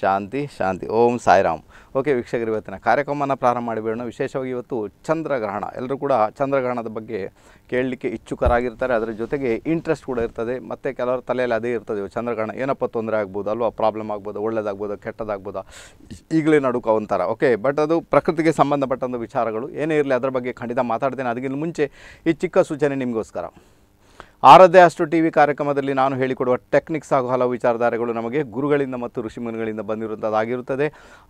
ಶಾಂತಿ ಶಾಂತಿ ಓಂ Sairam okay ವೀಕ್ಷಕರು ಇವತ್ತಿನ ಕಾರ್ಯಕ್ರಮವನ್ನು ಪ್ರಾರಂಭ ಮಾಡಿಬಿಡೋಣ ವಿಶೇಷವಾಗಿ ಇವತ್ತು ಚಂದ್ರಗ್ರಹಣ ಎಲ್ಲರೂ ಕೂಡ ಚಂದ್ರಗ್ರಹಣದ ಬಗ್ಗೆ ಕೇಳಲಿಕ್ಕೆ ಇಚ್ಛುಕರಾಗಿರ್ತಾರೆ ಅದರ ಜೊತೆಗೆ ಇಂಟ್ರೆಸ್ಟ್ ಕೂಡ ಇರ್ತದೆ ಮತ್ತು ಕೆಲವರ ತಲೆಯಲ್ಲಿ ಅದೇ ಇರ್ತದೆ ಚಂದ್ರಗ್ರಹಣ ಏನಪ್ಪ ತೊಂದರೆ ಆಗ್ಬೋದು ಅಲ್ವಾ ಪ್ರಾಬ್ಲಮ್ ಆಗ್ಬೋದು ಒಳ್ಳೇದಾಗ್ಬೋದು ಕೆಟ್ಟದಾಗ್ಬೋದು ಈಗಲೇ ನಡುಕ ಒಂಥರ ಓಕೆ ಬಟ್ ಅದು ಪ್ರಕೃತಿಗೆ ಸಂಬಂಧಪಟ್ಟಂಥ ವಿಚಾರಗಳು ಏನೇ ಇರಲಿ ಅದರ ಬಗ್ಗೆ ಖಂಡಿತ ಮಾತಾಡ್ತೇನೆ ಅದಕ್ಕಿಂತ ಮುಂಚೆ ಈ ಚಿಕ್ಕ ಸೂಚನೆ ನಿಮಗೋಸ್ಕರ ಆರದೇ ಅಷ್ಟು ಟಿ ವಿ ಕಾರ್ಯಕ್ರಮದಲ್ಲಿ ನಾನು ಹೇಳಿಕೊಡುವ ಟೆಕ್ನಿಕ್ಸ್ ಹಾಗೂ ಹಲವು ವಿಚಾರಧಾರೆಗಳು ನಮಗೆ ಗುರುಗಳಿಂದ ಮತ್ತು ಋಷಿಮುನಿಗಳಿಂದ ಬಂದಿರುವಂಥದ್ದಾಗಿರುತ್ತದೆ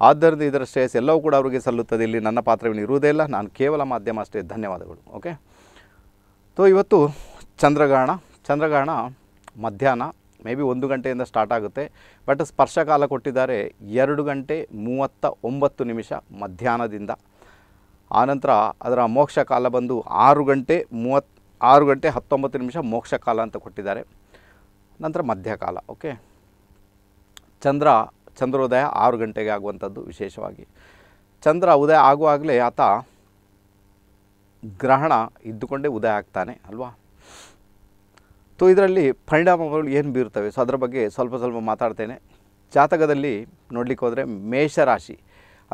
ಆದ್ದರಿಂದ ಇದರ ಶ್ರೇಯಸ್ ಎಲ್ಲವೂ ಕೂಡ ಅವರಿಗೆ ಸಲ್ಲುತ್ತದೆ ಇಲ್ಲಿ ನನ್ನ ಪಾತ್ರವೇನು ಇರುವುದೇ ಇಲ್ಲ ನಾನು ಕೇವಲ ಮಾಧ್ಯಮ ಅಷ್ಟೇ ಧನ್ಯವಾದಗಳು ಓಕೆ ಸೊ ಇವತ್ತು ಚಂದ್ರಗ್ರಹಣ ಚಂದ್ರಗ್ರಹಣ ಮಧ್ಯಾಹ್ನ ಮೇ ಬಿ ಒಂದು ಗಂಟೆಯಿಂದ ಸ್ಟಾರ್ಟ್ ಆಗುತ್ತೆ ಬಟ್ ಸ್ಪರ್ಶಕಾಲ ಕೊಟ್ಟಿದ್ದಾರೆ ಎರಡು ಗಂಟೆ ಮೂವತ್ತ ಒಂಬತ್ತು ನಿಮಿಷ ಮಧ್ಯಾಹ್ನದಿಂದ ಆನಂತರ ಅದರ ಮೋಕ್ಷ ಕಾಲ ಬಂದು ಆರು ಗಂಟೆ ಮೂವತ್ತು ಆರು ಗಂಟೆ ಹತ್ತೊಂಬತ್ತು ನಿಮಿಷ ಮೋಕ್ಷ ಕಾಲ ಅಂತ ಕೊಟ್ಟಿದ್ದಾರೆ ನಂತರ ಮಧ್ಯಕಾಲ ಓಕೆ ಚಂದ್ರ ಚಂದ್ರೋದಯ ಆರು ಗಂಟೆಗೆ ಆಗುವಂಥದ್ದು ವಿಶೇಷವಾಗಿ ಚಂದ್ರ ಉದಯ ಆಗುವಾಗಲೇ ಆತ ಗ್ರಹಣ ಇದ್ದುಕೊಂಡೇ ಉದಯ ಆಗ್ತಾನೆ ಅಲ್ವಾ ಸೊ ಇದರಲ್ಲಿ ಪರಿಣಾಮಗಳು ಏನು ಬೀರುತ್ತವೆ ಸೊ ಅದರ ಬಗ್ಗೆ ಸ್ವಲ್ಪ ಸ್ವಲ್ಪ ಮಾತಾಡ್ತೇನೆ ಜಾತಕದಲ್ಲಿ ನೋಡಲಿಕ್ಕೆ ಹೋದರೆ ಮೇಷರಾಶಿ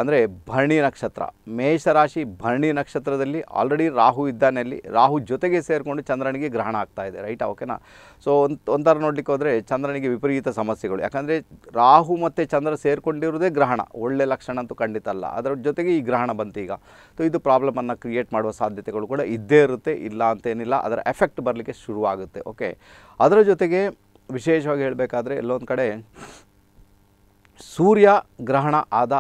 ಅಂದರೆ ಭರಣಿ ನಕ್ಷತ್ರ ಮೇಷರಾಶಿ ಭರಣಿ ನಕ್ಷತ್ರದಲ್ಲಿ ಆಲ್ರೆಡಿ ರಾಹು ಅಲ್ಲಿ ರಾಹು ಜೊತೆಗೆ ಸೇರಿಕೊಂಡು ಚಂದ್ರನಿಗೆ ಗ್ರಹಣ ಆಗ್ತಾ ಇದೆ ರೈಟಾ ಓಕೆನಾ ಸೊ ಒಂದು ಒಂಥರ ನೋಡಲಿಕ್ಕೆ ಹೋದರೆ ಚಂದ್ರನಿಗೆ ವಿಪರೀತ ಸಮಸ್ಯೆಗಳು ಯಾಕಂದರೆ ರಾಹು ಮತ್ತು ಚಂದ್ರ ಸೇರಿಕೊಂಡಿರೋದೇ ಗ್ರಹಣ ಒಳ್ಳೆ ಲಕ್ಷಣ ಅಂತೂ ಖಂಡಿತ ಅಲ್ಲ ಅದರ ಜೊತೆಗೆ ಈ ಗ್ರಹಣ ಬಂತು ಈಗ ಸೊ ಇದು ಪ್ರಾಬ್ಲಮನ್ನು ಕ್ರಿಯೇಟ್ ಮಾಡುವ ಸಾಧ್ಯತೆಗಳು ಕೂಡ ಇದ್ದೇ ಇರುತ್ತೆ ಇಲ್ಲ ಅಂತೇನಿಲ್ಲ ಅದರ ಎಫೆಕ್ಟ್ ಬರಲಿಕ್ಕೆ ಶುರುವಾಗುತ್ತೆ ಓಕೆ ಅದರ ಜೊತೆಗೆ ವಿಶೇಷವಾಗಿ ಹೇಳಬೇಕಾದ್ರೆ ಎಲ್ಲೊಂದು ಕಡೆ ಸೂರ್ಯ ಗ್ರಹಣ ಆದ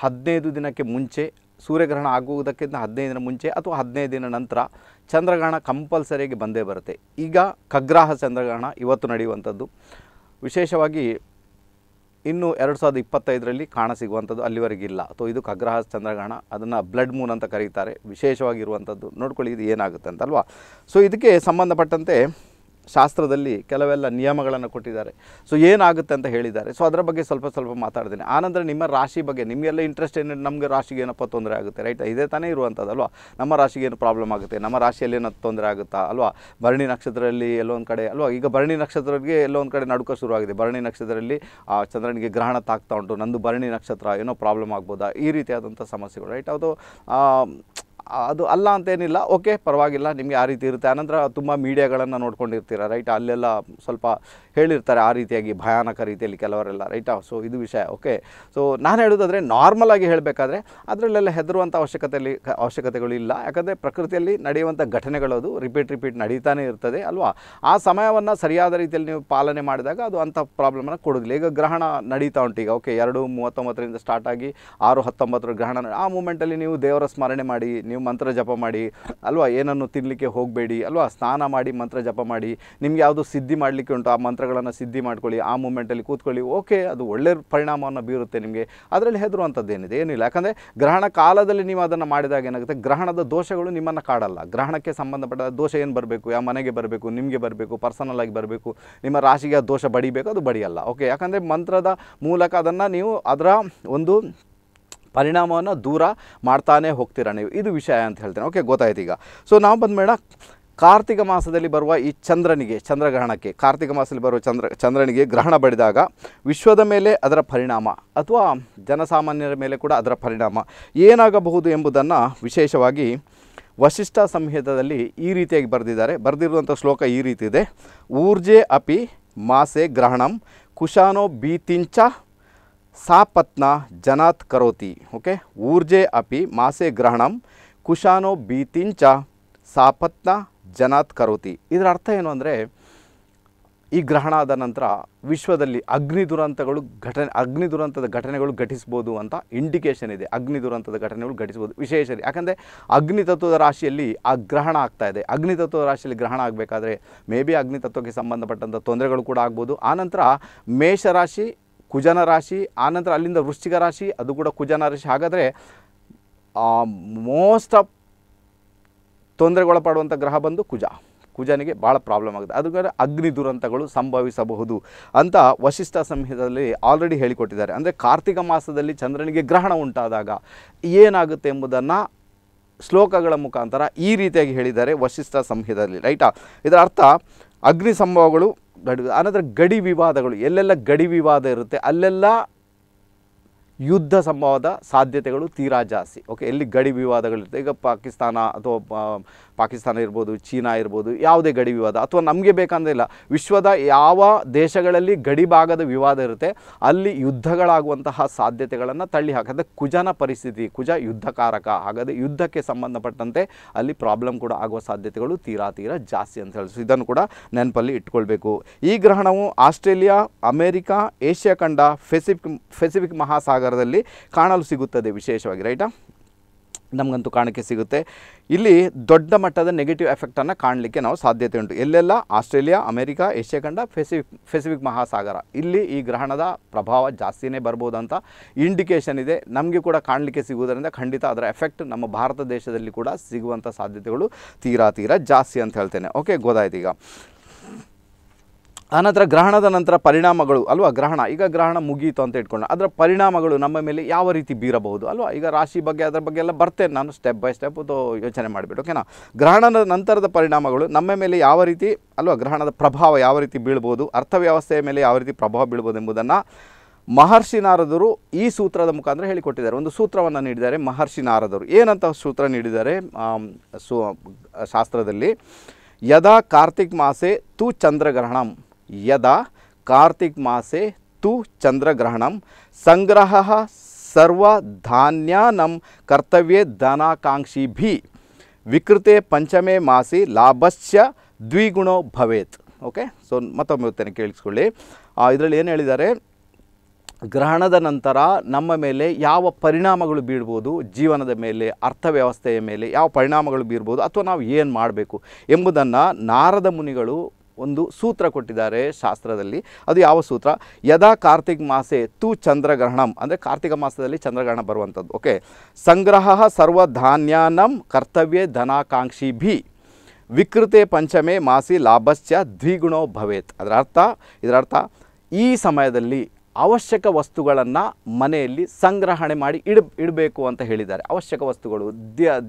ಹದಿನೈದು ದಿನಕ್ಕೆ ಮುಂಚೆ ಸೂರ್ಯಗ್ರಹಣ ಆಗುವುದಕ್ಕಿಂತ ಹದಿನೈದು ದಿನ ಮುಂಚೆ ಅಥವಾ ಹದಿನೈದು ದಿನ ನಂತರ ಚಂದ್ರಗ್ರಹಣ ಕಂಪಲ್ಸರಿಯಾಗಿ ಬಂದೇ ಬರುತ್ತೆ ಈಗ ಖಗ್ರಾಹ ಚಂದ್ರಗ್ರಹಣ ಇವತ್ತು ನಡೆಯುವಂಥದ್ದು ವಿಶೇಷವಾಗಿ ಇನ್ನೂ ಎರಡು ಸಾವಿರದ ಇಪ್ಪತ್ತೈದರಲ್ಲಿ ಸಿಗುವಂಥದ್ದು ಅಲ್ಲಿವರೆಗಿಲ್ಲ ಅಥವಾ ಇದು ಖಗ್ರಹ ಚಂದ್ರಗ್ರಹಣ ಅದನ್ನು ಬ್ಲಡ್ ಮೂನ್ ಅಂತ ಕರೀತಾರೆ ವಿಶೇಷವಾಗಿರುವಂಥದ್ದು ನೋಡ್ಕೊಳ್ಳಿ ಇದು ಏನಾಗುತ್ತೆ ಅಂತಲ್ವಾ ಸೊ ಇದಕ್ಕೆ ಸಂಬಂಧಪಟ್ಟಂತೆ ಶಾಸ್ತ್ರದಲ್ಲಿ ಕೆಲವೆಲ್ಲ ನಿಯಮಗಳನ್ನು ಕೊಟ್ಟಿದ್ದಾರೆ ಸೊ ಏನಾಗುತ್ತೆ ಅಂತ ಹೇಳಿದ್ದಾರೆ ಸೊ ಅದರ ಬಗ್ಗೆ ಸ್ವಲ್ಪ ಸ್ವಲ್ಪ ಮಾತಾಡ್ತೀನಿ ಆನಂತರ ನಿಮ್ಮ ರಾಶಿ ಬಗ್ಗೆ ನಿಮಗೆಲ್ಲ ಇಂಟ್ರೆಸ್ಟ್ ಏನು ನಮಗೆ ರಾಶಿಗೆ ಏನಪ್ಪ ತೊಂದರೆ ಆಗುತ್ತೆ ರೈಟ್ ಇದೇ ತಾನೇ ಇರುವಂಥದ್ದಲ್ವಾ ನಮ್ಮ ರಾಶಿಗೆ ಏನು ಪ್ರಾಬ್ಲಮ್ ಆಗುತ್ತೆ ನಮ್ಮ ರಾಶಿಯಲ್ಲಿ ಏನೋ ತೊಂದರೆ ಆಗುತ್ತಾ ಅಲ್ವಾ ಭರಣಿ ನಕ್ಷತ್ರದಲ್ಲಿ ಎಲ್ಲೊಂದು ಕಡೆ ಅಲ್ವಾ ಈಗ ಭರಣಿ ನಕ್ಷತ್ರಕ್ಕೆ ಎಲ್ಲೊಂದು ಕಡೆ ನಡುಕ ಶುರುವಾಗಿದೆ ಭರಣಿ ನಕ್ಷತ್ರದಲ್ಲಿ ಆ ಚಂದ್ರನಿಗೆ ಗ್ರಹಣ ತಾಗ್ತಾ ಉಂಟು ನಂದು ಭರಣಿ ನಕ್ಷತ್ರ ಏನೋ ಪ್ರಾಬ್ಲಮ್ ಆಗ್ಬೋದಾ ಈ ರೀತಿಯಾದಂಥ ಸಮಸ್ಯೆಗಳು ರೈಟ್ ಅದು ಅದು ಅಲ್ಲ ಅಂತೇನಿಲ್ಲ ಓಕೆ ಪರವಾಗಿಲ್ಲ ನಿಮಗೆ ಆ ರೀತಿ ಇರುತ್ತೆ ಆನಂತರ ತುಂಬ ಮೀಡಿಯಾಗಳನ್ನು ನೋಡ್ಕೊಂಡಿರ್ತೀರ ರೈಟ್ ಅಲ್ಲೆಲ್ಲ ಸ್ವಲ್ಪ ಹೇಳಿರ್ತಾರೆ ಆ ರೀತಿಯಾಗಿ ಭಯಾನಕ ರೀತಿಯಲ್ಲಿ ಕೆಲವರೆಲ್ಲ ರೈಟಾ ಸೊ ಇದು ವಿಷಯ ಓಕೆ ಸೊ ನಾನು ಹೇಳೋದಾದರೆ ನಾರ್ಮಲ್ ಆಗಿ ಹೇಳಬೇಕಾದ್ರೆ ಅದರಲ್ಲೆಲ್ಲ ಹೆದರುವಂಥ ಅವಶ್ಯಕತೆಯಲ್ಲಿ ಅವಶ್ಯಕತೆಗಳು ಇಲ್ಲ ಯಾಕಂದರೆ ಪ್ರಕೃತಿಯಲ್ಲಿ ನಡೆಯುವಂಥ ಘಟನೆಗಳು ಅದು ರಿಪೀಟ್ ರಿಪೀಟ್ ನಡೀತಾನೆ ಇರ್ತದೆ ಅಲ್ವಾ ಆ ಸಮಯವನ್ನು ಸರಿಯಾದ ರೀತಿಯಲ್ಲಿ ನೀವು ಪಾಲನೆ ಮಾಡಿದಾಗ ಅದು ಅಂಥ ಪ್ರಾಬ್ಲಮನ್ನು ಕೊಡೋದಿಲ್ಲ ಈಗ ಗ್ರಹಣ ನಡೀತಾ ಉಂಟು ಈಗ ಓಕೆ ಎರಡು ಮೂವತ್ತೊಂಬತ್ತರಿಂದ ಸ್ಟಾರ್ಟ್ ಆಗಿ ಆರು ಹತ್ತೊಂಬತ್ತರ ಗ್ರಹಣ ಆ ಮೂಮೆಂಟಲ್ಲಿ ನೀವು ದೇವರ ಸ್ಮರಣೆ ಮಾಡಿ ನೀವು ಮಂತ್ರ ಜಪ ಮಾಡಿ ಅಲ್ವಾ ಏನನ್ನು ತಿನ್ನಲಿಕ್ಕೆ ಹೋಗಬೇಡಿ ಅಲ್ವಾ ಸ್ನಾನ ಮಾಡಿ ಮಂತ್ರ ಜಪ ಮಾಡಿ ನಿಮ್ಗೆ ಯಾವುದು ಸಿದ್ಧಿ ಮಾಡಲಿಕ್ಕೆ ಉಂಟು ಆ ಮಂತ್ರ ಮಂತ್ರಗಳನ್ನು ಸಿದ್ಧಿ ಮಾಡ್ಕೊಳ್ಳಿ ಆ ಮೂಮೆಂಟಲ್ಲಿ ಕೂತ್ಕೊಳ್ಳಿ ಓಕೆ ಅದು ಒಳ್ಳೆ ಪರಿಣಾಮವನ್ನು ಬೀರುತ್ತೆ ನಿಮಗೆ ಅದರಲ್ಲಿ ಏನಿದೆ ಏನಿಲ್ಲ ಯಾಕಂದರೆ ಗ್ರಹಣ ಕಾಲದಲ್ಲಿ ನೀವು ಅದನ್ನು ಮಾಡಿದಾಗ ಏನಾಗುತ್ತೆ ಗ್ರಹಣದ ದೋಷಗಳು ನಿಮ್ಮನ್ನು ಕಾಡಲ್ಲ ಗ್ರಹಣಕ್ಕೆ ಸಂಬಂಧಪಟ್ಟ ದೋಷ ಏನು ಬರಬೇಕು ಯಾವ ಮನೆಗೆ ಬರಬೇಕು ನಿಮಗೆ ಬರಬೇಕು ಪರ್ಸನಲ್ ಆಗಿ ಬರಬೇಕು ನಿಮ್ಮ ರಾಶಿಗೆ ದೋಷ ಬಡಿಬೇಕು ಅದು ಬಡಿಯಲ್ಲ ಓಕೆ ಯಾಕಂದರೆ ಮಂತ್ರದ ಮೂಲಕ ಅದನ್ನು ನೀವು ಅದರ ಒಂದು ಪರಿಣಾಮವನ್ನು ದೂರ ಮಾಡ್ತಾನೆ ಹೋಗ್ತೀರಾ ನೀವು ಇದು ವಿಷಯ ಅಂತ ಹೇಳ್ತೇನೆ ಓಕೆ ಗೊತ್ತಾಯ್ತು ಈಗ ಸೊ ನಾವು ಬಂದ್ಮೇಡ ಕಾರ್ತಿಕ ಮಾಸದಲ್ಲಿ ಬರುವ ಈ ಚಂದ್ರನಿಗೆ ಚಂದ್ರಗ್ರಹಣಕ್ಕೆ ಕಾರ್ತಿಕ ಮಾಸದಲ್ಲಿ ಬರುವ ಚಂದ್ರ ಚಂದ್ರನಿಗೆ ಗ್ರಹಣ ಬಡಿದಾಗ ವಿಶ್ವದ ಮೇಲೆ ಅದರ ಪರಿಣಾಮ ಅಥವಾ ಜನಸಾಮಾನ್ಯರ ಮೇಲೆ ಕೂಡ ಅದರ ಪರಿಣಾಮ ಏನಾಗಬಹುದು ಎಂಬುದನ್ನು ವಿಶೇಷವಾಗಿ ವಶಿಷ್ಠ ಸಂಹಿತದಲ್ಲಿ ಈ ರೀತಿಯಾಗಿ ಬರೆದಿದ್ದಾರೆ ಬರೆದಿರುವಂಥ ಶ್ಲೋಕ ಈ ರೀತಿ ಇದೆ ಊರ್ಜೆ ಅಪಿ ಮಾಸೆ ಗ್ರಹಣಂ ಕುಶಾನೋ ಬೀತಿಂಚ ಸಾಪತ್ನ ಜನಾತ್ ಕರೋತಿ ಓಕೆ ಊರ್ಜೆ ಅಪಿ ಮಾಸೆ ಗ್ರಹಣಂ ಕುಶಾನೋ ಬೀತಿಂಚ ಸಾಪತ್ನ ಜನಾತ್ ಕರೋತಿ ಇದರ ಅರ್ಥ ಏನು ಅಂದರೆ ಈ ಗ್ರಹಣ ಆದ ನಂತರ ವಿಶ್ವದಲ್ಲಿ ಅಗ್ನಿ ದುರಂತಗಳು ಘಟನೆ ಅಗ್ನಿ ದುರಂತದ ಘಟನೆಗಳು ಘಟಿಸ್ಬೋದು ಅಂತ ಇಂಡಿಕೇಷನ್ ಇದೆ ಅಗ್ನಿ ದುರಂತದ ಘಟನೆಗಳು ಘಟಿಸ್ಬೋದು ವಿಶೇಷ ಯಾಕಂದರೆ ಅಗ್ನಿ ತತ್ವದ ರಾಶಿಯಲ್ಲಿ ಆ ಗ್ರಹಣ ಆಗ್ತಾ ಇದೆ ಅಗ್ನಿ ತತ್ವದ ರಾಶಿಯಲ್ಲಿ ಗ್ರಹಣ ಆಗಬೇಕಾದ್ರೆ ಮೇ ಬಿ ಅಗ್ನಿ ತತ್ವಕ್ಕೆ ಸಂಬಂಧಪಟ್ಟಂಥ ತೊಂದರೆಗಳು ಕೂಡ ಆಗ್ಬೋದು ಆನಂತರ ಮೇಷರಾಶಿ ಕುಜನ ರಾಶಿ ಆನಂತರ ಅಲ್ಲಿಂದ ವೃಶ್ಚಿಕ ರಾಶಿ ಅದು ಕೂಡ ಕುಜನ ರಾಶಿ ಹಾಗಾದರೆ ಮೋಸ್ಟ್ ಆಫ್ ತೊಂದರೆಗೊಳಪಡುವಂಥ ಗ್ರಹ ಬಂದು ಕುಜ ಕುಜನಿಗೆ ಭಾಳ ಪ್ರಾಬ್ಲಮ್ ಆಗುತ್ತೆ ಅದಕ್ಕೆ ಅಗ್ನಿ ದುರಂತಗಳು ಸಂಭವಿಸಬಹುದು ಅಂತ ವಶಿಷ್ಠ ಸಂಹಿತದಲ್ಲಿ ಆಲ್ರೆಡಿ ಹೇಳಿಕೊಟ್ಟಿದ್ದಾರೆ ಅಂದರೆ ಕಾರ್ತಿಕ ಮಾಸದಲ್ಲಿ ಚಂದ್ರನಿಗೆ ಗ್ರಹಣ ಉಂಟಾದಾಗ ಏನಾಗುತ್ತೆ ಎಂಬುದನ್ನು ಶ್ಲೋಕಗಳ ಮುಖಾಂತರ ಈ ರೀತಿಯಾಗಿ ಹೇಳಿದ್ದಾರೆ ವಶಿಷ್ಠ ಸಂಹಿತದಲ್ಲಿ ರೈಟಾ ಇದರ ಅರ್ಥ ಅಗ್ನಿ ಸಂಭವಗಳು ಗಡಿ ಅನಂತರ ಗಡಿ ವಿವಾದಗಳು ಎಲ್ಲೆಲ್ಲ ಗಡಿ ವಿವಾದ ಇರುತ್ತೆ ಅಲ್ಲೆಲ್ಲ ಯುದ್ಧ ಸಂಭವದ ಸಾಧ್ಯತೆಗಳು ತೀರಾ ಜಾಸ್ತಿ ಓಕೆ ಎಲ್ಲಿ ಗಡಿ ವಿವಾದಗಳಿರುತ್ತೆ ಈಗ ಪಾಕಿಸ್ತಾನ ಅಥವಾ ಪಾಕಿಸ್ತಾನ ಇರ್ಬೋದು ಚೀನಾ ಇರ್ಬೋದು ಯಾವುದೇ ಗಡಿ ವಿವಾದ ಅಥವಾ ನಮಗೆ ಬೇಕಂದ್ರೆ ಇಲ್ಲ ವಿಶ್ವದ ಯಾವ ದೇಶಗಳಲ್ಲಿ ಗಡಿ ಭಾಗದ ವಿವಾದ ಇರುತ್ತೆ ಅಲ್ಲಿ ಯುದ್ಧಗಳಾಗುವಂತಹ ಸಾಧ್ಯತೆಗಳನ್ನು ತಳ್ಳಿ ಹಾಕಿದ್ರೆ ಕುಜನ ಪರಿಸ್ಥಿತಿ ಕುಜ ಯುದ್ಧಕಾರಕ ಹಾಗಾದರೆ ಯುದ್ಧಕ್ಕೆ ಸಂಬಂಧಪಟ್ಟಂತೆ ಅಲ್ಲಿ ಪ್ರಾಬ್ಲಮ್ ಕೂಡ ಆಗುವ ಸಾಧ್ಯತೆಗಳು ತೀರಾ ತೀರಾ ಜಾಸ್ತಿ ಅಂತ ಹೇಳಿ ಇದನ್ನು ಕೂಡ ನೆನಪಲ್ಲಿ ಇಟ್ಕೊಳ್ಬೇಕು ಈ ಗ್ರಹಣವು ಆಸ್ಟ್ರೇಲಿಯಾ ಅಮೇರಿಕಾ ಏಷ್ಯಾ ಖಂಡ ಫೆಸಿಫಿಕ್ ಫೆಸಿಫಿಕ್ ಮಹಾಸಾಗರದಲ್ಲಿ ಕಾಣಲು ಸಿಗುತ್ತದೆ ವಿಶೇಷವಾಗಿ ರೈಟಾ ನಮಗಂತೂ ಕಾಣಕ್ಕೆ ಸಿಗುತ್ತೆ ಇಲ್ಲಿ ದೊಡ್ಡ ಮಟ್ಟದ ನೆಗೆಟಿವ್ ಎಫೆಕ್ಟನ್ನು ಕಾಣಲಿಕ್ಕೆ ನಾವು ಸಾಧ್ಯತೆ ಉಂಟು ಎಲ್ಲೆಲ್ಲ ಆಸ್ಟ್ರೇಲಿಯಾ ಅಮೆರಿಕ ಏಷ್ಯಾ ಖಂಡ ಫೆಸಿಫಿಕ್ ಫೆಸಿಫಿಕ್ ಮಹಾಸಾಗರ ಇಲ್ಲಿ ಈ ಗ್ರಹಣದ ಪ್ರಭಾವ ಜಾಸ್ತಿನೇ ಬರ್ಬೋದಂತ ಇಂಡಿಕೇಷನ್ ಇದೆ ನಮಗೆ ಕೂಡ ಕಾಣಲಿಕ್ಕೆ ಸಿಗುವುದರಿಂದ ಖಂಡಿತ ಅದರ ಎಫೆಕ್ಟ್ ನಮ್ಮ ಭಾರತ ದೇಶದಲ್ಲಿ ಕೂಡ ಸಿಗುವಂಥ ಸಾಧ್ಯತೆಗಳು ತೀರಾ ತೀರಾ ಜಾಸ್ತಿ ಅಂತ ಹೇಳ್ತೇನೆ ಓಕೆ ಗೊತ್ತಾಯ್ತು ಈಗ ಆನಂತರ ಗ್ರಹಣದ ನಂತರ ಪರಿಣಾಮಗಳು ಅಲ್ವಾ ಗ್ರಹಣ ಈಗ ಗ್ರಹಣ ಮುಗಿಯಿತು ಅಂತ ಇಟ್ಕೊಂಡು ಅದರ ಪರಿಣಾಮಗಳು ನಮ್ಮ ಮೇಲೆ ಯಾವ ರೀತಿ ಬೀರಬಹುದು ಅಲ್ವಾ ಈಗ ರಾಶಿ ಬಗ್ಗೆ ಅದರ ಬಗ್ಗೆ ಎಲ್ಲ ಬರ್ತೇನೆ ನಾನು ಸ್ಟೆಪ್ ಬೈ ಸ್ಟೆಪ್ ಯೋಚನೆ ಮಾಡಿಬಿಟ್ಟು ಓಕೆನಾ ಗ್ರಹಣದ ನಂತರದ ಪರಿಣಾಮಗಳು ನಮ್ಮ ಮೇಲೆ ಯಾವ ರೀತಿ ಅಲ್ವಾ ಗ್ರಹಣದ ಪ್ರಭಾವ ಯಾವ ರೀತಿ ಬೀಳ್ಬೋದು ಅರ್ಥವ್ಯವಸ್ಥೆಯ ಮೇಲೆ ಯಾವ ರೀತಿ ಪ್ರಭಾವ ಬೀಳ್ಬೋದು ಎಂಬುದನ್ನು ಮಹರ್ಷಿ ನಾರದರು ಈ ಸೂತ್ರದ ಮುಖಾಂತರ ಹೇಳಿಕೊಟ್ಟಿದ್ದಾರೆ ಒಂದು ಸೂತ್ರವನ್ನು ನೀಡಿದ್ದಾರೆ ಮಹರ್ಷಿ ನಾರದರು ಏನಂತ ಸೂತ್ರ ನೀಡಿದ್ದಾರೆ ಶಾಸ್ತ್ರದಲ್ಲಿ ಯದಾ ಕಾರ್ತಿಕ್ ಮಾಸೆ ತು ಚಂದ್ರಗ್ರಹಣಂ ಯದಾ ಕಾರ್ತಿಕ್ ಮಾಸೆ ತು ಚಂದ್ರಗ್ರಹಣಂ ಸಂಗ್ರಹ ಕರ್ತವ್ಯ ಧನಾಕಾಂಕ್ಷಿ ಭಿ ವಿಕೃತೆ ಪಂಚಮೇ ಮಾಸಿ ಲಾಭಸ್ಯ ದ್ವಿಗುಣೋ ಭವೇತ್ ಓಕೆ ಸೊ ಮತ್ತೊಮ್ಮೆ ಓದ್ತೇನೆ ಕೇಳಿಸ್ಕೊಳ್ಳಿ ಇದರಲ್ಲಿ ಏನು ಹೇಳಿದ್ದಾರೆ ಗ್ರಹಣದ ನಂತರ ನಮ್ಮ ಮೇಲೆ ಯಾವ ಪರಿಣಾಮಗಳು ಬೀಳ್ಬೋದು ಜೀವನದ ಮೇಲೆ ಅರ್ಥ ವ್ಯವಸ್ಥೆಯ ಮೇಲೆ ಯಾವ ಪರಿಣಾಮಗಳು ಬೀರ್ಬೋದು ಅಥವಾ ನಾವು ಏನು ಮಾಡಬೇಕು ಎಂಬುದನ್ನು ನಾರದ ಮುನಿಗಳು ಒಂದು ಸೂತ್ರ ಕೊಟ್ಟಿದ್ದಾರೆ ಶಾಸ್ತ್ರದಲ್ಲಿ ಅದು ಯಾವ ಸೂತ್ರ ಯದಾ ಕಾರ್ತಿಕ್ ಮಾಸೆ ತು ಚಂದ್ರಗ್ರಹಣಂ ಅಂದರೆ ಕಾರ್ತಿಕ ಮಾಸದಲ್ಲಿ ಚಂದ್ರಗ್ರಹಣ ಬರುವಂಥದ್ದು ಓಕೆ ಸಂಗ್ರಹ ಸರ್ವಧಾನ್ಯಾನಂ ಕರ್ತವ್ಯ ಧನಾಕಾಂಕ್ಷಿ ಭಿ ವಿಕೃತೆ ಪಂಚಮೆ ಮಾಸಿ ಲಾಭಸ್ಯ ದ್ವಿಗುಣೋ ಭವೇತ್ ಅದರ ಅರ್ಥ ಇದರ ಅರ್ಥ ಈ ಸಮಯದಲ್ಲಿ ಅವಶ್ಯಕ ವಸ್ತುಗಳನ್ನು ಮನೆಯಲ್ಲಿ ಸಂಗ್ರಹಣೆ ಮಾಡಿ ಇಡ ಇಡಬೇಕು ಅಂತ ಹೇಳಿದ್ದಾರೆ ಅವಶ್ಯಕ ವಸ್ತುಗಳು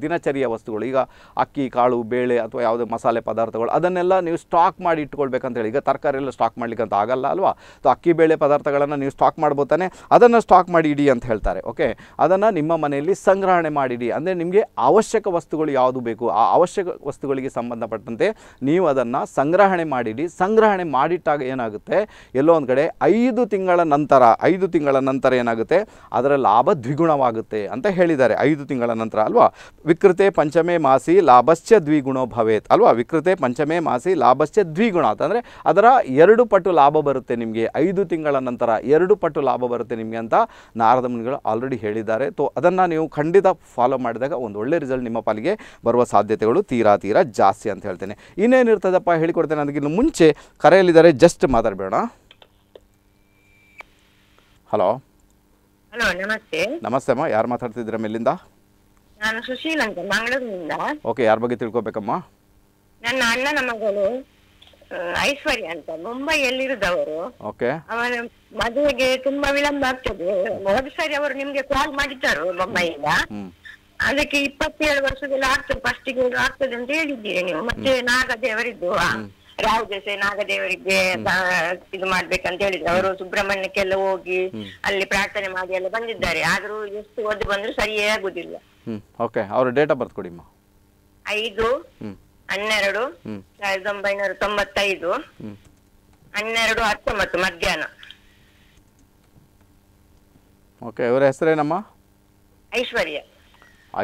ದಿನಚರಿಯ ವಸ್ತುಗಳು ಈಗ ಅಕ್ಕಿ ಕಾಳು ಬೇಳೆ ಅಥವಾ ಯಾವುದೇ ಮಸಾಲೆ ಪದಾರ್ಥಗಳು ಅದನ್ನೆಲ್ಲ ನೀವು ಸ್ಟಾಕ್ ಮಾಡಿ ಇಟ್ಕೊಳ್ಬೇಕಂತ ಈಗ ತರಕಾರಿ ಎಲ್ಲ ಸ್ಟಾಕ್ ಮಾಡಲಿಕ್ಕೆ ಅಂತ ಆಗಲ್ಲ ಅಲ್ವಾ ಅಥವಾ ಅಕ್ಕಿ ಬೇಳೆ ಪದಾರ್ಥಗಳನ್ನು ನೀವು ಸ್ಟಾಕ್ ಮಾಡ್ಬೋತಾನೆ ಅದನ್ನು ಸ್ಟಾಕ್ ಮಾಡಿ ಇಡಿ ಅಂತ ಹೇಳ್ತಾರೆ ಓಕೆ ಅದನ್ನು ನಿಮ್ಮ ಮನೆಯಲ್ಲಿ ಸಂಗ್ರಹಣೆ ಮಾಡಿಡಿ ಅಂದರೆ ನಿಮಗೆ ಅವಶ್ಯಕ ವಸ್ತುಗಳು ಯಾವುದು ಬೇಕು ಆ ಅವಶ್ಯಕ ವಸ್ತುಗಳಿಗೆ ಸಂಬಂಧಪಟ್ಟಂತೆ ನೀವು ಅದನ್ನು ಸಂಗ್ರಹಣೆ ಮಾಡಿಡಿ ಸಂಗ್ರಹಣೆ ಮಾಡಿಟ್ಟಾಗ ಏನಾಗುತ್ತೆ ಎಲ್ಲೋ ಒಂದು ಕಡೆ ಐದು ತಿಂಗಳ ನಂತರ ಐದು ತಿಂಗಳ ನಂತರ ಏನಾಗುತ್ತೆ ಅದರ ಲಾಭ ದ್ವಿಗುಣವಾಗುತ್ತೆ ಅಂತ ಹೇಳಿದ್ದಾರೆ ಐದು ತಿಂಗಳ ನಂತರ ಅಲ್ವಾ ವಿಕೃತೆ ಪಂಚಮೇ ಮಾಸಿ ಲಾಭಶ್ಚ ದ್ವಿಗುಣೋ ಭವೇತ್ ಅಲ್ವಾ ವಿಕೃತೆ ಪಂಚಮೇ ಮಾಸಿ ಲಾಭಶ್ಚ ದ್ವಿಗುಣ ಅಂತಂದರೆ ಅದರ ಎರಡು ಪಟ್ಟು ಲಾಭ ಬರುತ್ತೆ ನಿಮಗೆ ಐದು ತಿಂಗಳ ನಂತರ ಎರಡು ಪಟ್ಟು ಲಾಭ ಬರುತ್ತೆ ನಿಮಗೆ ಅಂತ ನಾರದ ಮುನಿಗಳು ಆಲ್ರೆಡಿ ಹೇಳಿದ್ದಾರೆ ತೋ ಅದನ್ನು ನೀವು ಖಂಡಿತ ಫಾಲೋ ಮಾಡಿದಾಗ ಒಂದು ಒಳ್ಳೆ ರಿಸಲ್ಟ್ ನಿಮ್ಮ ಪಾಲಿಗೆ ಬರುವ ಸಾಧ್ಯತೆಗಳು ತೀರಾ ತೀರಾ ಜಾಸ್ತಿ ಅಂತ ಹೇಳ್ತೇನೆ ಇನ್ನೇನಿರ್ತದಪ್ಪ ಹೇಳಿಕೊಡ್ತೇನೆ ಅದಕ್ಕಿಂತ ಮುಂಚೆ ಕರೆಯಲಿದ್ದಾರೆ ಜಸ್ಟ್ ಮಾತಾಡಬೇಡ ಹಲೋ ಹಲೋ ನಮಸ್ತೆ ನಮಸ್ತೆ ಅಮ್ಮ ಯಾರು ಮಾತಾಡ್ತಿದ್ದೀರಾ ಮೇಲಿಂದ ನಾನು ಸುಶೀಲ್ ಅಂತ ಮಂಗಳೂರಿನಿಂದ ಓಕೆ ಯಾರ ಬಗ್ಗೆ ತಿಳ್ಕೊಬೇಕಮ್ಮ ನನ್ನ ಅಣ್ಣನ ಮಗಳು ಐಶ್ವರ್ಯ ಅಂತ ಮುಂಬೈಯಲ್ಲಿರುದವರು ಓಕೆ ಅವನ ಮದುವೆಗೆ ತುಂಬಾ ವಿಳಂಬ ಆಗ್ತದೆ ಮೊದಲು ಸಾರಿ ಅವರು ನಿಮ್ಗೆ ಕಾಲ್ ಮಾಡಿದ್ದರು ಮುಂಬೈಯಿಂದ ಅದಕ್ಕೆ ಇಪ್ಪತ್ತೇಳು ವರ್ಷದಲ್ಲಿ ಆಗ್ತದೆ ಫಸ್ಟಿಗೆ ಆಗ್ತದೆ ಅಂತ ಹೇಳಿದ್ದೀರಿ ನೀವು ಮತ್ತೆ ನಾಗದೇವರಿದ್ದು ರಾಹುಜಸ ನಾಗದೇವರಿಗೆ ಇದು ಮಾಡ್ಬೇಕಂತ ಹೇಳಿದ್ರು ಅವರು ಸುಬ್ರಹ್ಮಣ್ಯಕ್ಕೆಲ್ಲ ಹೋಗಿ ಅಲ್ಲಿ ಪ್ರಾರ್ಥನೆ ಮಾಡಿ ಎಲ್ಲ ಬಂದಿದ್ದಾರೆ ಆದ್ರೂ ಎಷ್ಟು ಓದಿ ಬಂದ್ರು ಸರಿಯೇ ಆಗುದಿಲ್ಲ ಓಕೆ ಅವರ ಡೇಟ್ ಆಫ್ ಬರ್ತ್ ಐದು ಹನ್ನೆರಡು ಸಾವಿರದ ಒಂಬೈನೂರ ತೊಂಬತ್ತೈದು ಹನ್ನೆರಡು ಹತ್ತೊಂಬತ್ತು ಮಧ್ಯಾಹ್ನ ಓಕೆ ಇವರ ಹೆಸರೇನಮ್ಮ Aishwarya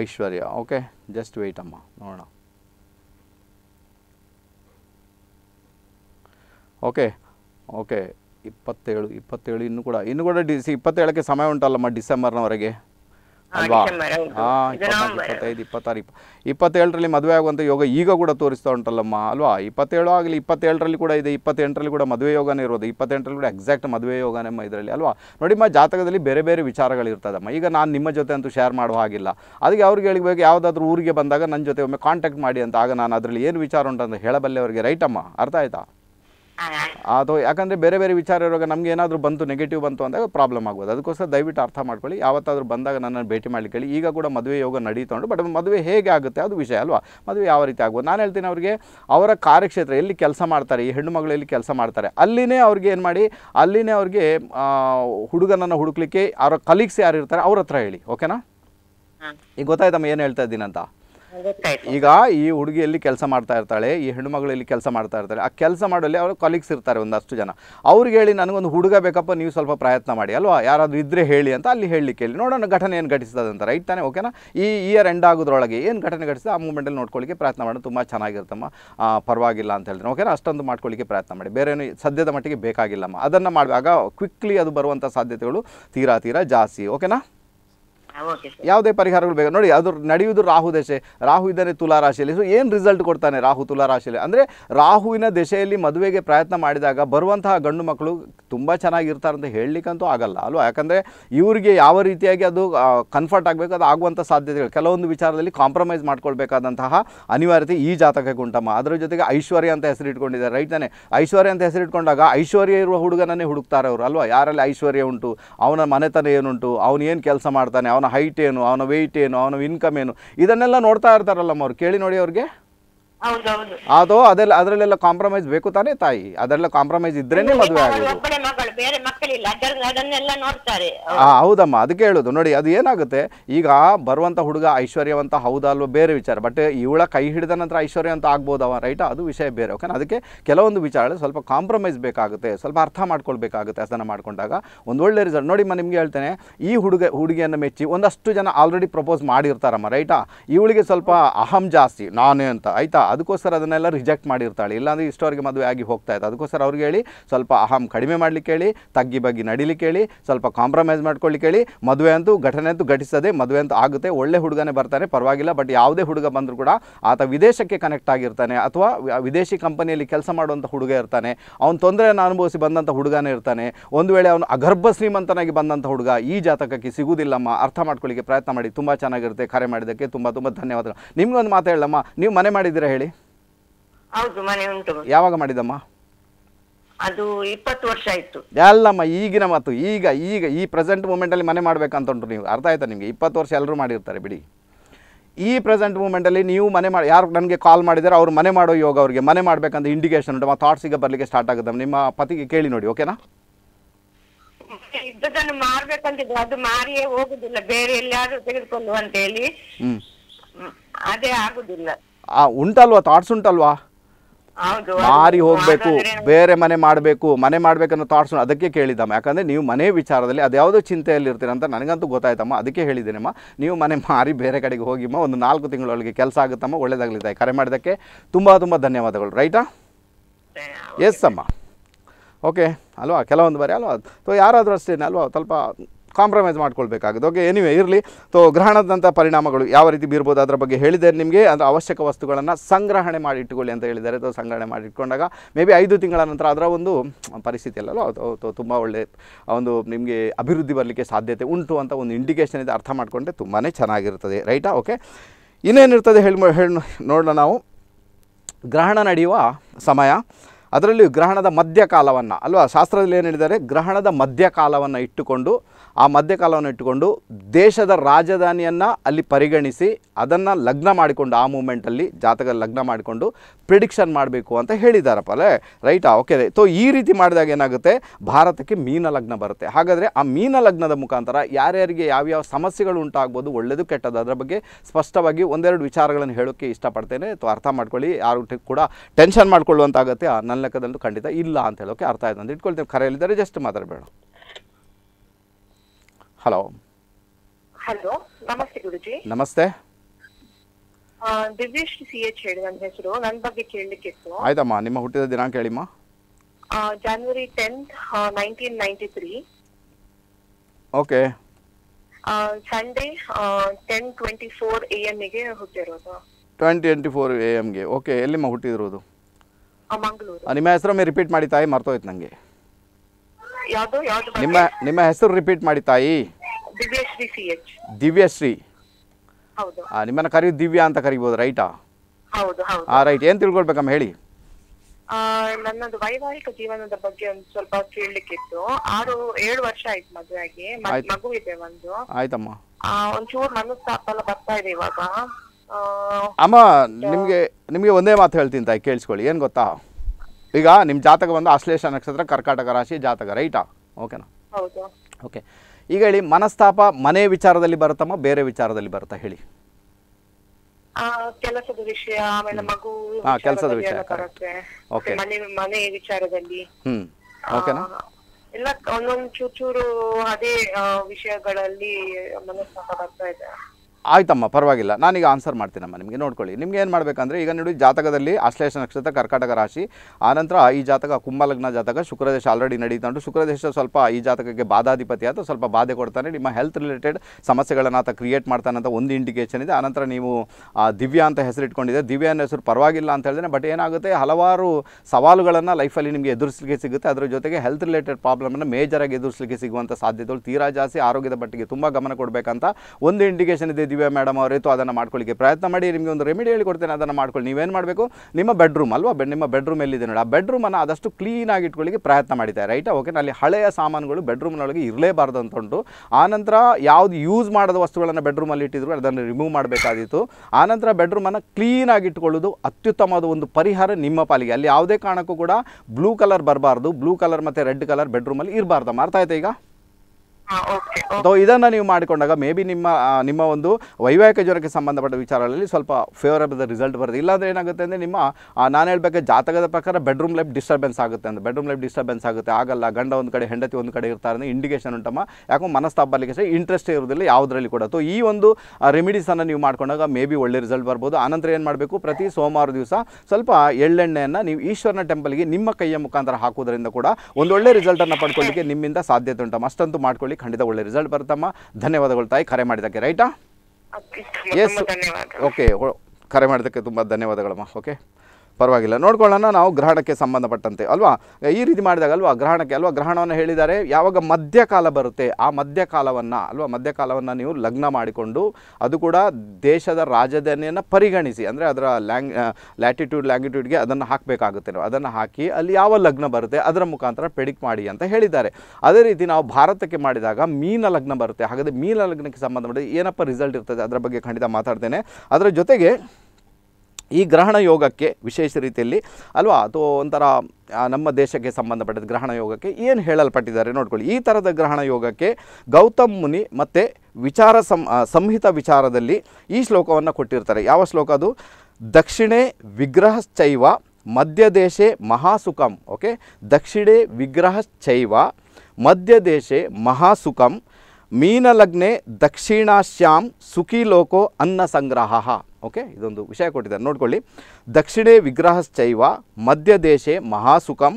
Aishwarya okay just wait ಅಮ್ಮ ನೋಡೋಣ ಓಕೆ ಓಕೆ ಇಪ್ಪತ್ತೇಳು ಇಪ್ಪತ್ತೇಳು ಇನ್ನು ಕೂಡ ಇನ್ನು ಕೂಡ ಡಿಸಿ ಇಪ್ಪತ್ತೇಳಕ್ಕೆ ಸಮಯ ಉಂಟಲ್ಲಮ್ಮ ಡಿಸೆಂಬರ್ನವರೆಗೆ ಅಲ್ವಾ ಹಾಂ ಇಪ್ಪತ್ನಾಲ್ಕು ಇಪ್ಪತ್ತೈದು ಇಪ್ಪತ್ತಾರು ಇಪ್ಪ ಇಪ್ಪತ್ತೇಳರಲ್ಲಿ ಮದುವೆ ಆಗುವಂಥ ಯೋಗ ಈಗ ಕೂಡ ತೋರಿಸ್ತಾ ಉಂಟಲ್ಲಮ್ಮ ಅಲ್ವಾ ಇಪ್ಪತ್ತೇಳು ಆಗಲಿ ಇಪ್ಪತ್ತೇಳರಲ್ಲಿ ಕೂಡ ಇದೆ ಇಪ್ಪತ್ತೆಂಟರಲ್ಲಿ ಕೂಡ ಮದುವೆ ಯೋಗನೇ ಇರೋದು ಇಪ್ಪತ್ತೆಂಟರಲ್ಲಿ ಕೂಡ ಎಕ್ಸಾಕ್ಟ್ ಮದುವೆ ಯೋಗನೇಮ್ಮ ಇದರಲ್ಲಿ ಅಲ್ವಾ ನೋಡಿಮ್ಮ ಜಾತಕದಲ್ಲಿ ಬೇರೆ ಬೇರೆ ವಿಚಾರಗಳಿರ್ತದಮ್ಮ ಈಗ ನಾನು ನಿಮ್ಮ ಜೊತೆ ಅಂತೂ ಶೇರ್ ಮಾಡುವ ಹಾಗಿಲ್ಲ ಅದಕ್ಕೆ ಅವ್ರಿಗೆ ಹೇಳಬೇಕು ಯಾವುದಾದ್ರೂ ಊರಿಗೆ ಬಂದಾಗ ನನ್ನ ಜೊತೆ ಒಮ್ಮೆ ಕಾಂಟ್ಯಾಕ್ಟ್ ಮಾಡಿ ಅಂತ ಆಗ ನಾನು ಅದರಲ್ಲಿ ಏನು ವಿಚಾರ ಉಂಟಂತ ಹೇಳಬಲ್ಲೆ ಅವರಿಗೆ ರೈಟಮ್ಮ ಅರ್ಥ ಆಯಿತಾ ಅದು ಯಾಕಂದರೆ ಬೇರೆ ಬೇರೆ ವಿಚಾರ ಇರುವಾಗ ನಮ್ಗೆ ಏನಾದರೂ ಬಂತು ನೆಗೆಟಿವ್ ಬಂತು ಅಂದಾಗ ಪ್ರಾಬ್ಲಮ್ ಆಗ್ಬೋದು ಅದಕ್ಕೋಸ್ಕರ ದಯವಿಟ್ಟು ಅರ್ಥ ಮಾಡ್ಕೊಳ್ಳಿ ಯಾವತ್ತಾದರೂ ಬಂದಾಗ ನನ್ನನ್ನು ಭೇಟಿ ಮಾಡಲಿಕ್ಕೆ ಹೇಳಿ ಈಗ ಕೂಡ ಮದುವೆ ಯೋಗ ನಡೀತೊಂಡು ಬಟ್ ಮದುವೆ ಹೇಗೆ ಆಗುತ್ತೆ ಅದು ವಿಷಯ ಅಲ್ವಾ ಮದುವೆ ಯಾವ ರೀತಿ ಆಗ್ಬೋದು ನಾನು ಹೇಳ್ತೀನಿ ಅವರಿಗೆ ಅವರ ಕಾರ್ಯಕ್ಷೇತ್ರ ಎಲ್ಲಿ ಕೆಲಸ ಮಾಡ್ತಾರೆ ಈ ಹೆಣ್ಣು ಮಗಳು ಕೆಲಸ ಮಾಡ್ತಾರೆ ಅಲ್ಲಿನೇ ಅವ್ರಿಗೆ ಏನು ಮಾಡಿ ಅಲ್ಲಿನೇ ಅವ್ರಿಗೆ ಹುಡುಗನನ್ನು ಹುಡುಕ್ಲಿಕ್ಕೆ ಅವರ ಕಲೀಗ್ಸ್ ಯಾರು ಇರ್ತಾರೆ ಅವ್ರ ಹತ್ರ ಹೇಳಿ ಓಕೆನಾ ಈಗ ಗೊತ್ತಾಯ್ತಮ್ಮ ಏನು ಹೇಳ್ತಾ ಇದ್ದೀನಿ ಅಂತ ಈಗ ಈ ಹುಡುಗಿಯಲ್ಲಿ ಕೆಲಸ ಮಾಡ್ತಾ ಇರ್ತಾಳೆ ಈ ಹೆಣ್ಣುಮಗಳು ಎಲ್ಲಿ ಕೆಲಸ ಮಾಡ್ತಾ ಇರ್ತಾಳೆ ಆ ಕೆಲಸ ಮಾಡೋಲ್ಲಿ ಅವರು ಕಲೀಗ್ಸ್ ಇರ್ತಾರೆ ಒಂದಷ್ಟು ಜನ ಅವ್ರಿಗೆ ಹೇಳಿ ನನಗೊಂದು ಹುಡುಗ ಬೇಕಪ್ಪ ನೀವು ಸ್ವಲ್ಪ ಪ್ರಯತ್ನ ಮಾಡಿ ಅಲ್ವಾ ಯಾರಾದರೂ ಇದ್ದರೆ ಹೇಳಿ ಅಂತ ಅಲ್ಲಿ ಹೇಳಿ ಕೇಳಿ ನೋಡೋಣ ಘಟನೆ ಏನು ಘಟಿಸ್ತದೆ ಅಂತ ರೈಟ್ ತಾನೆ ಓಕೆನಾ ಈ ಇಯರ್ ಎಂಡ್ ಆಗೋದ್ರೊಳಗೆ ಏನು ಘಟನೆ ಘಟಿಸಿದೆ ಆ ಮೂಮೆಂಟಲ್ಲಿ ನೋಡ್ಕೊಳ್ಳಿಕ್ಕೆ ಪ್ರಯತ್ನ ಮಾಡೋಣ ತುಂಬ ಚೆನ್ನಾಗಿರ್ತಮ್ಮ ಪರವಾಗಿಲ್ಲ ಅಂತ ಹೇಳಿದ್ರೆ ಓಕೆನಾ ಅಷ್ಟೊಂದು ಮಾಡ್ಕೊಳ್ಳಿಕ್ಕೆ ಪ್ರಯತ್ನ ಮಾಡಿ ಬೇರೆ ಸದ್ಯದ ಮಟ್ಟಿಗೆ ಬೇಕಾಗಿಲ್ಲಮ್ಮ ಅದನ್ನು ಮಾಡುವಾಗ ಕ್ವಿಕ್ಲಿ ಅದು ಬರುವಂಥ ಸಾಧ್ಯತೆಗಳು ತೀರಾ ತೀರಾ ಜಾಸ್ತಿ ಓಕೆನಾ ಯಾವುದೇ ಪರಿಹಾರಗಳು ಬೇಕು ನೋಡಿ ಅದು ನಡೆಯುವುದು ರಾಹು ದಶೆ ರಾಹು ಇದ್ದಾನೆ ತುಲಾ ರಾಶಿಯಲ್ಲಿ ಸೊ ಏನು ರಿಸಲ್ಟ್ ಕೊಡ್ತಾನೆ ರಾಹು ತುಲಾ ರಾಶಿಯಲ್ಲಿ ಅಂದರೆ ರಾಹುವಿನ ದೆಸೆಯಲ್ಲಿ ಮದುವೆಗೆ ಪ್ರಯತ್ನ ಮಾಡಿದಾಗ ಬರುವಂತಹ ಗಂಡು ಮಕ್ಕಳು ತುಂಬ ಅಂತ ಹೇಳಲಿಕ್ಕಂತೂ ಆಗಲ್ಲ ಅಲ್ವಾ ಯಾಕಂದರೆ ಇವರಿಗೆ ಯಾವ ರೀತಿಯಾಗಿ ಅದು ಕನ್ಫರ್ಟ್ ಆಗಬೇಕು ಅದು ಆಗುವಂಥ ಸಾಧ್ಯತೆಗಳು ಕೆಲವೊಂದು ವಿಚಾರದಲ್ಲಿ ಕಾಂಪ್ರಮೈಸ್ ಮಾಡ್ಕೊಳ್ಬೇಕಾದಂತಹ ಅನಿವಾರ್ಯತೆ ಈ ಜಾತಕ ಉಂಟಮ್ಮ ಅದರ ಜೊತೆಗೆ ಐಶ್ವರ್ಯ ಅಂತ ಹೆಸರಿಟ್ಕೊಂಡಿದ್ದಾರೆ ರೈಟ್ ತಾನೆ ಐಶ್ವರ್ಯ ಅಂತ ಹೆಸರಿಟ್ಕೊಂಡಾಗ ಐಶ್ವರ್ಯ ಇರುವ ಹುಡುಗನನ್ನೇ ಹುಡುಕ್ತಾರೆ ಅವರು ಅಲ್ವಾ ಯಾರಲ್ಲಿ ಐಶ್ವರ್ಯ ಉಂಟು ಅವನ ಮನೆತನ ಏನುಂಟು ಅವನು ಏನು ಕೆಲಸ ಮಾಡ್ತಾನೆ ಅವನ ಅವನ ಹೈಟ್ ಏನು ಅವನ ವೆಯ್ಟ್ ಏನು ಅವನ ಇನ್ಕಮ್ ಏನು ಇದನ್ನೆಲ್ಲ ನೋಡ್ತಾ ಇರ್ತಾರಲ್ಲಮ್ಮ ಅವ್ರು ಕೇಳಿ ನೋಡಿ ಅವ್ರಿಗೆ ಅದು ಅದೆಲ್ಲ ಅದರಲ್ಲೆಲ್ಲ ಕಾಂಪ್ರಮೈಸ್ ಬೇಕು ತಾನೇ ತಾಯಿ ಅದರಲ್ಲ ಕಾಂಪ್ರಮೈಸ್ ಇದ್ರೇನೆ ಮದುವೆ ಆಗೋದು ಬೇರೆ ಹೌದಮ್ಮ ಅದಕ್ಕೆ ಹೇಳುದು ನೋಡಿ ಅದು ಏನಾಗುತ್ತೆ ಈಗ ಬರುವಂತ ಹುಡುಗ ಐಶ್ವರ್ಯವಂತ ಹೌದಾ ಅಲ್ವ ಬೇರೆ ವಿಚಾರ ಬಟ್ ಇವಳ ಕೈ ಹಿಡಿದ ನಂತರ ಐಶ್ವರ್ಯ ಅಂತ ಆಗ್ಬೋದವ ರೈಟ್ ಅದು ವಿಷಯ ಬೇರೆ ಓಕೆನಾ ಅದಕ್ಕೆ ಕೆಲವೊಂದು ವಿಚಾರ ಸ್ವಲ್ಪ ಕಾಂಪ್ರಮೈಸ್ ಬೇಕಾಗುತ್ತೆ ಸ್ವಲ್ಪ ಅರ್ಥ ಮಾಡ್ಕೊಳ್ಬೇಕಾಗುತ್ತೆ ಅದನ್ನು ಮಾಡ್ಕೊಂಡಾಗ ಒಂದು ಒಳ್ಳೆ ರಿಸಲ್ಟ್ ನೋಡಿ ಮಾ ನಿಮಗೆ ಹೇಳ್ತೇನೆ ಈ ಹುಡುಗ ಹುಡುಗಿಯನ್ನು ಮೆಚ್ಚಿ ಒಂದಷ್ಟು ಜನ ಆಲ್ರೆಡಿ ಪ್ರಪೋಸ್ ಮಾಡಿರ್ತಾರಮ್ಮ ರೈಟಾ ಇವಳಿಗೆ ಸ್ವಲ್ಪ ಅಹಂ ಜಾಸ್ತಿ ನಾನೇ ಅಂತ ಆಯ್ತಾ ಅದಕ್ಕೋಸ್ಕರ ಅದನ್ನೆಲ್ಲ ರಿಜೆಕ್ಟ್ ಮಾಡಿರ್ತಾಳೆ ಇಲ್ಲಾಂದ್ರೆ ಇಷ್ಟವರಿಗೆ ಮದುವೆ ಆಗಿ ಹೋಗ್ತಾ ಇತ್ತು ಅದಕ್ಕೋಸ್ಕರ ಅವ್ರಿಗೆ ಹೇಳಿ ಸ್ವಲ್ಪ ಅಹಂ ಕಡಿಮೆ ಮಾಡ್ಲಿಕ್ಕೆ ಹೇಳಿ ಹೇಳಿ ತಗ್ಗಿ ಬಗ್ಗಿ ನಡಿಲಿಕ್ಕೆ ಹೇಳಿ ಸ್ವಲ್ಪ ಕಾಂಪ್ರಮೈಸ್ ಮಾಡ್ಕೊಳ್ಳಿ ಕೇಳಿ ಮದುವೆ ಅಂತೂ ಘಟನೆ ಅಂತೂ ಘಟಿಸದೆ ಮದುವೆ ಅಂತೂ ಆಗುತ್ತೆ ಒಳ್ಳೆ ಹುಡುಗನೇ ಬರ್ತಾನೆ ಪರವಾಗಿಲ್ಲ ಬಟ್ ಯಾವುದೇ ಹುಡುಗ ಬಂದರೂ ಕೂಡ ಆತ ವಿದೇಶಕ್ಕೆ ಕನೆಕ್ಟ್ ಆಗಿರ್ತಾನೆ ಅಥವಾ ವಿದೇಶಿ ಕಂಪನಿಯಲ್ಲಿ ಕೆಲಸ ಮಾಡುವಂಥ ಹುಡುಗ ಇರ್ತಾನೆ ಅವನ ತೊಂದರೆಯನ್ನು ಅನುಭವಿಸಿ ಬಂದಂಥ ಹುಡುಗನೇ ಇರ್ತಾನೆ ಒಂದು ವೇಳೆ ಅವನು ಅಗರ್ಭ ಶ್ರೀಮಂತನಾಗಿ ಬಂದಂಥ ಹುಡುಗ ಈ ಜಾತಕಕ್ಕೆ ಸಿಗುವುದಿಲ್ಲಮ್ಮ ಅರ್ಥ ಮಾಡ್ಕೊಳ್ಳಿಕ್ಕೆ ಪ್ರಯತ್ನ ಮಾಡಿ ತುಂಬ ಚೆನ್ನಾಗಿರುತ್ತೆ ಕರೆ ಮಾಡಿದ್ದಕ್ಕೆ ತುಂಬ ತುಂಬ ಧನ್ಯವಾದಗಳು ನಿಮ್ಗೊಂದು ಮಾತು ಹೇಳಮ್ಮ ನೀವು ಮನೆ ಮಾಡಿದ್ದೀರಾ ಹೇಳಿ ಹೌದು ಮನೆ ಉಂಟು ಯಾವಾಗ ಮಾಡಿದಮ್ಮ ಅದು ಇಪ್ಪತ್ತು ವರ್ಷ ಆಯ್ತು ಎಲ್ಲಮ್ಮ ಈಗಿನ ಮಾತು ಈಗ ಈಗ ಈ ಪ್ರೆಸೆಂಟ್ ಮೂಮೆಂಟ್ ಅಲ್ಲಿ ಮನೆ ಮಾಡ್ಬೇಕಂತ ಉಂಟು ನೀವು ಅರ್ಥ ಆಯ್ತಾ ನಿಮ್ಗೆ ಇಪ್ಪತ್ತು ವರ್ಷ ಎಲ್ಲರೂ ಮಾಡಿರ್ತಾರೆ ಬಿಡಿ ಈ ಪ್ರೆಸೆಂಟ್ ಮೂಮೆಂಟ್ ಅಲ್ಲಿ ನೀವು ಮನೆ ಮಾಡಿ ಯಾರು ನನಗೆ ಕಾಲ್ ಮಾಡಿದರೆ ಅವ್ರು ಮನೆ ಮಾಡೋ ಯೋಗ ಅವರಿಗೆ ಮನೆ ಮಾಡಬೇಕಂತ ಇಂಡಿಕೇಶನ್ ಉಂಟು ಈಗ ಬರಲಿಕ್ಕೆ ಸ್ಟಾರ್ಟ್ ಆಗುತ್ತೆ ನಿಮ್ಮ ಪತಿಗೆ ಕೇಳಿ ನೋಡಿ ಓಕೆನಾ ಅದು ಮಾರಿಯೇ ಬೇರೆ ಉಂಟಲ್ವಾ ಥಾಟ್ಸ್ ಉಂಟಲ್ವಾ ಮಾರಿ ಹೋಗಬೇಕು ಬೇರೆ ಮನೆ ಮಾಡಬೇಕು ಮನೆ ಮಾಡ್ಬೇಕನ್ನೋ ಥಾಟ್ಸ್ ಅದಕ್ಕೆ ಕೇಳಿದ್ದಮ್ಮ ಯಾಕಂದರೆ ನೀವು ಮನೆ ವಿಚಾರದಲ್ಲಿ ಅದ್ಯಾವುದೋ ಚಿಂತೆಯಲ್ಲಿ ಅಂತ ನನಗಂತೂ ಗೊತ್ತಾಯ್ತಮ್ಮ ಅದಕ್ಕೆ ಹೇಳಿದ್ದೀನಮ್ಮ ನೀವು ಮನೆ ಮಾರಿ ಬೇರೆ ಕಡೆಗೆ ಹೋಗಿಮ್ಮ ಒಂದು ನಾಲ್ಕು ತಿಂಗಳೊಳಗೆ ಕೆಲಸ ಆಗುತ್ತಮ್ಮ ಒಳ್ಳೇದಾಗಲಿ ತಾಯಿ ಕರೆ ಮಾಡಿದ್ದಕ್ಕೆ ತುಂಬ ತುಂಬ ಧನ್ಯವಾದಗಳು ರೈಟಾ ಎಸ್ ಅಮ್ಮ ಓಕೆ ಅಲ್ವಾ ಕೆಲವೊಂದು ಬಾರಿ ಅಲ್ವಾ ಅಥವಾ ಯಾರಾದರೂ ಅಷ್ಟೇನೆ ಅಲ್ವಾ ಸ್ವಲ್ಪ ಕಾಂಪ್ರಮೈಸ್ ಮಾಡ್ಕೊಳ್ಬೇಕಾಗುತ್ತೆ ಓಕೆ ಎನಿವೆ ಇರಲಿ ಸೊ ಗ್ರಹಣದಂಥ ಪರಿಣಾಮಗಳು ಯಾವ ರೀತಿ ಬೀರ್ಬೋದು ಅದರ ಬಗ್ಗೆ ಹೇಳಿದ್ದಾರೆ ನಿಮಗೆ ಅದು ಅವಶ್ಯಕ ವಸ್ತುಗಳನ್ನು ಸಂಗ್ರಹಣೆ ಮಾಡಿ ಇಟ್ಟುಕೊಳ್ಳಿ ಅಂತ ಹೇಳಿದ್ದಾರೆ ಅಥವಾ ಸಂಗ್ರಹಣೆ ಮಾಡಿ ಇಟ್ಕೊಂಡಾಗ ಮೇ ಬಿ ಐದು ತಿಂಗಳ ನಂತರ ಅದರ ಒಂದು ಪರಿಸ್ಥಿತಿ ಅಲ್ಲಲ್ಲ ಅದು ತುಂಬ ಒಳ್ಳೆಯ ಒಂದು ನಿಮಗೆ ಅಭಿವೃದ್ಧಿ ಬರಲಿಕ್ಕೆ ಸಾಧ್ಯತೆ ಉಂಟು ಅಂತ ಒಂದು ಇಂಡಿಕೇಷನ್ ಇದೆ ಅರ್ಥ ಮಾಡಿಕೊಂಡೆ ತುಂಬಾ ಚೆನ್ನಾಗಿರ್ತದೆ ರೈಟಾ ಓಕೆ ಇನ್ನೇನಿರ್ತದೆ ಹೇಳಿ ಹೇಳಿ ನೋಡೋಣ ನಾವು ಗ್ರಹಣ ನಡೆಯುವ ಸಮಯ ಅದರಲ್ಲಿ ಗ್ರಹಣದ ಮಧ್ಯಕಾಲವನ್ನು ಅಲ್ವಾ ಶಾಸ್ತ್ರದಲ್ಲಿ ಏನು ಹೇಳಿದ್ದಾರೆ ಗ್ರಹಣದ ಮಧ್ಯಕಾಲವನ್ನು ಇಟ್ಟುಕೊಂಡು ಆ ಮಧ್ಯಕಾಲವನ್ನು ಇಟ್ಟುಕೊಂಡು ದೇಶದ ರಾಜಧಾನಿಯನ್ನು ಅಲ್ಲಿ ಪರಿಗಣಿಸಿ ಅದನ್ನು ಲಗ್ನ ಮಾಡಿಕೊಂಡು ಆ ಮೂಮೆಂಟಲ್ಲಿ ಜಾತಕ ಲಗ್ನ ಮಾಡಿಕೊಂಡು ಪ್ರಿಡಿಕ್ಷನ್ ಮಾಡಬೇಕು ಅಂತ ಅಲ್ಲೇ ರೈಟಾ ಓಕೆ ಸೊ ಈ ರೀತಿ ಮಾಡಿದಾಗ ಏನಾಗುತ್ತೆ ಭಾರತಕ್ಕೆ ಮೀನ ಲಗ್ನ ಬರುತ್ತೆ ಹಾಗಾದರೆ ಆ ಮೀನ ಲಗ್ನದ ಮುಖಾಂತರ ಯಾರ್ಯಾರಿಗೆ ಯಾವ್ಯಾವ ಸಮಸ್ಯೆಗಳು ಉಂಟಾಗ್ಬೋದು ಒಳ್ಳೆಯದು ಕೆಟ್ಟದ್ದು ಅದರ ಬಗ್ಗೆ ಸ್ಪಷ್ಟವಾಗಿ ಒಂದೆರಡು ವಿಚಾರಗಳನ್ನು ಹೇಳೋಕ್ಕೆ ಇಷ್ಟಪಡ್ತೇನೆ ಅಥವಾ ಅರ್ಥ ಮಾಡ್ಕೊಳ್ಳಿ ಯಾರು ಕೂಡ ಟೆನ್ಷನ್ ಮಾಡ್ಕೊಳ್ಳುವಂತಾಗುತ್ತೆ ನನ್ನ ಲೆಕ್ಕದಲ್ಲೂ ಖಂಡಿತ ಇಲ್ಲ ಅಂತ ಹೇಳೋಕೆ ಅರ್ಥ ಆಯ್ತು ಅಂತ ಇಟ್ಕೊಳ್ತೇವೆ ಕರೆಯಲ್ಲಿದ್ದಾರೆ ಜಸ್ಟ್ ಮಾತಾಡಬೇಡ ಹಲೋ ಹಲೋ ನಮಸ್ತೆ ಗುರುಜಿ ನಮಸ್ತೆ ದಿವ್ಯಶ್ ಸಿ ಎಚ್ ಹೇಳಿ ನನ್ನ ಹೆಸರು ನನ್ನ ಬಗ್ಗೆ ಇತ್ತು ಆಯ್ತಮ್ಮ ನಿಮ್ಮ ಹುಟ್ಟಿದ ದಿನಾಂಕ ಹೇಳಿಮ್ಮ January tenth nineteen ninety three okay Sunday ten twenty four A ಗೆ ಹುಟ್ಟಿರೋದು twenty twenty four A M ಗೆ ಓಕೆ ಎಲ್ಲಿಮ್ಮ ಹುಟ್ಟಿದಿರೋದು ಮಂಗಳೂರು ನಿಮ್ಮ ಮೇ ರಿಪೀಟ್ ಮಾಡಿ ತಾಯಿ ಮರ್ತೋಯ್ತು ನನಗೆ ಯಾವುದು ಯಾವುದು ನಿಮ್ಮ ನಿಮ್ಮ ಹೆಸರು ರಿಪೀಟ್ ಮಾಡಿ ತಾಯಿ ದಿವ್ಯಶ್ರೀ ನಿಮ್ಮನ್ನ ದಿವ್ಯಶ್ರೀ ಹೌದು ಕರೆಯೋದು ದಿವ್ಯಾ ಅಂತ ಕರಿಬೋದು ರೈಟಾ ಹೌದು ಹೌದು ರೈಟ್ ಏನು ತಿಳ್ಕೊಳ್ಬೇಕಮ್ಮ ಹೇಳಿ ಆ, ನನ್ನದು ವೈವಾಹಿಕ ಜೀವನದ ಬಗ್ಗೆ ಒಂದು ಸ್ವಲ್ಪ ಕೇಳಲಿಕ್ಕಿತ್ತು ಆರು ಏಳು ವರ್ಷ ಆಯ್ತು ಮದುವೆ ಆಗಿ ಮಗು ಇದೆ ಒಂದು ಆಯ್ತಮ್ಮ ಆ, ಒಂಚೂರು ಮನಸ್ತಾಪ ಎಲ್ಲ ಬರ್ತಾ ಇದೆ ಇವಾಗ ಅಮ್ಮ ನಿಮಗೆ ನಿಮಗೆ ಒಂದೇ ಮಾತು ಹೇಳ್ತೀನಿ ತಾಯಿ ಕೇಳಿಸ್ಕೊಳ್ಳಿ ಏನು ಗೊತ್ತಾ ಈಗ ನಿಮ್ಮ ಜಾತಕ ಬಂದು ಆಶ್ಲೇಷ ನಕ್ಷತ್ರ ಕರ್ಕಾಟಕ ರಾಶಿ ಜಾತಕ ರೈಟಾ ಓಕೆನಾ ಓಕೆ ಈಗ ಹೇಳಿ ಮನಸ್ತಾಪ ಮನೆ ವಿಚಾರದಲ್ಲಿ ಬರುತ್ತಮ್ಮ ಬೇರೆ ವಿಚಾರದಲ್ಲಿ ಬರುತ್ತಾ ಹೇಳಿ ಕೆಲಸದ ವಿಷಯ ಆಮೇಲೆ ಮಗು ಕೆಲಸದ ವಿಷಯ ಓಕೆ ಮನೆ ಮನೆ ವಿಚಾರದಲ್ಲಿ ಹ್ಮ್ ಓಕೆನಾ ಎಲ್ಲ ಒಂದೊಂದು ಚೂರು ಚೂರು ಅದೇ ವಿಷಯಗಳಲ್ಲಿ ಮನಸ್ತಾಪ ಬರ್ತಾ ಇದೆ ಆಯ್ತಮ್ಮ ಪರವಾಗಿಲ್ಲ ನಾನೀಗ ಆನ್ಸರ್ ಮಾಡ್ತೀನಮ್ಮ ನಿಮಗೆ ನೋಡ್ಕೊಳ್ಳಿ ನಿಮ್ಗೆ ಏನು ಮಾಡಬೇಕಂದ್ರೆ ಈಗ ನೋಡಿ ಜಾತಕದಲ್ಲಿ ಆಶ್ಲೇಷ ನಕ್ಷತ್ರ ಕರ್ಕಾಟಕ ರಾಶಿ ಆನಂತರ ಈ ಜಾತಕ ಕುಂಭಲಗ್ನ ಜಾತಕ ಶುಕ್ರದೇಶ ಆಲ್ರೆಡಿ ನಡೀತಂಡು ಶುಕ್ರದೇಶ ಸ್ವಲ್ಪ ಈ ಜಾತಕಕ್ಕೆ ಬಾಧಾಧಿಪತಿ ಆದ ಸ್ವಲ್ಪ ಬಾಧೆ ಕೊಡ್ತಾನೆ ನಿಮ್ಮ ಹೆಲ್ತ್ ರಿಲೇಟೆಡ್ ಸಮಸ್ಯೆಗಳನ್ನು ಆತ ಕ್ರಿಯೇಟ್ ಮಾಡ್ತಾನೆ ಅಂತ ಒಂದು ಇಂಡಿಕೇಷನ್ ಇದೆ ಆನಂತರ ನೀವು ದಿವ್ಯಾ ಅಂತ ಹೆಸರಿಟ್ಕೊಂಡಿದೆ ದಿವ್ಯಾ ಅನ್ನ ಹೆಸರು ಪರವಾಗಿಲ್ಲ ಅಂತ ಹೇಳಿದ್ರೆ ಬಟ್ ಏನಾಗುತ್ತೆ ಹಲವಾರು ಸವಾಲುಗಳನ್ನು ಲೈಫಲ್ಲಿ ನಿಮಗೆ ಎದುರಿಸಲಿಕ್ಕೆ ಸಿಗುತ್ತೆ ಅದರ ಜೊತೆಗೆ ಹೆಲ್ತ್ ರಿಲೇಟೆಡ್ ಪ್ರಾಬ್ಲಮನ್ನು ಮೇಜರಾಗಿ ಎದುರಿಸಲಿಕ್ಕೆ ಸಿಗುವಂಥ ಸಾಧ್ಯತೆಗಳು ತೀರಾ ಜಾಸ್ತಿ ಆರೋಗ್ಯದ ಬಟ್ಟಿಗೆ ತುಂಬ ಗಮನ ಕೊಡಬೇಕಂತ ಒಂದು ಇಂಡಿಕೇಷನ್ ಇದೆ ದಿವ್ಯಾ ಮೇಡಮ್ ಅವರಿತ್ತು ಅದನ್ನು ಮಾಡ್ಕೊಳ್ಳಿಕ್ಕೆ ಪ್ರಯತ್ನ ಮಾಡಿ ನಿಮಗೆ ಒಂದು ರೆಮಿಡಿ ಕೊಡ್ತೇನೆ ಅದನ್ನು ಮಾಡ್ಕೊಳ್ಳಿ ನೀವೇನು ಮಾಡಬೇಕು ನಿಮ್ಮ ಬೆಡ್ರೂಮ್ ಅಲ್ವಾ ನಿಮ್ಮ ಬೆಡ್ರೂಮ್ ಎಲ್ಲಿದೆ ನೋಡಿ ಆ ಬೆಡ್ರೂಮನ್ನು ಆದಷ್ಟು ಕ್ಲೀನಾಗಿ ಇಟ್ಕೊಳ್ಳಿಕ್ಕೆ ಪ್ರಯತ್ನ ಮಾಡಿದ್ದಾರೆ ರೈಟ್ ಓಕೆ ಅಲ್ಲಿ ಹಳೆಯ ಸಾಮಾನುಗಳು ಬೆಡ್ರೂಮ್ನೊಳಗೆ ಇರಲೇಬಾರ್ದು ಅಂತ ಉಂಟು ಆನಂತರ ಯಾವುದು ಯೂಸ್ ಮಾಡಿದ ವಸ್ತುಗಳನ್ನು ಬೆಡ್ರೂಮಲ್ಲಿ ಇಟ್ಟಿದ್ರು ಅದನ್ನು ರಿಮೂವ್ ಮಾಡಬೇಕಾದಿತ್ತು ಆನಂತರ ಬೆಡ್ರೂಮನ್ನು ಕ್ಲೀನಾಗಿ ಇಟ್ಕೊಳ್ಳೋದು ಅತ್ಯುತ್ತಮವಾದ ಒಂದು ಪರಿಹಾರ ನಿಮ್ಮ ಪಾಲಿಗೆ ಅಲ್ಲಿ ಯಾವುದೇ ಕಾರಣಕ್ಕೂ ಕೂಡ ಬ್ಲೂ ಕಲರ್ ಬರಬಾರ್ದು ಬ್ಲೂ ಕಲರ್ ಮತ್ತು ರೆಡ್ ಕಲರ್ ಬೆಡ್ರೂಮಲ್ಲಿ ಇರಬಾರ್ದು ಮಾಡ್ತಾ ಈಗ ಸೊ ಇದನ್ನು ನೀವು ಮಾಡಿಕೊಂಡಾಗ ಮೇ ಬಿ ನಿಮ್ಮ ನಿಮ್ಮ ಒಂದು ವೈವಾಹಿಕ ಜ್ವರಕ್ಕೆ ಸಂಬಂಧಪಟ್ಟ ವಿಚಾರಗಳಲ್ಲಿ ಸ್ವಲ್ಪ ಫೇವರಬಲ್ ರಿಸಲ್ಟ್ ಬರುತ್ತೆ ಇಲ್ಲಾಂದ್ರೆ ಏನಾಗುತ್ತೆ ಅಂದರೆ ನಿಮ್ಮ ನಾನು ಹೇಳಬೇಕು ಜಾತಕದ ಪ್ರಕಾರ ಬೆಡ್ರೂಮ್ ಲೈಫ್ ಡಿಸ್ಟರ್ಬೆನ್ಸ್ ಆಗುತ್ತೆ ಅಂತ ಬೆಡ್ರೂಮ್ ಲೈಫ್ ಡಿಸ್ಟರ್ಬೆನ್ಸ್ ಆಗುತ್ತೆ ಆಗಲ್ಲ ಗಂಡ ಒಂದು ಕಡೆ ಹೆಂಡತಿ ಒಂದು ಕಡೆ ಇರ್ತಾರೆ ಅಂದರೆ ಇಂಡಿಕೇಷನ್ ಉಂಟಮ್ಮ ಯಾಕೋ ಮನಸ್ತಾಪ ಸಹ ಇಂಟ್ರೆಸ್ಟ್ ಇರೋದಿಲ್ಲ ಯಾವುದರಲ್ಲಿ ಕೂಡ ಸೊ ಈ ಒಂದು ರೆಮಿಡೀಸನ್ನು ನೀವು ಮಾಡ್ಕೊಂಡಾಗ ಮೇ ಬಿ ಒಳ್ಳೆ ರಿಸಲ್ಟ್ ಬರ್ಬೋದು ಆನಂತರ ಏನು ಮಾಡಬೇಕು ಪ್ರತಿ ಸೋಮವಾರ ದಿವಸ ಸ್ವಲ್ಪ ಎಳ್ಳೆಣ್ಣೆಯನ್ನು ನೀವು ಈಶ್ವರನ ಟೆಂಪಲ್ಗೆ ನಿಮ್ಮ ಕೈಯ ಮುಖಾಂತರ ಹಾಕುವುದರಿಂದ ಕೂಡ ಒಂದೊಳ್ಳೆ ರಿಸಲ್ಟನ್ನು ಪಡ್ಕೊಳ್ಳಿಕ್ಕೆ ನಿಮ್ಮಿಂದ ಸಾಧ್ಯತೆ ಉಂಟಮ್ಮ ಅಷ್ಟಂತೂ ಮಾಡ್ಕೊಳ್ಳಿ ಖಂಡಿತ ಒಳ್ಳೆ ರಿಸಲ್ಟ್ ಬರುತ್ತಮ್ಮ ಧನ್ಯವಾದಗಳು ತಾಯಿ ಕರೆ ಮಾಡಿದ್ದಕ್ಕೆ ರೈಟಾ ಎಸ್ ಓಕೆ ಕರೆ ಮಾಡಿದ್ದಕ್ಕೆ ತುಂಬ ಧನ್ಯವಾದಗಳಮ್ಮ ಓಕೆ ಪರವಾಗಿಲ್ಲ ನೋಡ್ಕೊಳ್ಳೋಣ ನಾವು ಗ್ರಹಣಕ್ಕೆ ಸಂಬಂಧಪಟ್ಟಂತೆ ಅಲ್ವಾ ಈ ರೀತಿ ಮಾಡಿದಾಗ ಅಲ್ವಾ ಗ್ರಹಣಕ್ಕೆ ಅಲ್ವಾ ಗ್ರಹಣವನ್ನು ಹೇಳಿದ್ದಾರೆ ಯಾವಾಗ ಮಧ್ಯಕಾಲ ಬರುತ್ತೆ ಆ ಮಧ್ಯಕಾಲವನ್ನು ಅಲ್ವಾ ಮಧ್ಯಕಾಲವನ್ನು ನೀವು ಲಗ್ನ ಮಾಡಿಕೊಂಡು ಅದು ಕೂಡ ದೇಶದ ರಾಜಧಾನಿಯನ್ನು ಪರಿಗಣಿಸಿ ಅಂದರೆ ಅದರ ಲ್ಯಾಂಗ್ ಲ್ಯಾಟಿಟ್ಯೂಡ್ ಲ್ಯಾಂಗಿಟ್ಯೂಡ್ಗೆ ಅದನ್ನು ಹಾಕಬೇಕಾಗುತ್ತೆ ನಾವು ಅದನ್ನು ಹಾಕಿ ಅಲ್ಲಿ ಯಾವ ಲಗ್ನ ಬರುತ್ತೆ ಅದರ ಮುಖಾಂತರ ಪೆಡಿಕ್ ಮಾಡಿ ಅಂತ ಹೇಳಿದ್ದಾರೆ ಅದೇ ರೀತಿ ನಾವು ಭಾರತಕ್ಕೆ ಮಾಡಿದಾಗ ಮೀನ ಲಗ್ನ ಬರುತ್ತೆ ಹಾಗಾದರೆ ಮೀನ ಲಗ್ನಕ್ಕೆ ಸಂಬಂಧಪಟ್ಟ ಏನಪ್ಪ ರಿಸಲ್ಟ್ ಇರ್ತದೆ ಅದರ ಬಗ್ಗೆ ಖಂಡಿತ ಮಾತಾಡ್ತೇನೆ ಅದರ ಜೊತೆಗೆ ಈ ಗ್ರಹಣ ಯೋಗಕ್ಕೆ ವಿಶೇಷ ರೀತಿಯಲ್ಲಿ ಅಲ್ವಾ ಅದು ಒಂಥರ ನಮ್ಮ ದೇಶಕ್ಕೆ ಸಂಬಂಧಪಟ್ಟಿದ್ದ ಗ್ರಹಣ ಯೋಗಕ್ಕೆ ಏನು ಹೇಳಲ್ಪಟ್ಟಿದ್ದಾರೆ ನೋಡ್ಕೊಳ್ಳಿ ಈ ಥರದ ಗ್ರಹಣ ಯೋಗಕ್ಕೆ ಗೌತಮ್ ಮುನಿ ಮತ್ತು ವಿಚಾರ ಸಂ ಸಂಹಿತ ವಿಚಾರದಲ್ಲಿ ಈ ಶ್ಲೋಕವನ್ನು ಕೊಟ್ಟಿರ್ತಾರೆ ಯಾವ ಶ್ಲೋಕ ಅದು ದಕ್ಷಿಣೆ ವಿಗ್ರಹಶ್ಚೈವ ಮಧ್ಯದೇಶೇ ಮಹಾಸುಖಂ ಓಕೆ ದಕ್ಷಿಣೆ ವಿಗ್ರಹಶ್ಚೈವ ಮಧ್ಯದೇಶೆ ಮಹಾಸುಖಂ ಮೀನಲಗ್ನೆ ದಕ್ಷಿಣಾಶ್ಯಾಂ ಸುಖಿ ಲೋಕೋ ಅನ್ನ ಸಂಗ್ರಹ ಓಕೆ ಇದೊಂದು ವಿಷಯ ಕೊಟ್ಟಿದ್ದಾರೆ ನೋಡ್ಕೊಳ್ಳಿ ದಕ್ಷಿಣೆ ವಿಗ್ರಹಶ್ಚೈವ ಮಧ್ಯ ದೇಶೆ ಮಹಾಸುಖಂ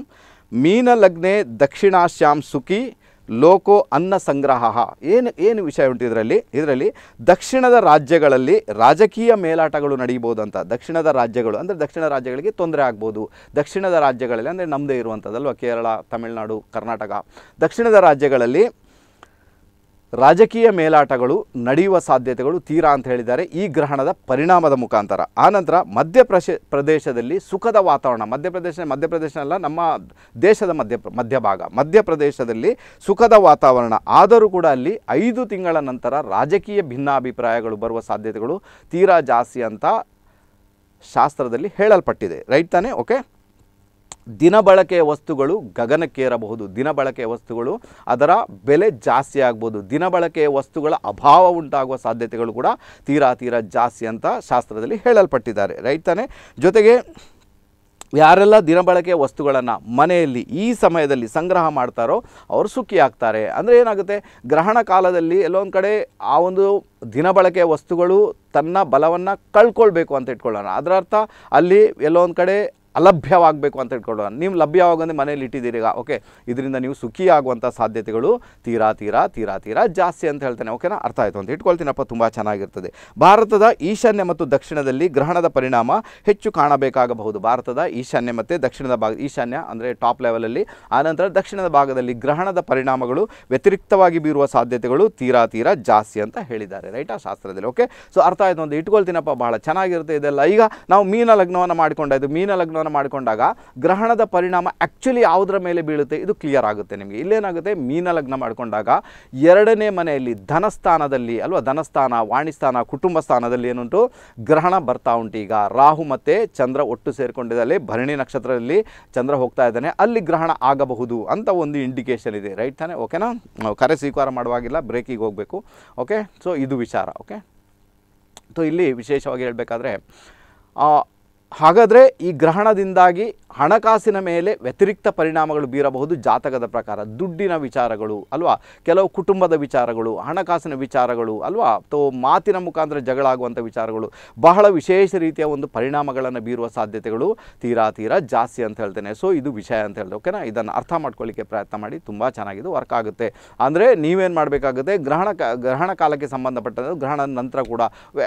ಮೀನಲಗ್ನೆ ದಕ್ಷಿಣಾಶ್ಯಾಂ ಸುಖಿ ಲೋಕೋ ಅನ್ನ ಸಂಗ್ರಹ ಏನು ಏನು ವಿಷಯ ಉಂಟು ಇದರಲ್ಲಿ ಇದರಲ್ಲಿ ದಕ್ಷಿಣದ ರಾಜ್ಯಗಳಲ್ಲಿ ರಾಜಕೀಯ ಮೇಲಾಟಗಳು ನಡೆಯಬಹುದು ಅಂತ ದಕ್ಷಿಣದ ರಾಜ್ಯಗಳು ಅಂದರೆ ದಕ್ಷಿಣ ರಾಜ್ಯಗಳಿಗೆ ತೊಂದರೆ ಆಗ್ಬೋದು ದಕ್ಷಿಣದ ರಾಜ್ಯಗಳಲ್ಲಿ ಅಂದರೆ ನಮ್ಮದೇ ಇರುವಂಥದ್ದಲ್ವ ಕೇರಳ ತಮಿಳುನಾಡು ಕರ್ನಾಟಕ ದಕ್ಷಿಣದ ರಾಜ್ಯಗಳಲ್ಲಿ ರಾಜಕೀಯ ಮೇಲಾಟಗಳು ನಡೆಯುವ ಸಾಧ್ಯತೆಗಳು ತೀರಾ ಅಂತ ಹೇಳಿದ್ದಾರೆ ಈ ಗ್ರಹಣದ ಪರಿಣಾಮದ ಮುಖಾಂತರ ಆನಂತರ ಮಧ್ಯಪ್ರಶ ಪ್ರದೇಶದಲ್ಲಿ ಸುಖದ ವಾತಾವರಣ ಮಧ್ಯಪ್ರದೇಶ ಮಧ್ಯಪ್ರದೇಶ ಅಲ್ಲ ನಮ್ಮ ದೇಶದ ಮಧ್ಯ ಮಧ್ಯಭಾಗ ಮಧ್ಯಪ್ರದೇಶದಲ್ಲಿ ಸುಖದ ವಾತಾವರಣ ಆದರೂ ಕೂಡ ಅಲ್ಲಿ ಐದು ತಿಂಗಳ ನಂತರ ರಾಜಕೀಯ ಭಿನ್ನಾಭಿಪ್ರಾಯಗಳು ಬರುವ ಸಾಧ್ಯತೆಗಳು ತೀರಾ ಜಾಸ್ತಿ ಅಂತ ಶಾಸ್ತ್ರದಲ್ಲಿ ಹೇಳಲ್ಪಟ್ಟಿದೆ ರೈಟ್ ತಾನೇ ಓಕೆ ದಿನ ಬಳಕೆಯ ವಸ್ತುಗಳು ಗಗನಕ್ಕೇರಬಹುದು ದಿನ ಬಳಕೆಯ ವಸ್ತುಗಳು ಅದರ ಬೆಲೆ ಜಾಸ್ತಿ ಆಗ್ಬೋದು ದಿನ ಬಳಕೆಯ ವಸ್ತುಗಳ ಅಭಾವ ಉಂಟಾಗುವ ಸಾಧ್ಯತೆಗಳು ಕೂಡ ತೀರಾ ತೀರಾ ಜಾಸ್ತಿ ಅಂತ ಶಾಸ್ತ್ರದಲ್ಲಿ ಹೇಳಲ್ಪಟ್ಟಿದ್ದಾರೆ ರೈಟ್ ತಾನೆ ಜೊತೆಗೆ ಯಾರೆಲ್ಲ ದಿನಬಳಕೆಯ ವಸ್ತುಗಳನ್ನು ಮನೆಯಲ್ಲಿ ಈ ಸಮಯದಲ್ಲಿ ಸಂಗ್ರಹ ಮಾಡ್ತಾರೋ ಅವರು ಆಗ್ತಾರೆ ಅಂದರೆ ಏನಾಗುತ್ತೆ ಗ್ರಹಣ ಕಾಲದಲ್ಲಿ ಎಲ್ಲೊಂದು ಕಡೆ ಆ ಒಂದು ದಿನಬಳಕೆಯ ವಸ್ತುಗಳು ತನ್ನ ಬಲವನ್ನು ಕಳ್ಕೊಳ್ಬೇಕು ಅಂತ ಇಟ್ಕೊಳ್ಳೋಣ ಅದರ ಅರ್ಥ ಅಲ್ಲಿ ಎಲ್ಲೊಂದು ಕಡೆ ಅಲಭ್ಯವಾಗಬೇಕು ಅಂತ ಹೇಳ್ಕೊಳ್ಳೋಣ ನೀವು ಲಭ್ಯವಾಗಂದ್ರೆ ಮನೇಲಿ ಇಟ್ಟಿದ್ದೀರಿ ಈಗ ಓಕೆ ಇದರಿಂದ ನೀವು ಸುಖಿಯಾಗುವಂಥ ಸಾಧ್ಯತೆಗಳು ತೀರಾ ತೀರಾ ತೀರಾ ತೀರಾ ಜಾಸ್ತಿ ಅಂತ ಹೇಳ್ತಾನೆ ಓಕೆನಾ ಅರ್ಥ ಆಯಿತು ಅಂತ ಇಟ್ಕೊಳ್ತೀನಪ್ಪ ತುಂಬ ಚೆನ್ನಾಗಿರ್ತದೆ ಭಾರತದ ಈಶಾನ್ಯ ಮತ್ತು ದಕ್ಷಿಣದಲ್ಲಿ ಗ್ರಹಣದ ಪರಿಣಾಮ ಹೆಚ್ಚು ಕಾಣಬೇಕಾಗಬಹುದು ಭಾರತದ ಈಶಾನ್ಯ ಮತ್ತು ದಕ್ಷಿಣದ ಭಾಗ ಈಶಾನ್ಯ ಅಂದರೆ ಟಾಪ್ ಲೆವೆಲಲ್ಲಿ ಆನಂತರ ದಕ್ಷಿಣದ ಭಾಗದಲ್ಲಿ ಗ್ರಹಣದ ಪರಿಣಾಮಗಳು ವ್ಯತಿರಿಕ್ತವಾಗಿ ಬೀರುವ ಸಾಧ್ಯತೆಗಳು ತೀರಾ ತೀರಾ ಜಾಸ್ತಿ ಅಂತ ಹೇಳಿದ್ದಾರೆ ರೈಟ್ ಆ ಶಾಸ್ತ್ರದಲ್ಲಿ ಓಕೆ ಸೊ ಅರ್ಥ ಆಯಿತು ಅಂತ ಇಟ್ಕೊಳ್ತೀನಪ್ಪ ಭಾಳ ಚೆನ್ನಾಗಿರುತ್ತೆ ಇದೆಲ್ಲ ಈಗ ನಾವು ಮೀನ ಲಗ್ನವನ್ನು ಮಾಡಿಕೊಂಡಿದ್ದು ಮೀನ ಲಗ್ನ ಮಾಡಿಕೊಂಡಾಗ ಗ್ರಹಣದ ಪರಿಣಾಮ ಆ್ಯಕ್ಚುಲಿ ಯಾವುದರ ಮೇಲೆ ಬೀಳುತ್ತೆ ಇದು ಕ್ಲಿಯರ್ ಆಗುತ್ತೆ ನಿಮಗೆ ಇಲ್ಲೇನಾಗುತ್ತೆ ಮೀನ ಲಗ್ನ ಮಾಡಿಕೊಂಡಾಗ ಎರಡನೇ ಮನೆಯಲ್ಲಿ ಧನಸ್ಥಾನದಲ್ಲಿ ಅಲ್ವಾ ಧನಸ್ಥಾನ ವಾಣಿಸ್ಥಾನ ಕುಟುಂಬ ಸ್ಥಾನದಲ್ಲಿ ಏನುಂಟು ಗ್ರಹಣ ಬರ್ತಾ ಉಂಟು ಈಗ ರಾಹು ಮತ್ತು ಚಂದ್ರ ಒಟ್ಟು ಸೇರಿಕೊಂಡಿದ್ದಲ್ಲಿ ಭರಣಿ ನಕ್ಷತ್ರದಲ್ಲಿ ಚಂದ್ರ ಹೋಗ್ತಾ ಇದ್ದಾನೆ ಅಲ್ಲಿ ಗ್ರಹಣ ಆಗಬಹುದು ಅಂತ ಒಂದು ಇಂಡಿಕೇಶನ್ ಇದೆ ರೈಟ್ ತಾನೆ ಓಕೆನಾ ಕರೆ ಸ್ವೀಕಾರ ಮಾಡುವಾಗಿಲ್ಲ ಬ್ರೇಕಿಗೆ ಹೋಗಬೇಕು ಓಕೆ ಸೊ ಇದು ವಿಚಾರ ಓಕೆ ಸೊ ಇಲ್ಲಿ ವಿಶೇಷವಾಗಿ ಹೇಳಬೇಕಾದ್ರೆ ಹಾಗಾದರೆ ಈ ಗ್ರಹಣದಿಂದಾಗಿ ಹಣಕಾಸಿನ ಮೇಲೆ ವ್ಯತಿರಿಕ್ತ ಪರಿಣಾಮಗಳು ಬೀರಬಹುದು ಜಾತಕದ ಪ್ರಕಾರ ದುಡ್ಡಿನ ವಿಚಾರಗಳು ಅಲ್ವಾ ಕೆಲವು ಕುಟುಂಬದ ವಿಚಾರಗಳು ಹಣಕಾಸಿನ ವಿಚಾರಗಳು ಅಲ್ವಾ ತೋ ಮಾತಿನ ಮುಖಾಂತರ ಜಗಳಾಗುವಂಥ ವಿಚಾರಗಳು ಬಹಳ ವಿಶೇಷ ರೀತಿಯ ಒಂದು ಪರಿಣಾಮಗಳನ್ನು ಬೀರುವ ಸಾಧ್ಯತೆಗಳು ತೀರಾ ತೀರಾ ಜಾಸ್ತಿ ಅಂತ ಹೇಳ್ತೇನೆ ಸೊ ಇದು ವಿಷಯ ಅಂತ ಹೇಳಿದೆ ಓಕೆನಾ ಇದನ್ನು ಅರ್ಥ ಮಾಡ್ಕೊಳ್ಳಿಕ್ಕೆ ಪ್ರಯತ್ನ ಮಾಡಿ ತುಂಬ ಚೆನ್ನಾಗಿದೆ ವರ್ಕ್ ಆಗುತ್ತೆ ಅಂದರೆ ನೀವೇನು ಮಾಡಬೇಕಾಗುತ್ತೆ ಗ್ರಹಣ ಗ್ರಹಣ ಕಾಲಕ್ಕೆ ಸಂಬಂಧಪಟ್ಟಂತೆ ಗ್ರಹಣದ ನಂತರ ಕೂಡ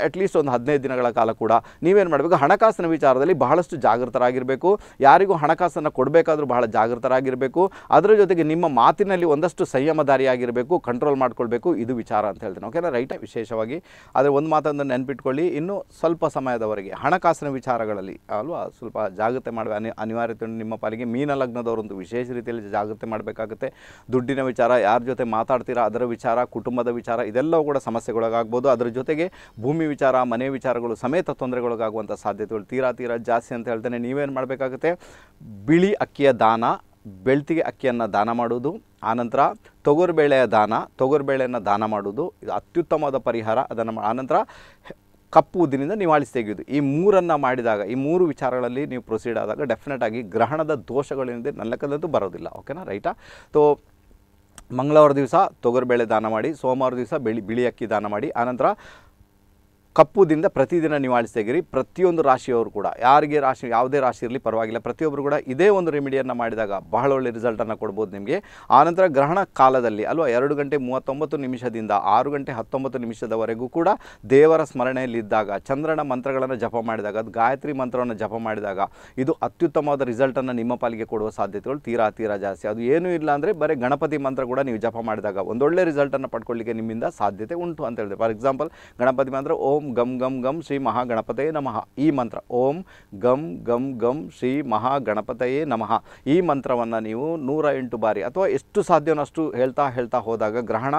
ಅಟ್ಲೀಸ್ಟ್ ಒಂದು ಹದಿನೈದು ದಿನಗಳ ಕಾಲ ಕೂಡ ನೀವೇನು ಮಾಡಬೇಕು ಹಣಕಾಸಿನ ವಿಚಾರ ವಿಚಾರದಲ್ಲಿ ಬಹಳಷ್ಟು ಜಾಗೃತರಾಗಿರಬೇಕು ಯಾರಿಗೂ ಹಣಕಾಸನ್ನು ಕೊಡಬೇಕಾದ್ರೂ ಬಹಳ ಜಾಗೃತರಾಗಿರಬೇಕು ಅದರ ಜೊತೆಗೆ ನಿಮ್ಮ ಮಾತಿನಲ್ಲಿ ಒಂದಷ್ಟು ಸಂಯಮದಾರಿಯಾಗಿರಬೇಕು ಕಂಟ್ರೋಲ್ ಮಾಡ್ಕೊಳ್ಬೇಕು ಇದು ವಿಚಾರ ಅಂತ ಹೇಳ್ತೀನಿ ಓಕೆನಾ ರೈಟ್ ವಿಶೇಷವಾಗಿ ಆದರೆ ಒಂದು ಮಾತನ್ನು ನೆನಪಿಟ್ಕೊಳ್ಳಿ ಇನ್ನು ಸ್ವಲ್ಪ ಸಮಯದವರೆಗೆ ಹಣಕಾಸಿನ ವಿಚಾರಗಳಲ್ಲಿ ಅಲ್ವಾ ಸ್ವಲ್ಪ ಜಾಗ್ರತೆ ಮಾಡುವ ಅನಿ ಅನಿವಾರ್ಯತೆ ನಿಮ್ಮ ಪಾಲಿಗೆ ಮೀನ ಲಗ್ನದವರಂತೂ ವಿಶೇಷ ರೀತಿಯಲ್ಲಿ ಜಾಗೃತಿ ಮಾಡಬೇಕಾಗುತ್ತೆ ದುಡ್ಡಿನ ವಿಚಾರ ಯಾರ ಜೊತೆ ಮಾತಾಡ್ತೀರಾ ಅದರ ವಿಚಾರ ಕುಟುಂಬದ ವಿಚಾರ ಇದೆಲ್ಲವೂ ಕೂಡ ಸಮಸ್ಯೆಗೊಳಗಾಗ್ಬೋದು ಅದರ ಜೊತೆಗೆ ಭೂಮಿ ವಿಚಾರ ಮನೆ ವಿಚಾರಗಳು ಸಮೇತ ತೊಂದರೆಗೊಳಗಾಗುವಂಥ ಸಾಧ್ಯತೆಗಳು ತೀರಾ ತೀರಾ ಜಾಸ್ತಿ ಅಂತ ಹೇಳ್ತೇನೆ ನೀವೇನು ಮಾಡಬೇಕಾಗುತ್ತೆ ಬಿಳಿ ಅಕ್ಕಿಯ ದಾನ ಬೆಳ್ತಿಗೆ ಅಕ್ಕಿಯನ್ನು ದಾನ ಮಾಡುವುದು ಆನಂತರ ತೊಗರುಬೇಳೆಯ ದಾನ ತೊಗರುಬೇಳೆಯನ್ನು ದಾನ ಮಾಡುವುದು ಇದು ಅತ್ಯುತ್ತಮವಾದ ಪರಿಹಾರ ಅದನ್ನು ಆನಂತರ ಕಪ್ಪು ಉದ್ದಿನಿಂದ ನಿವಾಳಿಸಿ ತೆಗೆಯೋದು ಈ ಮೂರನ್ನು ಮಾಡಿದಾಗ ಈ ಮೂರು ವಿಚಾರಗಳಲ್ಲಿ ನೀವು ಪ್ರೊಸೀಡ್ ಆದಾಗ ಡೆಫಿನೆಟ್ ಆಗಿ ಗ್ರಹಣದ ದೋಷಗಳೇನಿದೆ ನಲ್ಲಕ್ಕದಂತೂ ಬರೋದಿಲ್ಲ ಓಕೆನಾ ರೈಟಾ ಸೊ ಮಂಗಳವಾರ ದಿವಸ ತೊಗರುಬೇಳೆ ದಾನ ಮಾಡಿ ಸೋಮವಾರ ದಿವಸ ಬಿಳಿ ಬಿಳಿ ಅಕ್ಕಿ ದಾನ ಮಾಡಿ ಆನಂತರ ಕಪ್ಪುದಿಂದ ಪ್ರತಿದಿನ ನಿವಾಳಿಸಿ ಪ್ರತಿಯೊಂದು ರಾಶಿಯವರು ಕೂಡ ಯಾರಿಗೆ ರಾಶಿ ಯಾವುದೇ ರಾಶಿ ಇರಲಿ ಪರವಾಗಿಲ್ಲ ಪ್ರತಿಯೊಬ್ಬರು ಕೂಡ ಇದೇ ಒಂದು ರೆಮಿಡಿಯನ್ನು ಮಾಡಿದಾಗ ಬಹಳ ಒಳ್ಳೆ ರಿಸಲ್ಟನ್ನು ಕೊಡ್ಬೋದು ನಿಮಗೆ ಆನಂತರ ಗ್ರಹಣ ಕಾಲದಲ್ಲಿ ಅಲ್ವಾ ಎರಡು ಗಂಟೆ ಮೂವತ್ತೊಂಬತ್ತು ನಿಮಿಷದಿಂದ ಆರು ಗಂಟೆ ಹತ್ತೊಂಬತ್ತು ನಿಮಿಷದವರೆಗೂ ಕೂಡ ದೇವರ ಸ್ಮರಣೆಯಲ್ಲಿದ್ದಾಗ ಚಂದ್ರನ ಮಂತ್ರಗಳನ್ನು ಜಪ ಮಾಡಿದಾಗ ಅದು ಗಾಯತ್ರಿ ಮಂತ್ರವನ್ನು ಜಪ ಮಾಡಿದಾಗ ಇದು ಅತ್ಯುತ್ತಮವಾದ ರಿಸಲ್ಟನ್ನು ನಿಮ್ಮ ಪಾಲಿಗೆ ಕೊಡುವ ಸಾಧ್ಯತೆಗಳು ತೀರಾ ತೀರಾ ಜಾಸ್ತಿ ಅದು ಏನೂ ಇಲ್ಲ ಅಂದರೆ ಬರೀ ಗಣಪತಿ ಮಂತ್ರ ಕೂಡ ನೀವು ಜಪ ಮಾಡಿದಾಗ ಒಂದೊಳ್ಳೆ ರಿಸಲ್ಟನ್ನು ಪಡ್ಕೊಳ್ಳಿಕ್ಕೆ ನಿಮ್ಮಿಂದ ಸಾಧ್ಯತೆ ಉಂಟು ಅಂತ ಹೇಳಿದೆ ಫಾರ್ ಎಕ್ಸಾಂಪಲ್ ಗಣಪತಿ ಮಂತ್ರ ಓಂ ಗಂ ಗಂ ಗಂ ಶ್ರೀ ಮಹಾಗಣಪತಯೇ ನಮಃ ಈ ಮಂತ್ರ ಓಂ ಗಂ ಗಂ ಗಂ ಶ್ರೀ ಮಹಾಗಣಪತಯೇ ನಮಃ ಈ ಮಂತ್ರವನ್ನು ನೀವು ನೂರ ಎಂಟು ಬಾರಿ ಅಥವಾ ಎಷ್ಟು ಅಷ್ಟು ಹೇಳ್ತಾ ಹೇಳ್ತಾ ಹೋದಾಗ ಗ್ರಹಣ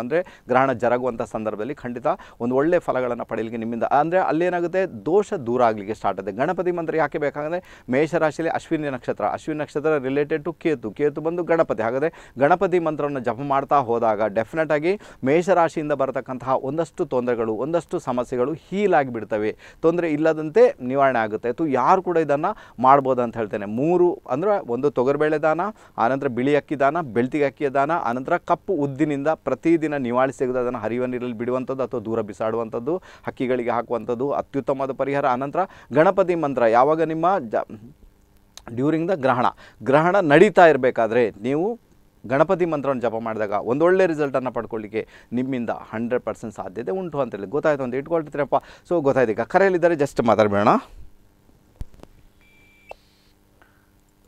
ಅಂದರೆ ಗ್ರಹಣ ಜರಗುವಂಥ ಸಂದರ್ಭದಲ್ಲಿ ಖಂಡಿತ ಒಂದು ಒಳ್ಳೆ ಫಲಗಳನ್ನು ಪಡೆಯಲಿಕ್ಕೆ ನಿಮ್ಮಿಂದ ಅಂದರೆ ಅಲ್ಲೇನಾಗುತ್ತೆ ದೋಷ ದೂರ ಆಗಲಿಕ್ಕೆ ಸ್ಟಾರ್ಟ್ ಆಗುತ್ತೆ ಗಣಪತಿ ಮಂತ್ರ ಯಾಕೆ ಬೇಕಾಗಂದರೆ ಮೇಷರಾಶಿಯಲ್ಲಿ ಅಶ್ವಿನಿ ನಕ್ಷತ್ರ ಅಶ್ವಿನಿ ನಕ್ಷತ್ರ ರಿಲೇಟೆಡ್ ಟು ಕೇತು ಕೇತು ಬಂದು ಗಣಪತಿ ಹಾಗಾದರೆ ಗಣಪತಿ ಮಂತ್ರವನ್ನು ಜಪ ಮಾಡ್ತಾ ಹೋದಾಗ ಡೆಫಿನೆಟ್ ಆಗಿ ಮೇಷರಾಶಿಯಿಂದ ಬರತಕ್ಕಂತಹ ಒಂದಷ್ಟು ತೊಂದರೆಗಳು ಒಂದಷ್ಟು ಸಮ ಸಮಸ್ಯೆಗಳು ಹೀಲ್ ಆಗಿಬಿಡ್ತವೆ ತೊಂದರೆ ಇಲ್ಲದಂತೆ ನಿವಾರಣೆ ಆಗುತ್ತೆ ಅಥವಾ ಯಾರು ಕೂಡ ಇದನ್ನು ಮಾಡ್ಬೋದು ಅಂತ ಹೇಳ್ತೇನೆ ಮೂರು ಅಂದರೆ ಒಂದು ತೊಗರಿಬೇಳೆ ದಾನ ಆನಂತರ ಬಿಳಿ ಅಕ್ಕಿ ದಾನ ಬೆಳ್ತಿಗೆ ಅಕ್ಕಿಯ ದಾನ ಆನಂತರ ಕಪ್ಪು ಉದ್ದಿನಿಂದ ಪ್ರತಿದಿನ ನಿವಾಳಿ ತೆಗೆದು ಅದನ್ನು ಹರಿಯುವ ನೀರಲ್ಲಿ ಬಿಡುವಂಥದ್ದು ಅಥವಾ ದೂರ ಬಿಸಾಡುವಂಥದ್ದು ಹಕ್ಕಿಗಳಿಗೆ ಹಾಕುವಂಥದ್ದು ಅತ್ಯುತ್ತಮವಾದ ಪರಿಹಾರ ಆನಂತರ ಗಣಪತಿ ಮಂತ್ರ ಯಾವಾಗ ನಿಮ್ಮ ಜ ಡ್ಯೂರಿಂಗ್ ದ ಗ್ರಹಣ ಗ್ರಹಣ ನಡೀತಾ ಇರಬೇಕಾದ್ರೆ ನೀವು ಗಣಪತಿ ಮಂತ್ರವನ್ನು ಜಪ ಮಾಡಿದಾಗ ಒಂದು ಒಂದೊಳ್ಳೆ ರಿಸಲ್ಟನ್ನು ಪಡ್ಕೊಳ್ಳಿಕ್ಕೆ ನಿಮ್ಮಿಂದ ಹಂಡ್ರೆಡ್ ಪರ್ಸೆಂಟ್ ಸಾಧ್ಯತೆ ಉಂಟು ಅಂತೇಳಿ ಗೊತ್ತಾಯ್ತು ಅಂತ ಇಟ್ಕೊಳ್ತಿದ್ರಪ್ಪ ಸೊ ಗೊತ್ತಾಯ್ತು ಈಗ ಜಸ್ಟ್ ಮಾತಾಡಬೇಡ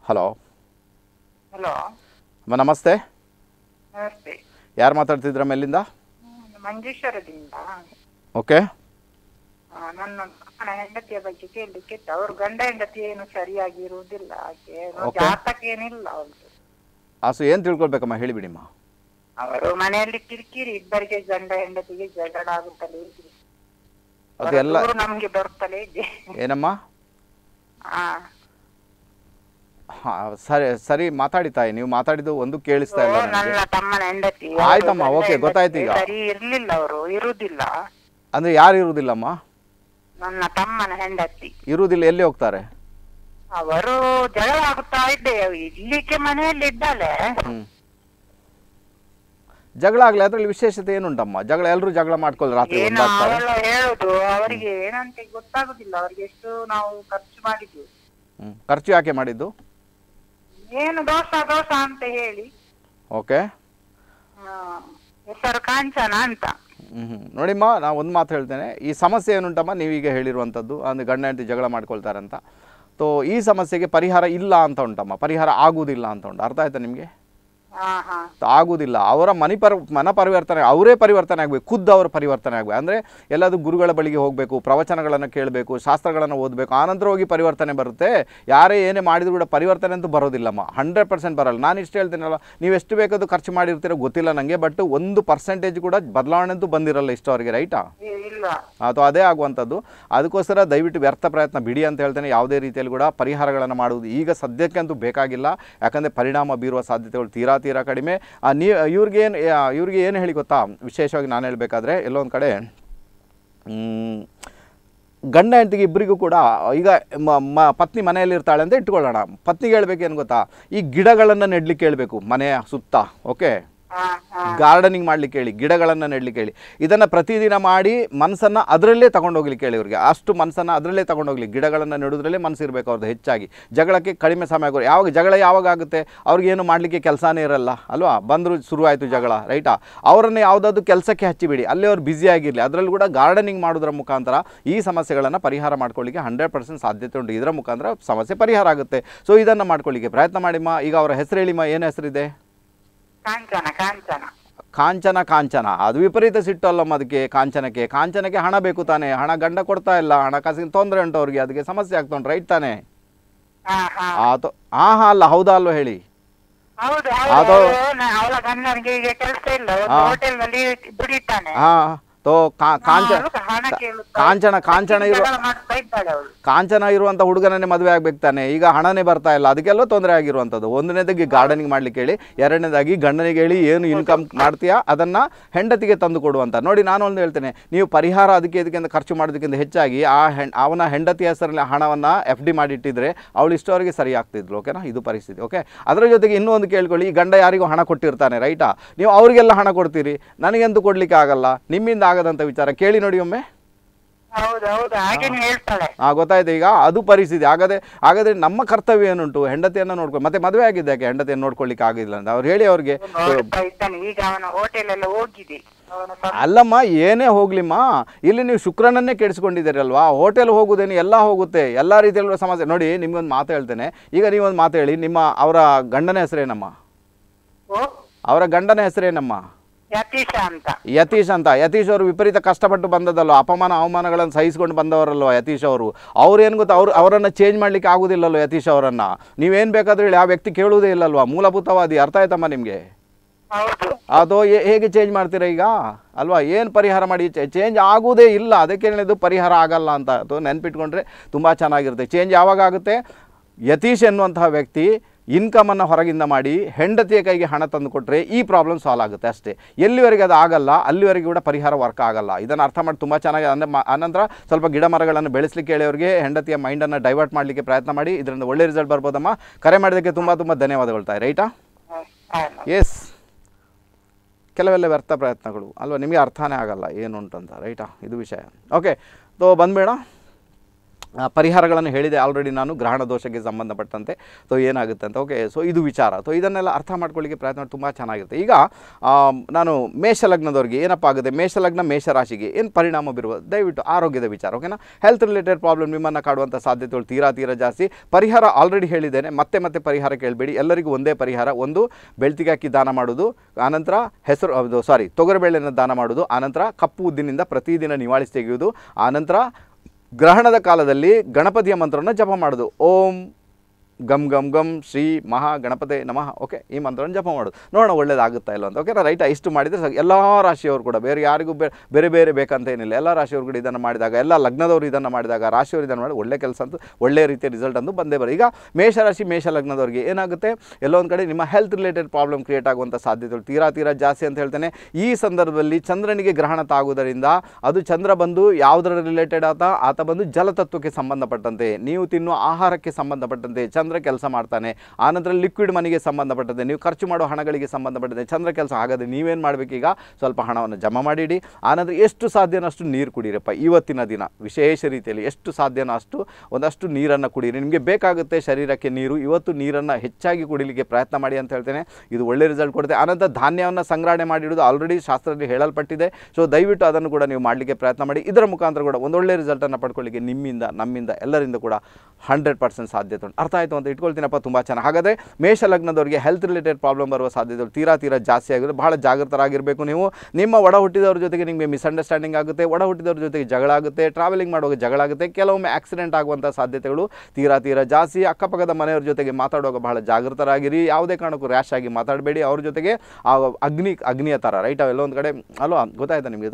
ಹಲೋ ಹಲೋ ಅಮ್ಮ ನಮಸ್ತೆ ಯಾರು ಮಾತಾಡ್ತಿದ್ರ ಮೇಲಿಂದ ಮಂಜೇಶ್ವರದಿಂದ ಓಕೆ ನನ್ನ ಹೆಂಡತಿಯ ಬಗ್ಗೆ ಕೇಳಲಿಕ್ಕೆ ಅವ್ರ ಗಂಡ ಹೆಂಡತಿ ಏನು ಸರಿಯಾಗಿ ಇರುವುದಿಲ್ಲ ಜಾತಕ ಏನಿಲ್ಲ ಅವ್ರದ್ದು ಆಸು ಏನು ತಿಳ್ಕೊಳ್ಬೇಕಮ್ಮ ಹೇಳಿಬಿಡಿಮ್ಮ ಅವರು ಮನೆಯಲ್ಲಿ ಕಿರಿಕಿರಿ ಇಬ್ಬರಿಗೆ ಗಂಡ ಹೆಂಡತಿಗೆ ಜಗಳ ಆಗುತ್ತಲೇ ಇದೆ. ಅದೆಲ್ಲ ಹೊರತೂರು ನಮ್ಗೆ ಬರ್ತಲೇ ಇದೆ ಏನಮ್ಮ ಹಾ ಹಾ, ಸರಿ ಸರಿ ಮಾತಾಡಿ ತಾಯಿ ನೀವು ಮಾತಾಡಿದ್ದು ಒಂದು ಕೇಳಿಸ್ತಾ ಇಲ್ಲ ನನಗೆ ಆಯ್ತಮ್ಮ, ಓಕೆ, ಗೊತ್ತಾಯ್ತು ಈಗ. ಸರಿ ಇರ್ಲಿಲ್ಲ ಅವರು ಇರುದಿಲ್ಲ ಅಂದ್ರೆ ಯಾರು ಇರುವುದಿಲ್ಲಮ್ಮ ನನ್ನ ತಮ್ಮನ ಹೆಂಡತಿ ಇರುವುದಿಲ್ಲ ಎಲ್ಲಿ ಹೋಗ್ತಾರೆ ಅವರು ಜಗಳ ಆಗುತ್ತಾ ಇದ್ದೆ ಇಲ್ಲಿಕ್ಕೆ ಮನೆಯಲ್ಲಿ ಇದ್ದಾಳೆ ಜಗಳ ಆಗ್ಲಿ ಅದ್ರಲ್ಲಿ ವಿಶೇಷತೆ ಏನುಂಟಮ್ಮ ಜಗಳ ಎಲ್ಲರೂ ಜಗಳ ಮಾಡ್ಕೊಳ್ಳಿ ರಾತ್ರಿ ಅವರಿಗೆ ಏನಂತ ಗೊತ್ತಾಗುದಿಲ್ಲ ಅವರಿಗೆ ಎಷ್ಟು ನಾವು ಖರ್ಚು ಮಾಡಿದ್ವಿ ಖರ್ಚು ಯಾಕೆ ಮಾಡಿದ್ದು ಏನು ದೋಸೆ ದೋಸಾ ಅಂತ ಹೇಳಿ ಓಕೆ ಹೆಸರು ಕಾಂಚನ ಅಂತ ನೋಡಿಮ್ಮ ನಾ ಒಂದು ಮಾತು ಹೇಳ್ತೇನೆ ಈ ಸಮಸ್ಯೆ ಏನುಂಟಮ್ಮ ನೀವೀಗ ಹೇಳಿರುವಂತದ್ದು ಅಂದರೆ ಗಂಡ ಹೆಂಡತಿ ಜಗಳ ಮಾಡ್ಕೊಳ್ತಾರಂತ ಸೊ ಈ ಸಮಸ್ಯೆಗೆ ಪರಿಹಾರ ಇಲ್ಲ ಅಂತ ಉಂಟಮ್ಮ ಪರಿಹಾರ ಆಗುವುದಿಲ್ಲ ಅಂತ ಉಂಟು ಅರ್ಥ ಆಯ್ತಾ ನಿಮಗೆ ಆಗುವುದಿಲ್ಲ ಅವರ ಮನಿ ಪರ್ ಮನ ಪರಿವರ್ತನೆ ಅವರೇ ಪರಿವರ್ತನೆ ಆಗಬೇಕು ಖುದ್ದು ಅವರ ಪರಿವರ್ತನೆ ಆಗಬೇಕು ಅಂದರೆ ಎಲ್ಲದು ಗುರುಗಳ ಬಳಿಗೆ ಹೋಗಬೇಕು ಪ್ರವಚನಗಳನ್ನು ಕೇಳಬೇಕು ಶಾಸ್ತ್ರಗಳನ್ನು ಓದಬೇಕು ಆನಂತರ ಹೋಗಿ ಪರಿವರ್ತನೆ ಬರುತ್ತೆ ಯಾರೇ ಏನೇ ಮಾಡಿದ್ರು ಕೂಡ ಪರಿವರ್ತನೆ ಅಂತೂ ಬರೋದಿಲ್ಲಮ್ಮ ಹಂಡ್ರೆಡ್ ಪರ್ಸೆಂಟ್ ಬರಲ್ಲ ನಾನು ಇಷ್ಟು ಹೇಳ್ತೀನಲ್ಲ ನೀವು ಎಷ್ಟು ಬೇಕಾದ್ರೂ ಖರ್ಚು ಮಾಡಿರ್ತೀರೋ ಗೊತ್ತಿಲ್ಲ ನನಗೆ ಬಟ್ ಒಂದು ಪರ್ಸೆಂಟೇಜ್ ಕೂಡ ಬದಲಾವಣೆ ಅಂತೂ ಬಂದಿರಲ್ಲ ಇಷ್ಟವರೆಗೆ ರೈಟಾ ಅಥವಾ ಅದೇ ಆಗುವಂಥದ್ದು ಅದಕ್ಕೋಸ್ಕರ ದಯವಿಟ್ಟು ವ್ಯರ್ಥ ಪ್ರಯತ್ನ ಬಿಡಿ ಅಂತ ಹೇಳ್ತೇನೆ ಯಾವುದೇ ರೀತಿಯಲ್ಲಿ ಕೂಡ ಪರಿಹಾರಗಳನ್ನು ಮಾಡುವುದು ಈಗ ಸದ್ಯಕ್ಕೆ ಅಂತೂ ಬೇಕಾಗಿಲ್ಲ ಯಾಕಂದರೆ ಪರಿಣಾಮ ಬೀರುವ ಸಾಧ್ಯತೆಗಳು ತೀರಾ ತೀರಾ ಕಡಿಮೆ ನೀವು ನೀ ಇವ್ರಿಗೆ ಏನು ಹೇಳಿ ಗೊತ್ತಾ ವಿಶೇಷವಾಗಿ ನಾನು ಹೇಳಬೇಕಾದ್ರೆ ಎಲ್ಲೊಂದು ಕಡೆ ಗಂಡ ಹೆಂಡತಿಗೆ ಇಬ್ಬರಿಗೂ ಕೂಡ ಈಗ ಮ ಪತ್ನಿ ಮನೆಯಲ್ಲಿ ಇರ್ತಾಳೆ ಅಂತ ಇಟ್ಕೊಳ್ಳೋಣ ಪತ್ನಿಗೆ ಏನು ಗೊತ್ತಾ ಈ ಗಿಡಗಳನ್ನು ನೆಡ್ಲಿಕ್ಕೆ ಹೇಳಬೇಕು ಮನೆಯ ಸುತ್ತ ಓಕೆ ಗಾರ್ಡನಿಂಗ್ ಮಾಡ್ಲಿಕ್ಕೆ ಹೇಳಿ ಗಿಡಗಳನ್ನು ನೆಡ್ಲಿಕ್ಕೆ ಹೇಳಿ ಇದನ್ನು ಪ್ರತಿದಿನ ಮಾಡಿ ಮನಸ್ಸನ್ನು ಅದರಲ್ಲೇ ತೊಗೊಂಡೋಗ್ಲಿಕ್ಕೆ ಹೇಳಿ ಅವ್ರಿಗೆ ಅಷ್ಟು ಮನಸ್ಸನ್ನು ಅದರಲ್ಲೇ ತಗೊಂಡೋಗ್ಲಿ ಗಿಡಗಳನ್ನು ನೆಡೋದ್ರಲ್ಲೇ ಮನಸ್ಸಿರಬೇಕು ಅವ್ರದ್ದು ಹೆಚ್ಚಾಗಿ ಜಗಳಕ್ಕೆ ಕಡಿಮೆ ಸಮಯ ಆಗೋರು ಯಾವಾಗ ಜಗಳ ಯಾವಾಗ ಆಗುತ್ತೆ ಏನು ಮಾಡಲಿಕ್ಕೆ ಕೆಲಸನೇ ಇರಲ್ಲ ಅಲ್ವಾ ಬಂದರೂ ಶುರುವಾಯಿತು ಜಗಳ ರೈಟಾ ಅವರನ್ನು ಯಾವುದಾದ್ರು ಕೆಲಸಕ್ಕೆ ಹಚ್ಚಿಬಿಡಿ ಅಲ್ಲಿ ಅವ್ರು ಆಗಿರಲಿ ಅದರಲ್ಲಿ ಕೂಡ ಗಾರ್ಡನಿಂಗ್ ಮಾಡೋದ್ರ ಮುಖಾಂತರ ಈ ಸಮಸ್ಯೆಗಳನ್ನು ಪರಿಹಾರ ಮಾಡ್ಕೊಳ್ಳಿಕ್ಕೆ ಹಂಡ್ರೆಡ್ ಪರ್ಸೆಂಟ್ ಸಾಧ್ಯತೆ ಉಂಟು ಇದರ ಮುಖಾಂತರ ಸಮಸ್ಯೆ ಪರಿಹಾರ ಆಗುತ್ತೆ ಸೊ ಇದನ್ನು ಮಾಡ್ಕೊಳ್ಳಿಕ್ಕೆ ಪ್ರಯತ್ನ ಮಾಡಿಮ್ಮ ಈಗ ಅವರ ಹೆಸರು ಹೇಳಿಮ್ಮ ಏನು ಹೆಸರಿದೆ ಕಾಂಚನ ಕಾಂಚನ ಅದು ವಿಪರೀತ ಸಿಟ್ಟಲ್ಲಮ್ಮ ಅದಕ್ಕೆ ಕಾಂಚನಕ್ಕೆ ಕಾಂಚನಕ್ಕೆ ಹಣ ಬೇಕು ತಾನೆ ಹಣ ಗಂಡ ಕೊಡ್ತಾ ಇಲ್ಲ ಹಣಕಾಸಿನ ತೊಂದರೆ ಉಂಟು ಅವ್ರಿಗೆ ಅದಕ್ಕೆ ಸಮಸ್ಯೆ ಉಂಟು ರೈಟ್ ತಾನೆ ಹಾ ಹಾ ಅಲ್ಲ ಹೌದಾ ಅಲ್ವಾ ಹೇಳಿ ಹಾ ತೋ ಕಾಂಚನ ಕಾಂಚನ ಕಾಂಚನ ಇರುವ ಕಾಂಚನ ಇರುವಂಥ ಹುಡುಗನನ್ನೇ ಮದುವೆ ಆಗ್ಬೇಕು ತಾನೆ ಈಗ ಹಣನೇ ಬರ್ತಾ ಇಲ್ಲ ಅದಕ್ಕೆಲ್ಲ ತೊಂದರೆ ಆಗಿರುವಂಥದ್ದು ಒಂದನೇದಾಗಿ ಗಾರ್ಡನಿಂಗ್ ಮಾಡ್ಲಿಕ್ಕೆ ಹೇಳಿ ಎರಡನೇದಾಗಿ ಗಂಡನಿಗೆ ಹೇಳಿ ಏನು ಇನ್ಕಮ್ ಮಾಡ್ತೀಯಾ ಅದನ್ನ ಹೆಂಡತಿಗೆ ತಂದು ಕೊಡುವಂತ ನೋಡಿ ನಾನು ಒಂದು ಹೇಳ್ತೇನೆ ನೀವು ಪರಿಹಾರ ಅದಕ್ಕೆ ಇದಕ್ಕಿಂತ ಖರ್ಚು ಮಾಡೋದಕ್ಕಿಂತ ಹೆಚ್ಚಾಗಿ ಆ ಅವನ ಹೆಂಡತಿ ಹೆಸರಲ್ಲಿ ಹಣವನ್ನು ಎಫ್ ಡಿ ಮಾಡಿಟ್ಟಿದ್ರೆ ಅವಳು ಇಷ್ಟೋರಿಗೆ ಸರಿ ಆಗ್ತಿದ್ಲು ಓಕೆನಾ ಇದು ಪರಿಸ್ಥಿತಿ ಓಕೆ ಅದರ ಜೊತೆಗೆ ಇನ್ನೂ ಒಂದು ಕೇಳ್ಕೊಳ್ಳಿ ಈ ಗಂಡ ಯಾರಿಗೂ ಹಣ ಕೊಟ್ಟಿರ್ತಾನೆ ರೈಟಾ ನೀವು ಅವರಿಗೆಲ್ಲ ಹಣ ಕೊಡ್ತೀರಿ ನನಗೆಂದು ಕೊಡ್ಲಿಕ್ಕೆ ಆಗಲ್ಲ ನಿಮ್ಮಿಂದ ಆಗದಂತ ವಿಚಾರ ಕೇಳಿ ನೋಡಿ ಒಮ್ಮೆ ಹಾ ಗೊತ್ತಾಯ್ತು ಈಗ ಅದು ಪರಿಸ್ಥಿತಿ ಆಗದೆ ಹಾಗಾದ್ರೆ ನಮ್ಮ ಕರ್ತವ್ಯ ಏನುಂಟು ಹೆಂಡತಿಯನ್ನ ನೋಡ್ಕೊಂಡು ಮತ್ತೆ ಮದುವೆ ಆಗಿದ್ದ ಯಾಕೆ ಹೆಂಡತಿಯನ್ನು ನೋಡ್ಕೊಳ್ಲಿಕ್ಕೆ ಆಗಿಲ್ಲ ಅಂತ ಅವ್ರು ಹೇಳಿ ಅವ್ರಿಗೆ ಅಲ್ಲಮ್ಮ ಏನೇ ಹೋಗ್ಲಿಮ್ಮ ಇಲ್ಲಿ ನೀವು ಶುಕ್ರನನ್ನೇ ಕೆಡಿಸ್ಕೊಂಡಿದ್ದೀರಲ್ವಾ ಹೋಟೆಲ್ ಹೋಗುದೇನು ಎಲ್ಲ ಹೋಗುತ್ತೆ ಎಲ್ಲಾ ರೀತಿಯಲ್ಲೂ ಸಮಸ್ಯೆ ನೋಡಿ ನಿಮ್ಗೊಂದು ಮಾತು ಹೇಳ್ತೇನೆ ಈಗ ನೀವೊಂದು ಮಾತು ಹೇಳಿ ನಿಮ್ಮ ಅವರ ಗಂಡನ ಹೆಸರೇನಮ್ಮ ಅವರ ಗಂಡನ ಹೆಸರೇನಮ್ಮ ಯತೀಶ್ ಅಂತ ಯತೀಶ್ ಅವರು ವಿಪರೀತ ಕಷ್ಟಪಟ್ಟು ಬಂದದಲ್ವ ಅಪಮಾನ ಅವಮಾನಗಳನ್ನು ಸಹಿಸಿಕೊಂಡು ಬಂದವರಲ್ವ ಯತೀಶ್ ಅವರು ಅವ್ರೇನು ಗೊತ್ತಾ ಅವ್ರು ಅವರನ್ನು ಚೇಂಜ್ ಮಾಡಲಿಕ್ಕೆ ಆಗುದಿಲ್ಲಲ್ಲೋ ಯತೀಶ್ ಅವರನ್ನ ನೀವೇನು ಬೇಕಾದ್ರೂ ಹೇಳಿ ಆ ವ್ಯಕ್ತಿ ಕೇಳುವುದೇ ಇಲ್ಲಲ್ವಾ ಮೂಲಭೂತವಾದಿ ಅರ್ಥ ಆಯ್ತಮ್ಮ ನಿಮಗೆ ಅದು ಹೇಗೆ ಚೇಂಜ್ ಮಾಡ್ತೀರಾ ಈಗ ಅಲ್ವಾ ಏನು ಪರಿಹಾರ ಮಾಡಿ ಚೇಂಜ್ ಆಗೋದೇ ಇಲ್ಲ ಅದಕ್ಕೆ ಹೇಳಿದ್ದು ಪರಿಹಾರ ಆಗಲ್ಲ ಅಂತ ಅದು ನೆನ್ಪಿಟ್ಕೊಂಡ್ರೆ ತುಂಬ ಚೆನ್ನಾಗಿರುತ್ತೆ ಚೇಂಜ್ ಯಾವಾಗ ಆಗುತ್ತೆ ಯತೀಶ್ ಎನ್ನುವಂತಹ ವ್ಯಕ್ತಿ ಇನ್ಕಮನ್ನು ಹೊರಗಿಂದ ಮಾಡಿ ಹೆಂಡತಿಯ ಕೈಗೆ ಹಣ ತಂದು ಕೊಟ್ಟರೆ ಈ ಪ್ರಾಬ್ಲಮ್ ಸಾಲ್ವ್ ಆಗುತ್ತೆ ಅಷ್ಟೇ ಎಲ್ಲಿವರೆಗೆ ಅದು ಆಗಲ್ಲ ಅಲ್ಲಿವರೆಗೆ ಕೂಡ ಪರಿಹಾರ ವರ್ಕ್ ಆಗಲ್ಲ ಇದನ್ನು ಅರ್ಥ ಮಾಡಿ ತುಂಬ ಚೆನ್ನಾಗಿ ಅಂದರೆ ಅನಂತರ ಸ್ವಲ್ಪ ಗಿಡ ಮರಗಳನ್ನು ಬೆಳೆಸಲಿಕ್ಕೆ ಹೇಳೋರಿಗೆ ಹೆಂಡತಿಯ ಮೈಂಡನ್ನು ಡೈವರ್ಟ್ ಮಾಡಲಿಕ್ಕೆ ಪ್ರಯತ್ನ ಮಾಡಿ ಇದರಿಂದ ಒಳ್ಳೆ ರಿಸಲ್ಟ್ ಬರ್ಬೋದಮ್ಮ ಕರೆ ಮಾಡೋದಕ್ಕೆ ತುಂಬ ತುಂಬ ಧನ್ಯವಾದಗಳು ತಾಯಿ ರೈಟಾ ಎಸ್ ಕೆಲವೆಲ್ಲ ವ್ಯರ್ಥ ಪ್ರಯತ್ನಗಳು ಅಲ್ವಾ ನಿಮಗೆ ಅರ್ಥನೇ ಆಗಲ್ಲ ಏನು ಉಂಟಂತ ರೈಟಾ ಇದು ವಿಷಯ ಓಕೆ ತೋ ಬಂದ್ಬೇಡ ಪರಿಹಾರಗಳನ್ನು ಹೇಳಿದೆ ಆಲ್ರೆಡಿ ನಾನು ಗ್ರಹಣ ದೋಷಕ್ಕೆ ಸಂಬಂಧಪಟ್ಟಂತೆ ಸೊ ಏನಾಗುತ್ತೆ ಅಂತ ಓಕೆ ಸೊ ಇದು ವಿಚಾರ ಸೊ ಇದನ್ನೆಲ್ಲ ಅರ್ಥ ಮಾಡ್ಕೊಳ್ಳಿಕ್ಕೆ ಪ್ರಯತ್ನ ತುಂಬ ಚೆನ್ನಾಗಿರುತ್ತೆ ಈಗ ನಾನು ಮೇಷಲಗ್ನದವ್ರಿಗೆ ಏನಪ್ಪ ಆಗುತ್ತೆ ಮೇಷಲಗ್ನ ಮೇಷರಾಶಿಗೆ ಏನು ಪರಿಣಾಮ ಬೀರುವ ದಯವಿಟ್ಟು ಆರೋಗ್ಯದ ವಿಚಾರ ಓಕೆನಾ ಹೆಲ್ತ್ ರಿಲೇಟೆಡ್ ಪ್ರಾಬ್ಲಮ್ ನಿಮ್ಮನ್ನು ಕಾಡುವಂಥ ಸಾಧ್ಯತೆಗಳು ತೀರಾ ತೀರಾ ಜಾಸ್ತಿ ಪರಿಹಾರ ಆಲ್ರೆಡಿ ಹೇಳಿದ್ದೇನೆ ಮತ್ತೆ ಮತ್ತೆ ಪರಿಹಾರ ಕೇಳಬೇಡಿ ಎಲ್ಲರಿಗೂ ಒಂದೇ ಪರಿಹಾರ ಒಂದು ಬೆಳ್ತಿಗೆ ಹಾಕಿ ದಾನ ಮಾಡೋದು ಆನಂತರ ಹೆಸರು ಸಾರಿ ತೊಗರಿಬೇಳೆಯನ್ನು ದಾನ ಮಾಡೋದು ಆನಂತರ ಕಪ್ಪು ಉದ್ದಿನಿಂದ ಪ್ರತಿದಿನ ನಿವಾಳಿಸಿ ತೆಗೆಯುವುದು ಆನಂತರ ಗ್ರಹಣದ ಕಾಲದಲ್ಲಿ ಗಣಪತಿಯ ಮಂತ್ರವನ್ನು ಜಪ ಮಾಡೋದು ಓಂ ಗಮ್ ಗಮ್ ಗಮ್ ಶ್ರೀ ಮಹಾ ಗಣಪತಿ ನಮಃ ಓಕೆ ಈ ಮಂತ್ರವನ್ನು ಜಪ ಮಾಡೋದು ನೋಡೋಣ ಒಳ್ಳೇದಾಗುತ್ತಾ ಇಲ್ಲ ಅಂತ ಓಕೆ ರೈಟ್ ಇಷ್ಟು ಮಾಡಿದರೆ ಸಹ ಎಲ್ಲ ರಾಶಿಯವರು ಕೂಡ ಬೇರೆ ಯಾರಿಗೂ ಬೇರೆ ಬೇರೆ ಬೇಕಂತ ಏನಿಲ್ಲ ಎಲ್ಲ ರಾಶಿಯವರು ಕೂಡ ಇದನ್ನು ಮಾಡಿದಾಗ ಎಲ್ಲ ಲಗ್ನದವರು ಇದನ್ನು ಮಾಡಿದಾಗ ರಾಶಿಯವರು ಇದನ್ನು ಮಾಡಿ ಒಳ್ಳೆ ಕೆಲಸ ಅಂತ ಒಳ್ಳೆ ರೀತಿಯ ರಿಸಲ್ಟ್ ಅಂತೂ ಬಂದೇ ಬರೋ ಈಗ ಮೇಷರಾಶಿ ಮೇಷ ಲಗ್ನದವರಿಗೆ ಏನಾಗುತ್ತೆ ಎಲ್ಲೊಂದು ಕಡೆ ನಿಮ್ಮ ಹೆಲ್ತ್ ರಿಲೇಟೆಡ್ ಪ್ರಾಬ್ಲಮ್ ಕ್ರಿಯೇಟ್ ಆಗುವಂಥ ಸಾಧ್ಯತೆಗಳು ತೀರಾ ತೀರಾ ಜಾಸ್ತಿ ಅಂತ ಹೇಳ್ತೇನೆ ಈ ಸಂದರ್ಭದಲ್ಲಿ ಚಂದ್ರನಿಗೆ ಗ್ರಹಣ ತಾಗುವುದರಿಂದ ಅದು ಚಂದ್ರ ಬಂದು ಯಾವುದರ ರಿಲೇಟೆಡ್ ಆತ ಆತ ಬಂದು ಜಲತತ್ವಕ್ಕೆ ಸಂಬಂಧಪಟ್ಟಂತೆ ನೀವು ತಿನ್ನುವ ಆಹಾರಕ್ಕೆ ಸಂಬಂಧಪಟ್ಟಂತೆ ಚ ಚಂದ್ರ ಕೆಲಸ ಮಾಡ್ತಾನೆ ಆನಂತರ ಲಿಕ್ವಿಡ್ ಮನಿಗೆ ಸಂಬಂಧಪಟ್ಟದೆ ನೀವು ಖರ್ಚು ಮಾಡೋ ಹಣಗಳಿಗೆ ಸಂಬಂಧಪಟ್ಟದೆ ಚಂದ್ರ ಕೆಲಸ ಆಗದೆ ನೀವೇನು ಮಾಡಬೇಕೀಗ ಸ್ವಲ್ಪ ಹಣವನ್ನು ಜಮಾ ಮಾಡಿಡಿ ಆನಂತರ ಎಷ್ಟು ಸಾಧ್ಯನಷ್ಟು ನೀರು ಕುಡಿಯಿರಪ್ಪ ಇವತ್ತಿನ ದಿನ ವಿಶೇಷ ರೀತಿಯಲ್ಲಿ ಎಷ್ಟು ಸಾಧ್ಯನೋ ಅಷ್ಟು ಒಂದಷ್ಟು ನೀರನ್ನು ಕುಡೀರಿ ನಿಮಗೆ ಬೇಕಾಗುತ್ತೆ ಶರೀರಕ್ಕೆ ನೀರು ಇವತ್ತು ನೀರನ್ನು ಹೆಚ್ಚಾಗಿ ಕುಡಿಲಿಕ್ಕೆ ಪ್ರಯತ್ನ ಮಾಡಿ ಅಂತ ಹೇಳ್ತೇನೆ ಇದು ಒಳ್ಳೆ ರಿಸಲ್ಟ್ ಕೊಡುತ್ತೆ ಆನಂತರ ಧಾನ್ಯವನ್ನು ಸಂಗ್ರಹಣೆ ಮಾಡಿಡೋದು ಆಲ್ರೆಡಿ ಶಾಸ್ತ್ರದಲ್ಲಿ ಹೇಳಲ್ಪಟ್ಟಿದೆ ಸೊ ದಯವಿಟ್ಟು ಅದನ್ನು ಕೂಡ ನೀವು ಮಾಡಲಿಕ್ಕೆ ಪ್ರಯತ್ನ ಮಾಡಿ ಇದರ ಮುಖಾಂತರ ಕೂಡ ಒಂದೊಳ್ಳೆ ರಿಸಲ್ಟನ್ನು ಪಡ್ಕೊಳ್ಳಿಕ್ಕೆ ನಿಮ್ಮಿಂದ ನಮ್ಮಿಂದ ಎಲ್ಲರಿಂದ ಕೂಡ ಹಂಡ್ರೆಡ್ ಪರ್ಸೆಂಟ್ ಸಾಧ್ಯತೆ ಉಂಟು ಅರ್ಥ ಆಯಿತು ಆಯಿತು ಅಂತ ಇಟ್ಕೊಳ್ತೀನಪ್ಪ ತುಂಬ ಚೆನ್ನಾಗಿ ಹಾಗಾದರೆ ಮೇಷ ಲಗ್ನದವರಿಗೆ ಹೆಲ್ತ್ ರಿಲೇಟೆಡ್ ಪ್ರಾಬ್ಲಮ್ ಬರುವ ಸಾಧ್ಯತೆಗಳು ತೀರಾ ತೀರಾ ಜಾಸ್ತಿ ಆಗಿದೆ ಬಹಳ ಜಾಗೃತರಾಗಿರಬೇಕು ನೀವು ನಿಮ್ಮ ಒಡ ಹುಟ್ಟಿದವ್ರ ಜೊತೆಗೆ ನಿಮಗೆ ಮಿಸ್ಅಂಡರ್ಸ್ಟ್ಯಾಂಡಿಂಗ್ ಆಗುತ್ತೆ ಒಡ ಹುಟ್ಟಿದವ್ರ ಜೊತೆಗೆ ಜಗಳ ಆಗುತ್ತೆ ಟ್ರಾವೆಲಿಂಗ್ ಮಾಡುವಾಗ ಜಗಳ ಆಗುತ್ತೆ ಕೆಲವೊಮ್ಮೆ ಆಕ್ಸಿಡೆಂಟ್ ಆಗುವಂಥ ಸಾಧ್ಯತೆಗಳು ತೀರಾ ತೀರಾ ಜಾಸ್ತಿ ಅಕ್ಕಪಕ್ಕದ ಮನೆಯವ್ರ ಜೊತೆಗೆ ಮಾತಾಡುವಾಗ ಬಹಳ ಜಾಗೃತರಾಗಿರಿ ಯಾವುದೇ ಕಾರಣಕ್ಕೂ ರ್ಯಾಶ್ ಆಗಿ ಮಾತಾಡಬೇಡಿ ಅವ್ರ ಜೊತೆಗೆ ಆ ಅಗ್ನಿ ಅಗ್ನಿಯ ಥರ ರೈಟ್ ಅವೆಲ್ಲೊಂದು ಕಡೆ ಅಲೋ ಗೊತ್ತಾಯ್ತಾ ನಿಮಗೆ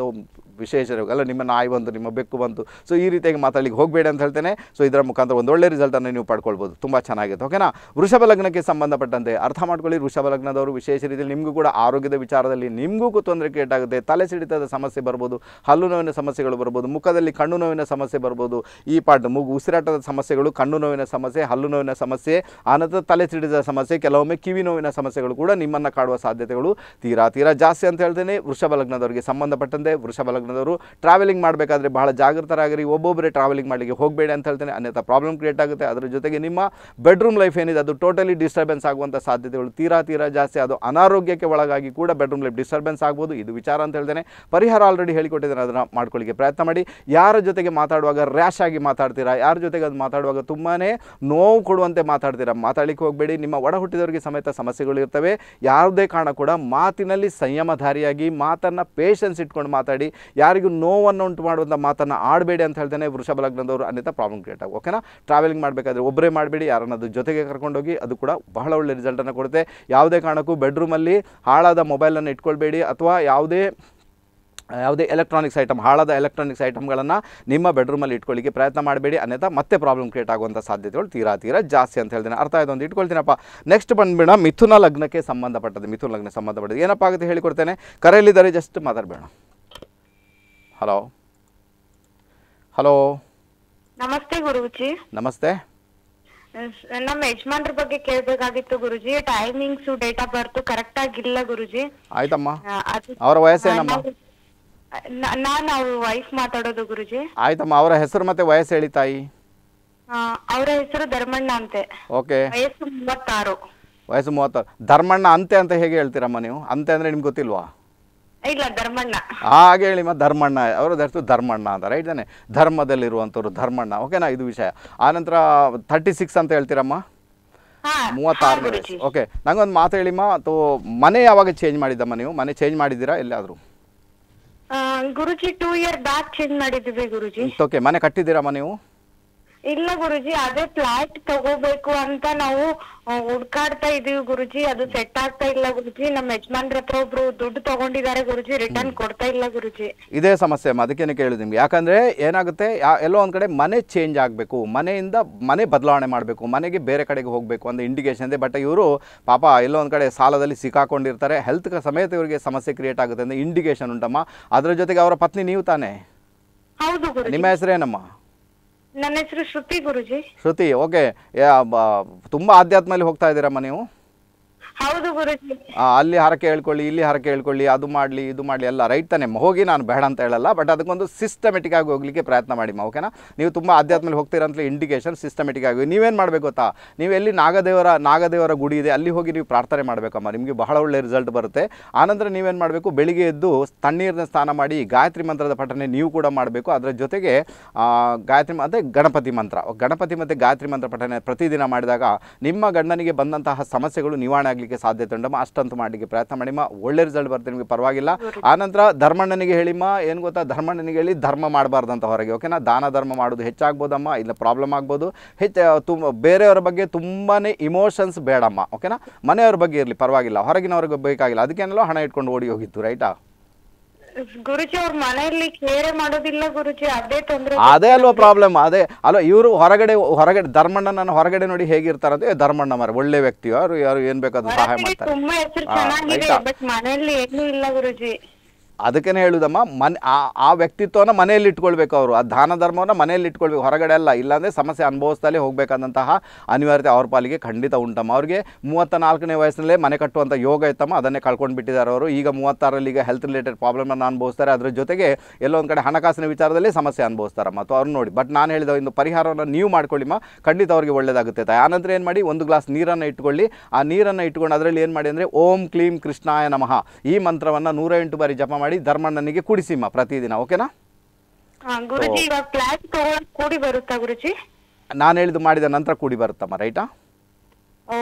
ವಿಶೇಷ ಅಲ್ಲ ನಿಮ್ಮ ನಾಯಿ ಬಂತು ನಿಮ್ಮ ಬೆಕ್ಕು ಬಂತು ಸೊ ಈ ರೀತಿಯಾಗಿ ಮಾತಾಡಲಿಕ್ಕೆ ಹೋಗಬೇಡಿ ಅಂತ ಹೇಳ್ತೇನೆ ಸೊ ಇದರ ಮುಖಾಂತರ ಒಂದು ಒಳ್ಳೆ ರಿಸಲ್ಟನ್ನು ನೀವು ಪಡ್ಕೊಳ್ಬೋದು ತುಂಬ ಚೆನ್ನಾಗಿತ್ತು ಓಕೆನಾ ವೃಷಭ ಲಗ್ನಕ್ಕೆ ಸಂಬಂಧಪಟ್ಟಂತೆ ಅರ್ಥ ಮಾಡ್ಕೊಳ್ಳಿ ವೃಷಭ ಲಗ್ನದವರು ವಿಶೇಷ ರೀತಿಯಲ್ಲಿ ನಿಮಗೂ ಕೂಡ ಆರೋಗ್ಯದ ವಿಚಾರದಲ್ಲಿ ನಿಮಗೂ ತೊಂದರೆ ಕೇಟಾಗುತ್ತೆ ತಲೆ ಸಿಡಿತದ ಸಮಸ್ಯೆ ಬರ್ಬೋದು ಹಲ್ಲು ನೋವಿನ ಸಮಸ್ಯೆಗಳು ಬರ್ಬೋದು ಮುಖದಲ್ಲಿ ಕಣ್ಣು ನೋವಿನ ಸಮಸ್ಯೆ ಬರ್ಬೋದು ಈ ಪಾಠ ಮುಗು ಉಸಿರಾಟದ ಸಮಸ್ಯೆಗಳು ಕಣ್ಣು ನೋವಿನ ಸಮಸ್ಯೆ ಹಲ್ಲು ನೋವಿನ ಸಮಸ್ಯೆ ಆನಂತರ ತಲೆ ಸಿಡಿದ ಸಮಸ್ಯೆ ಕೆಲವೊಮ್ಮೆ ಕಿವಿ ನೋವಿನ ಸಮಸ್ಯೆಗಳು ಕೂಡ ನಿಮ್ಮನ್ನು ಕಾಡುವ ಸಾಧ್ಯತೆಗಳು ತೀರಾ ತೀರಾ ಜಾಸ್ತಿ ಅಂತ ಹೇಳ್ತೇನೆ ವೃಷಭ ಲಗ್ನದವರಿಗೆ ಸಂಬಂಧಪಟ್ಟಂತೆ ವೃಷಭ ಲಗ್ನ ಅವರು ಟ್ರಾವೆಲಿಂಗ್ ಮಾಡಬೇಕಾದ್ರೆ ಬಹಳ ಜಾಗೃತರಾಗಿರಿ ಒಬ್ಬೊಬ್ಬರೇ ಟ್ರಾವೆಲಿಂಗ್ ಮಾಡಲಿಕ್ಕೆ ಹೋಗಬೇಡಿ ಅಂತ ಹೇಳ್ತೇನೆ ಅನ್ಯಥಾ ಪ್ರಾಬ್ಲಮ್ ಕ್ರಿಯೇಟ್ ಆಗುತ್ತೆ ಅದರ ಜೊತೆಗೆ ನಿಮ್ಮ ಬೆಡ್ರೂಮ್ ಲೈಫ್ ಏನಿದೆ ಅದು ಟೋಟಲಿ ಡಿಸ್ಟರ್ಬೆನ್ಸ್ ಆಗುವಂಥ ಸಾಧ್ಯತೆಗಳು ತೀರಾ ತೀರಾ ಜಾಸ್ತಿ ಅದು ಅನಾರೋಗ್ಯಕ್ಕೆ ಒಳಗಾಗಿ ಕೂಡ ಬೆಡ್ರೂಮ್ ಲೈಫ್ ಡಿಸ್ಟರ್ಬೆನ್ಸ್ ಆಗ್ಬೋದು ಇದು ವಿಚಾರ ಅಂತ ಹೇಳ್ತೇನೆ ಪರಿಹಾರ ಆಲ್ರೆಡಿ ಹೇಳಿಕೊಟ್ಟಿದ್ದೇನೆ ಅದನ್ನು ಮಾಡ್ಕೊಳ್ಳಿಕ್ಕೆ ಪ್ರಯತ್ನ ಮಾಡಿ ಯಾರ ಜೊತೆಗೆ ಮಾತಾಡುವಾಗ ರ್ಯಾಶ್ ಆಗಿ ಮಾತಾಡ್ತೀರಾ ಯಾರ ಜೊತೆಗೆ ಅದು ಮಾತಾಡುವಾಗ ತುಂಬಾ ನೋವು ಕೊಡುವಂತೆ ಮಾತಾಡ್ತೀರಾ ಮಾತಾಡಲಿಕ್ಕೆ ಹೋಗಬೇಡಿ ನಿಮ್ಮ ಒಡ ಹುಟ್ಟಿದವರಿಗೆ ಸಮೇತ ಸಮಸ್ಯೆಗಳು ಇರ್ತವೆ ಯಾವುದೇ ಕಾರಣ ಕೂಡ ಮಾತಿನಲ್ಲಿ ಸಂಯಮಧಾರಿಯಾಗಿ ಮಾತನ್ನು ಪೇಷನ್ಸ್ ಇಟ್ಕೊಂಡು ಮಾತಾಡಿ ಯಾರಿಗೂ ನೋವನ್ನು ಉಂಟು ಮಾಡುವಂಥ ಮಾತನ್ನು ಆಡಬೇಡಿ ಅಂತ ಹೇಳ್ತೇನೆ ವೃಷಭ ಲಗ್ನದವರು ಅನ್ಯತಾ ಪ್ರಾಬ್ಲಮ್ ಕ್ರಿಯೇಟ್ ಆಗಿ ಓಕೆನಾ ಟ್ರಾವೆಲಿಂಗ್ ಮಾಡಬೇಕಾದ್ರೆ ಒಬ್ಬರೇ ಮಾಡಬೇಡಿ ಅದು ಜೊತೆಗೆ ಕರ್ಕೊಂಡೋಗಿ ಅದು ಕೂಡ ಬಹಳ ಒಳ್ಳೆ ರಿಸಲ್ಟನ್ನು ಕೊಡುತ್ತೆ ಯಾವುದೇ ಕಾರಣಕ್ಕೂ ಬೆಡ್ರೂಮಲ್ಲಿ ಹಾಳಾದ ಮೊಬೈಲನ್ನು ಇಟ್ಕೊಳ್ಬೇಡಿ ಅಥವಾ ಯಾವುದೇ ಯಾವುದೇ ಎಲೆಕ್ಟ್ರಾನಿಕ್ಸ್ ಐಟಮ್ ಹಾಳಾದ ಎಲೆಕ್ಟ್ರಾನಿಕ್ಸ್ ಐಟಮ್ಗಳನ್ನು ನಿಮ್ಮ ಬೆಡ್ರೂಮಲ್ಲಿ ಇಟ್ಕೊಳ್ಳಿಕ್ಕೆ ಪ್ರಯತ್ನ ಮಾಡಬೇಡಿ ಅನ್ಯತಾ ಮತ್ತೆ ಪ್ರಾಬ್ಲಮ್ ಕ್ರಿಯೇಟ್ ಆಗುವಂಥ ಸಾಧ್ಯತೆಗಳು ತೀರಾ ತೀರಾ ಜಾಸ್ತಿ ಅಂತ ಹೇಳ್ತೇನೆ ಅರ್ಥ ಆಯ್ತು ಒಂದು ಇಟ್ಕೊಳ್ತೀನಪ್ಪ ನೆಕ್ಸ್ಟ್ ಬಂದ್ಬಿಡ ಮಿಥುನ ಲಗ್ನಕ್ಕೆ ಸಂಬಂಧಪಟ್ಟದ್ದು ಮಿಥುನ ಲಗ್ನ ಸಂಬಂಧಪಟ್ಟದ್ದು ಏನಪ್ಪ ಆಗುತ್ತೆ ಹೇಳಿಕೊಡ್ತೇನೆ ಕರೆಯಲ್ಲಿದ್ದಾರೆ ಜಸ್ಟ್ ಮಾತಾಡಬೇಡ ಹಲೋ ಹಲೋ ನಮಸ್ತೆ ಗುರುಜಿ ನಮಸ್ತೆ ನಮ್ಮ ಯಜಮಾನ್ರ ಬಗ್ಗೆ ಕೇಳಬೇಕಾಗಿತ್ತು ಗುರುಜಿ timings date of birth correct ಆಗಿಲ್ಲ ಗುರುಜಿ ಆಯ್ತಮ್ಮ ಅವರ ವಯಸ್ಸೇನಮ್ಮ ನಾನು ಅವ್ರ ವೈಫ್ ಮಾತಾಡೋದು ಗುರುಜಿ ಆಯ್ತಮ್ಮ ಅವರ ಹೆಸರು ಮತ್ತೆ ವಯಸ್ಸು ಹೇಳಿ ತಾಯಿ ಅವರ ಹೆಸರು ಧರ್ಮಣ್ಣ ಅಂತೆ ಓಕೆ ವಯಸ್ಸು ಮೂವತ್ತಾರು ವಯಸ್ಸು ಮೂವತ್ತಾರು ಧರ್ಮಣ್ಣ ಅಂತೆ ಅಂತ ಹೇಗೆ ಹೇಳ್ತೀರಮ್ಮ ನೀವು ಅಂತೆ ಅಂದ್ರೆ ನಿಮ್ಗೆ ಗೊತ್ತಿಲ್ವಾ ಹಾಗೆ ಹೇಳಿ ಮತ್ತೆ ಧರ್ಮಣ್ಣ ಅವರು ಧರಿಸು ಧರ್ಮಣ್ಣ ಅಂತ ರೈಟ್ ತಾನೆ ಧರ್ಮದಲ್ಲಿರುವಂತವ್ರು ಧರ್ಮಣ್ಣ ಓಕೆನಾ ಇದು ವಿಷಯ ಆನಂತರ ಥರ್ಟಿ ಸಿಕ್ಸ್ ಅಂತ ಹೇಳ್ತೀರಮ್ಮ ಮೂವತ್ತಾರನೇ ಓಕೆ ನಂಗೊಂದು ಮಾತು ಹೇಳಿಮ್ಮ ಅಥವಾ ಮನೆ ಯಾವಾಗ ಚೇಂಜ್ ಮಾಡಿದ್ದಮ್ಮ ನೀವು ಮನೆ ಚೇಂಜ್ ಮಾಡಿದ್ದೀರಾ ಎಲ್ಲಾದ್ರೂ ಗುರುಜಿ ಟೂ ಇಯರ್ ಬ್ಯಾಕ್ ಚೇಂಜ್ ಮಾಡಿದ್ದೀವಿ ಗುರುಜಿ ಓಕೆ ಮನೆ ಕಟ್ಟಿದ್ದೀರಮ್ಮ ನೀವು ಇಲ್ಲ ಗುರುಜಿ ಅದೇ ಫ್ಲಾಟ್ ತಗೋಬೇಕು ಅಂತ ನಾವು ಹುಡ್ಕಾಡ್ತಾ ಇದೀವಿ ಗುರುಜಿ ಅದು ಸೆಟ್ ಆಗ್ತಾ ಇಲ್ಲ ಗುರುಜಿ ನಮ್ಮ ಯಜಮಾನ್ರ ಹತ್ರ ಒಬ್ರು ದುಡ್ಡು ತಗೊಂಡಿದ್ದಾರೆ ಗುರುಜಿ ರಿಟರ್ನ್ ಕೊಡ್ತಾ ಇಲ್ಲ ಗುರುಜಿ ಇದೇ ಸಮಸ್ಯೆ ಅದಕ್ಕೇನೆ ಕೇಳಿದ್ ನಿಮ್ಗೆ ಯಾಕಂದ್ರೆ ಏನಾಗುತ್ತೆ ಎಲ್ಲೋ ಒಂದ್ ಕಡೆ ಮನೆ ಚೇಂಜ್ ಆಗ್ಬೇಕು ಮನೆಯಿಂದ ಮನೆ ಬದಲಾವಣೆ ಮಾಡಬೇಕು ಮನೆಗೆ ಬೇರೆ ಕಡೆಗೆ ಹೋಗ್ಬೇಕು ಅಂದ್ರೆ ಇಂಡಿಕೇಶನ್ ಇದೆ ಬಟ್ ಇವರು ಪಾಪ ಎಲ್ಲೋ ಒಂದ್ ಕಡೆ ಸಾಲದಲ್ಲಿ ಸಿಕ್ಕಾಕೊಂಡಿರ್ತಾರೆ ಹೆಲ್ತ್ ಸಮೇತ ಇವರಿಗೆ ಸಮಸ್ಯೆ ಕ್ರಿಯೇಟ್ ಆಗುತ್ತೆ ಅಂದ್ರೆ ಇಂಡಿಕೇಶನ್ ಉಂಟಮ್ಮ ಅದ್ರ ಜೊತೆಗೆ ಅವರ ಪತ್ನಿ ನೀವು ತಾನೇ ನಿಮ್ಮ ಹೆಸರೇನಮ್ಮ ನನ್ನ ಹೆಸರು ಶ್ರುತಿ ಗುರುಜಿ ಶ್ರುತಿ ಓಕೆ ತುಂಬಾ ಆಧ್ಯಾತ್ಮದಲ್ಲಿ ಹೋಗ್ತಾ ಇದ್ದೀರಮ್ಮ ನೀವು ಅಲ್ಲಿ ಹರಕೆ ಹೇಳ್ಕೊಳ್ಳಿ ಇಲ್ಲಿ ಹರಕೆ ಹೇಳ್ಕೊಳ್ಳಿ ಅದು ಮಾಡಲಿ ಇದು ಮಾಡಲಿ ಎಲ್ಲ ರೈಟ್ ತಾನೆ ಹೋಗಿ ನಾನು ಬೇಡ ಅಂತ ಹೇಳಲ್ಲ ಬಟ್ ಅದಕ್ಕೊಂದು ಸಿಸ್ಟಮೆಟಿಕ್ ಆಗಿ ಹೋಗ್ಲಿಕ್ಕೆ ಪ್ರಯತ್ನ ಮಾಡಿ ಓಕೆನಾ ನೀವು ತುಂಬ ಆಧ್ಯಾತ್ಮಲ್ಲಿ ಹೋಗ್ತೀರಂತಲೇ ಇಂಡಿಕೇಶನ್ ಸಿಸ್ಟಮೆಟಿಕ್ ಆಗಿ ನೀವೇನು ಮಾಡಬೇಕು ಗೊತ್ತಾ ನೀವು ಎಲ್ಲಿ ನಾಗದೇವರ ನಾಗದೇವರ ಗುಡಿ ಇದೆ ಅಲ್ಲಿ ಹೋಗಿ ನೀವು ಪ್ರಾರ್ಥನೆ ಮಾಡಬೇಕಮ್ಮ ನಿಮಗೆ ಬಹಳ ಒಳ್ಳೆ ರಿಸಲ್ಟ್ ಬರುತ್ತೆ ಆನಂತರ ನೀವೇನು ಮಾಡಬೇಕು ಬೆಳಿಗ್ಗೆ ಎದ್ದು ತಣ್ಣೀರನ್ನ ಸ್ನಾನ ಮಾಡಿ ಗಾಯತ್ರಿ ಮಂತ್ರದ ಪಠನೆ ನೀವು ಕೂಡ ಮಾಡಬೇಕು ಅದರ ಜೊತೆಗೆ ಗಾಯತ್ರಿ ಮತ್ತು ಗಣಪತಿ ಮಂತ್ರ ಗಣಪತಿ ಮತ್ತು ಗಾಯತ್ರಿ ಮಂತ್ರ ಪಠನೆ ಪ್ರತಿದಿನ ಮಾಡಿದಾಗ ನಿಮ್ಮ ಗಂಡನಿಗೆ ಬಂದಂತಹ ಸಮಸ್ಯೆಗಳು ನಿವಾರಣೆ ಆಗಿ ಮಾಡಲಿಕ್ಕೆ ಸಾಧ್ಯತೆ ಉಂಟಮ್ಮ ಅಷ್ಟಂತ ಮಾಡಲಿಕ್ಕೆ ಪ್ರಯತ್ನ ಮಾಡಿಮ್ಮ ಒಳ್ಳೆ ರಿಸಲ್ಟ್ ಬರ್ತೀನಿ ನಿಮಗೆ ಪರವಾಗಿಲ್ಲ ಆನಂತರ ಧರ್ಮಣ್ಣನಿಗೆ ಹೇಳಿಮ್ಮ ಏನು ಗೊತ್ತಾ ಧರ್ಮಣ್ಣನಿಗೆ ಹೇಳಿ ಧರ್ಮ ಮಾಡಬಾರ್ದಂತ ಹೊರಗೆ ಓಕೆನಾ ದಾನ ಧರ್ಮ ಮಾಡೋದು ಹೆಚ್ಚಾಗ್ಬೋದಮ್ಮ ಇಲ್ಲ ಪ್ರಾಬ್ಲಮ್ ಆಗ್ಬೋದು ಹೆಚ್ಚು ತುಂಬ ಬೇರೆಯವರ ಬಗ್ಗೆ ತುಂಬಾ ಇಮೋಷನ್ಸ್ ಬೇಡಮ್ಮ ಓಕೆನಾ ಮನೆಯವ್ರ ಬಗ್ಗೆ ಇರಲಿ ಪರವಾಗಿಲ್ಲ ಹೊರಗಿನವ್ರಿಗೆ ಬೇಕಾಗಿಲ್ಲ ಅದಕ್ಕೇನಲ್ಲ ಹಣ ಇಟ್ಕೊಂಡು ಓಡಿ ಹೋಗಿತ್ತು ರೈಟಾ ಗುರುಜಿ ಅವ್ರ ಮನೆಯಲ್ಲಿ ಕೇರೆ ಮಾಡೋದಿಲ್ಲ ಗುರುಜಿ ಅದೇ ತೊಂದ್ರೆ ಅದೇ ಅಲ್ವಾ ಪ್ರಾಬ್ಲಮ್ ಅದೇ ಅಲ್ವಾ ಇವರು ಹೊರಗಡೆ ಹೊರಗಡೆ ಧರ್ಮಣ್ಣನ ಹೊರಗಡೆ ನೋಡಿ ಅಂದ್ರೆ ಧರ್ಮಣ್ಣ ಮಾರ ಒಳ್ಳೆ ವ್ಯಕ್ತಿ ಯಾರು ಯಾರು ಏನ್ ಬೇಕಾದ್ರೂ ಸಹಾಯ ಮಾಡ್ತಾರೆ ತುಂಬಾ ಹೆಸರು ಚೆನ್ನಾಗಿದೆ ಬಟ್ ಮನೆಯಲ್ಲಿ ಏನೂ ಇಲ್ಲ ಗುರುಜಿ ಅದಕ್ಕೇ ಹೇಳುದಮ್ಮ ಮನ್ ಆ ವ್ಯಕ್ತಿತ್ವನ ಮನೆಯಲ್ಲಿ ಇಟ್ಕೊಳ್ಬೇಕು ಅವರು ಆ ದಾನ ಧರ್ಮವನ್ನು ಮನೆಯಲ್ಲಿ ಇಟ್ಕೊಳ್ಬೇಕು ಹೊರಗಡೆ ಅಲ್ಲ ಇಲ್ಲಾಂದರೆ ಸಮಸ್ಯೆ ಅನುಭವಿಸ್ತಲೇ ಹೋಗಬೇಕಾದಂತಹ ಅನಿವಾರ್ಯತೆ ಅವ್ರ ಪಾಲಿಗೆ ಖಂಡಿತ ಉಂಟಮ್ಮ ಅವ್ರಿಗೆ ಮೂವತ್ತ ನಾಲ್ಕನೇ ವಯಸ್ಸಿನಲ್ಲೇ ಮನೆ ಕಟ್ಟುವಂಥ ಯೋಗ ಇತ್ತಮ್ಮ ಅದನ್ನೇ ಕಳ್ಕೊಂಡು ಬಿಟ್ಟಿದ್ದಾರೆ ಅವರು ಈಗ ಮೂವತ್ತಾರಲ್ಲಿ ಈಗ ಹೆಲ್ತ್ ರಿಲೇಟೆಡ್ ಪ್ರಾಬ್ಲಮನ್ನು ಅನುಭವಿಸ್ತಾರೆ ಅದರ ಜೊತೆಗೆ ಎಲ್ಲೊಂದು ಕಡೆ ಹಣಕಾಸಿನ ವಿಚಾರದಲ್ಲಿ ಸಮಸ್ಯೆ ಅನುಭವಿಸ್ತಾರಮ್ಮ ಅಥವಾ ಅವ್ರು ನೋಡಿ ಬಟ್ ನಾನು ಹೇಳಿದ ಒಂದು ಪರಿಹಾರವನ್ನು ನೀವು ಮಾಡ್ಕೊಳ್ಳಿಮ್ಮ ಖಂಡಿತ ಅವರಿಗೆ ಒಳ್ಳೆಯದಾಗುತ್ತೆ ಆನಂತರ ಏನು ಮಾಡಿ ಒಂದು ಗ್ಲಾಸ್ ನೀರನ್ನು ಇಟ್ಕೊಳ್ಳಿ ಆ ನೀರನ್ನು ಇಟ್ಕೊಂಡು ಅದರಲ್ಲಿ ಏನು ಮಾಡಿ ಅಂದರೆ ಓಂ ಕ್ಲೀಂ ಕೃಷ್ಣಾಯ ನಮಃ ಈ ಮಂತ್ರವನ್ನು ನೂರ ಎಂಟು ಬಾರಿ ಜಪ ಮಾಡಿ ಮಾಡಿ ಧರ್ಮಣ್ಣನಿಗೆ ಕುಡಿಸಿಮ್ಮ ಪ್ರತಿದಿನ ಓಕೆನಾ ಗುರುಜಿ ಕ್ಲಾಸ್ ಕೂಡಿ ಬರುತ್ತಾ ಗುರುಜಿ ನಾನು ಹೇಳಿದ್ದು ಮಾಡಿದ ನಂತರ ಕೂಡಿ ಬರುತ್ತಮ್ಮ ರೈಟಾ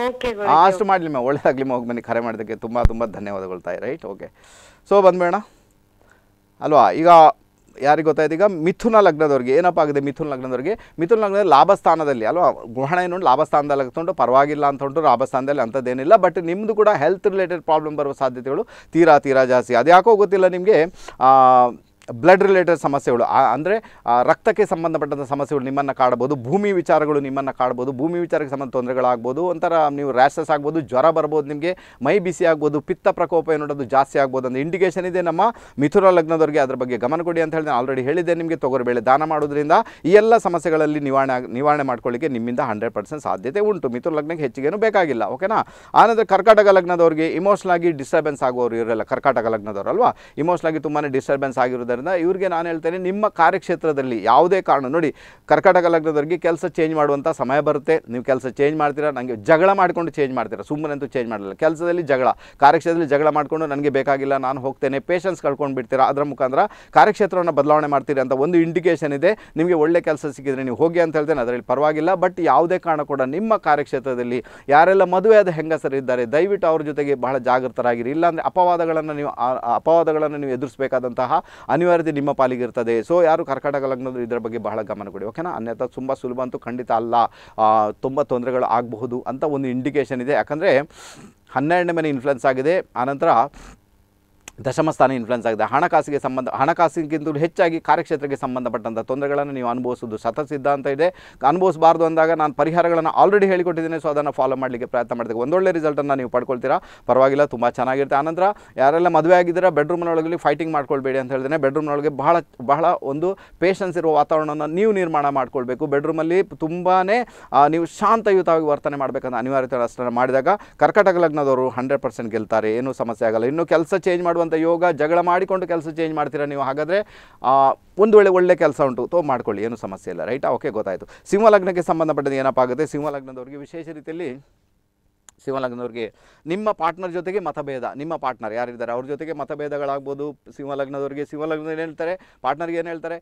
ಓಕೆ ಗುರು ಆ, ಅಷ್ಟು ಮಾಡಲಿಮ್ಮ ಒಳ್ಳೆದಾಗ್ಲಿಮ್ಮ ಹೋಗಿ ಬನ್ನಿ ಕರೆ ಮಾಡೋದಕ್ಕೆ ತುಂಬ ತುಂಬ ಧನ್ಯವಾದಗಳು ತಾಯಿ ರೈಟ್ ಓಕೆ ಸೊ ಬಂದ್ಬೇಡ ಅಲ್ವಾ ಈಗ ಯಾರಿಗೆ ಗೊತ್ತಾಯ್ತು ಈಗ ಮಿಥುನ ಲಗ್ನದವ್ರಿಗೆ ಏನಪ್ಪ ಆಗಿದೆ ಮಿಥುನ ಲಗ್ನದವ್ರಿಗೆ ಮಿಥುನ ಲಾಭ ಲಾಭಸ್ಥಾನದಲ್ಲಿ ಅಲ್ವಾ ಗ್ರಹಣ ಏನು ಲಾಭಸ್ಥಾನದಲ್ಲಿ ಹಾಕೊಂಡು ಪರವಾಗಿಲ್ಲ ಅಂತ ಲಾಭ ಲಾಭಸ್ಥಾನದಲ್ಲಿ ಅಂಥದ್ದೇನಿಲ್ಲ ಬಟ್ ನಿಮ್ಮದು ಕೂಡ ಹೆಲ್ತ್ ರಿಲೇಟೆಡ್ ಪ್ರಾಬ್ಲಮ್ ಬರುವ ಸಾಧ್ಯತೆಗಳು ತೀರಾ ತೀರಾ ಜಾಸ್ತಿ ಅದ್ಯಾಕೋ ಗೊತ್ತಿಲ್ಲ ನಿಮಗೆ ಬ್ಲಡ್ ರಿಲೇಟೆಡ್ ಸಮಸ್ಯೆಗಳು ಅಂದರೆ ರಕ್ತಕ್ಕೆ ಸಂಬಂಧಪಟ್ಟಂಥ ಸಮಸ್ಯೆಗಳು ನಿಮ್ಮನ್ನು ಕಾಡ್ಬೋದು ಭೂಮಿ ವಿಚಾರಗಳು ನಿಮ್ಮನ್ನು ಕಾಡ್ಬೋದು ಭೂಮಿ ವಿಚಾರಕ್ಕೆ ಸಂಬಂಧ ತೊಂದರೆಗಳಾಗ್ಬೋದು ಒಂಥರ ನೀವು ರ್ಯಾಸಸ್ ಆಗ್ಬೋದು ಜ್ವರ ಬರ್ಬೋದು ನಿಮಗೆ ಮೈ ಬಿಸಿ ಆಗ್ಬೋದು ಪಿತ್ತ ಪ್ರಕೋಪ ಏನೋದು ಜಾಸ್ತಿ ಆಗ್ಬೋದು ಅಂತ ಇಂಡಿಕೇಷನ್ ಇದೆ ನಮ್ಮ ಮಿಥುರ ಲಗ್ನದವರಿಗೆ ಅದ್ರ ಬಗ್ಗೆ ಗಮನ ಕೊಡಿ ಅಂತ ಹೇಳಿ ಆಲ್ರೆಡಿ ಹೇಳಿದೆ ನಿಮಗೆ ಬೇಳೆ ದಾನ ಮಾಡೋದ್ರಿಂದ ಈ ಎಲ್ಲ ಸಮಸ್ಯೆಗಳಲ್ಲಿ ನಿವಾರಣೆ ನಿವಾರಣೆ ಮಾಡ್ಕೊಳ್ಳಿಕ್ಕೆ ನಿಮ್ಮಿಂದ ಹಂಡ್ರೆಡ್ ಪರ್ಸೆಂಟ್ ಸಾಧ್ಯತೆ ಉಂಟು ಮಿಥುರ ಲಗ್ನಕ್ಕೆ ಹೆಚ್ಚಿಗೆನೂ ಬೇಕಾಗಿಲ್ಲ ಓಕೆನಾ ಆನಂತರ ಕರ್ಕಾಟಕ ಲಗ್ನದವರಿಗೆ ಇಮೋಷನಲ್ ಆಗಿ ಡಿಸ್ಟರ್ಬೆನ್ಸ್ ಆಗೋರು ಇರಲ್ಲ ಕರ್ಕಾಟಕ ಲಗ್ನದವರು ಅಲ್ವಾ ಇಮೋಷನಲ್ ಆಗಿ ತುಂಬಾ ಡಿಸ್ಟರ್ಬೆನ್ಸ್ ಆಗಿರೋದ್ರಿಂದ ಇವರಿಗೆ ಇವ್ರಿಗೆ ನಾನು ಹೇಳ್ತೇನೆ ನಿಮ್ಮ ಕಾರ್ಯಕ್ಷೇತ್ರದಲ್ಲಿ ಯಾವುದೇ ಕಾರಣ ನೋಡಿ ಕರ್ಕಟಕ ಲಗ್ನದವರಿಗೆ ಕೆಲಸ ಚೇಂಜ್ ಮಾಡುವಂಥ ಸಮಯ ಬರುತ್ತೆ ನೀವು ಕೆಲಸ ಚೇಂಜ್ ಮಾಡ್ತೀರಾ ನನಗೆ ಜಗಳ ಮಾಡಿಕೊಂಡು ಚೇಂಜ್ ಮಾಡ್ತೀರಾ ಸುಮ್ಮನೆಂತೂ ಚೇಂಜ್ ಮಾಡಲ್ಲ ಕೆಲಸದಲ್ಲಿ ಜಗಳ ಕಾರ್ಯಕ್ಷೇತ್ರದಲ್ಲಿ ಜಗಳ ಮಾಡಿಕೊಂಡು ನನಗೆ ಬೇಕಾಗಿಲ್ಲ ನಾನು ಹೋಗ್ತೇನೆ ಪೇಷನ್ಸ್ ಕಳ್ಕೊಂಡು ಬಿಡ್ತೀರಾ ಅದರ ಮುಖಾಂತರ ಕಾರ್ಯಕ್ಷೇತ್ರವನ್ನು ಬದಲಾವಣೆ ಮಾಡ್ತೀರಿ ಅಂತ ಒಂದು ಇಂಡಿಕೇಷನ್ ಇದೆ ನಿಮಗೆ ಒಳ್ಳೆ ಕೆಲಸ ಸಿಕ್ಕಿದರೆ ನೀವು ಹೋಗಿ ಅಂತ ಹೇಳ್ತೇನೆ ಅದರಲ್ಲಿ ಪರವಾಗಿಲ್ಲ ಬಟ್ ಯಾವುದೇ ಕಾರಣ ಕೂಡ ನಿಮ್ಮ ಕಾರ್ಯಕ್ಷೇತ್ರದಲ್ಲಿ ಯಾರೆಲ್ಲ ಮದುವೆಯಾದ ಹೆಂಗಸರಿದ್ದಾರೆ ದಯವಿಟ್ಟು ಅವ್ರ ಜೊತೆಗೆ ಬಹಳ ಜಾಗೃತರಾಗಿರಿ ಇಲ್ಲಾಂದರೆ ಅಪವಾದಗಳನ್ನು ನೀವು ಅಪವಾದಗಳನ್ನು ನೀವು ಎದುರಿಸಬೇಕಾದಂತಹ ಅನಿವಾರ್ಯ ಅನಿವಾರ್ಯತೆ ನಿಮ್ಮ ಪಾಲಿಗೆ ಇರ್ತದೆ ಸೊ ಯಾರು ಕರ್ಕಾಟಕ ಲಗ್ನ ಇದರ ಬಗ್ಗೆ ಬಹಳ ಗಮನ ಕೊಡಿ ಓಕೆನಾ ಅನ್ಯಥ ತುಂಬ ಸುಲಭ ಅಂತೂ ಖಂಡಿತ ಅಲ್ಲ ತುಂಬ ತೊಂದರೆಗಳು ಆಗಬಹುದು ಅಂತ ಒಂದು ಇಂಡಿಕೇಷನ್ ಇದೆ ಯಾಕಂದರೆ ಹನ್ನೆರಡನೇ ಮನೆ ಇನ್ಫ್ಲುಯೆನ್ಸ್ ಆಗಿದೆ ಆನಂತರ ದಶಮಸ್ಥಾನ ಸ್ಥಾನ ಇನ್ಫ್ಲುಯೆನ್ಸ್ ಆಗಿದೆ ಹಣಕಾಸಿಗೆ ಸಂಬಂಧ ಹಣಕಾಸಿಗಿಂತಲೂ ಹೆಚ್ಚಾಗಿ ಕಾರ್ಯಕ್ಷೇತ್ರಕ್ಕೆ ಸಂಬಂಧಪಟ್ಟಂಥ ತೊಂದರೆಗಳನ್ನು ನೀವು ಅನುಭವಿಸೋದು ಸಿದ್ಧ ಅಂತ ಇದೆ ಅನುಭವಿಸಬಾರ್ದು ಅಂದಾಗ ನಾನು ಪರಿಹಾರಗಳನ್ನು ಆಲ್ರೆಡಿ ಹೇಳಿಕೊಟ್ಟಿದ್ದೀನಿ ಸೊ ಅದನ್ನು ಫಾಲೋ ಮಾಡಲಿಕ್ಕೆ ಪ್ರಯತ್ನ ಮಾಡ್ತೀವಿ ಒಂದೊಳ್ಳೆ ರಿಸಲ್ಟನ್ನು ನೀವು ಪಡ್ಕೊಳ್ತೀರಾ ಪರವಾಗಿಲ್ಲ ತುಂಬ ಚೆನ್ನಾಗಿರುತ್ತೆ ಆನಂತರ ಯಾರೆಲ್ಲ ಮದುವೆ ಆಗಿದ್ದೀರಾ ಬೆಡ್ರೂಮ್ನೊಳಗಲ್ಲಿ ಫೈಟಿಂಗ್ ಮಾಡ್ಕೊಳ್ಬೇಡಿ ಅಂತ ಹೇಳಿದ್ರೆ ಬೆಡ್ರೂಮ್ನೊಳಗೆ ಬಹಳ ಬಹಳ ಒಂದು ಪೇಷನ್ಸ್ ಇರುವ ವಾತಾವರಣವನ್ನು ನೀವು ನಿರ್ಮಾಣ ಮಾಡಿಕೊಳ್ಬೇಕು ಬೆಡ್ರೂಮಲ್ಲಿ ತುಂಬಾ ನೀವು ಶಾಂತಯುತವಾಗಿ ವರ್ತನೆ ಮಾಡಬೇಕಂತ ಅನಿವಾರ್ಯತೆ ಅಷ್ಟನ್ನು ಮಾಡಿದಾಗ ಕರ್ಕಟಕ ಲಗ್ನದವರು ಹಂಡ್ರೆಡ್ ಪರ್ಸೆಂಟ್ ಗೆಲ್ತಾರೆ ಏನೂ ಸಮಸ್ಯೆ ಆಗಲ್ಲ ಇನ್ನೂ ಕೆಲಸ ಚೇಂಜ್ ಮಾಡುವ ಮಾಡುವಂಥ ಯೋಗ ಜಗಳ ಮಾಡಿಕೊಂಡು ಕೆಲಸ ಚೇಂಜ್ ಮಾಡ್ತೀರಾ ನೀವು ಹಾಗಾದರೆ ಒಂದು ವೇಳೆ ಒಳ್ಳೆ ಕೆಲಸ ಉಂಟು ತೋ ಮಾಡ್ಕೊಳ್ಳಿ ಏನು ಸಮಸ್ಯೆ ಇಲ್ಲ ರೈಟ್ ಓಕೆ ಗೊತ್ತಾಯಿತು ಸಿಂಹ ಲಗ್ನಕ್ಕೆ ಸಂಬಂಧಪಟ್ಟದ್ದು ಏನಪ್ಪ ಆಗುತ್ತೆ ಸಿಂಹ ಲಗ್ನದವರಿಗೆ ವಿಶೇಷ ರೀತಿಯಲ್ಲಿ ಸಿಂಹಲಗ್ನದವ್ರಿಗೆ ನಿಮ್ಮ ಪಾರ್ಟ್ನರ್ ಜೊತೆಗೆ ಮತಭೇದ ನಿಮ್ಮ ಪಾರ್ಟ್ನರ್ ಯಾರಿದ್ದಾರೆ ಅವ್ರ ಜೊತೆಗೆ ಮತಭೇದಗಳಾಗ್ಬೋದು ಸಿಂಹಲಗ್ನದವ್ರಿಗೆ ಸಿಂಹಲಗ್ನ ಏನು ಹೇಳ್ತಾರೆ ಪಾರ್ಟ್ನರ್ಗೆ ಏನು ಹೇಳ್ತಾರೆ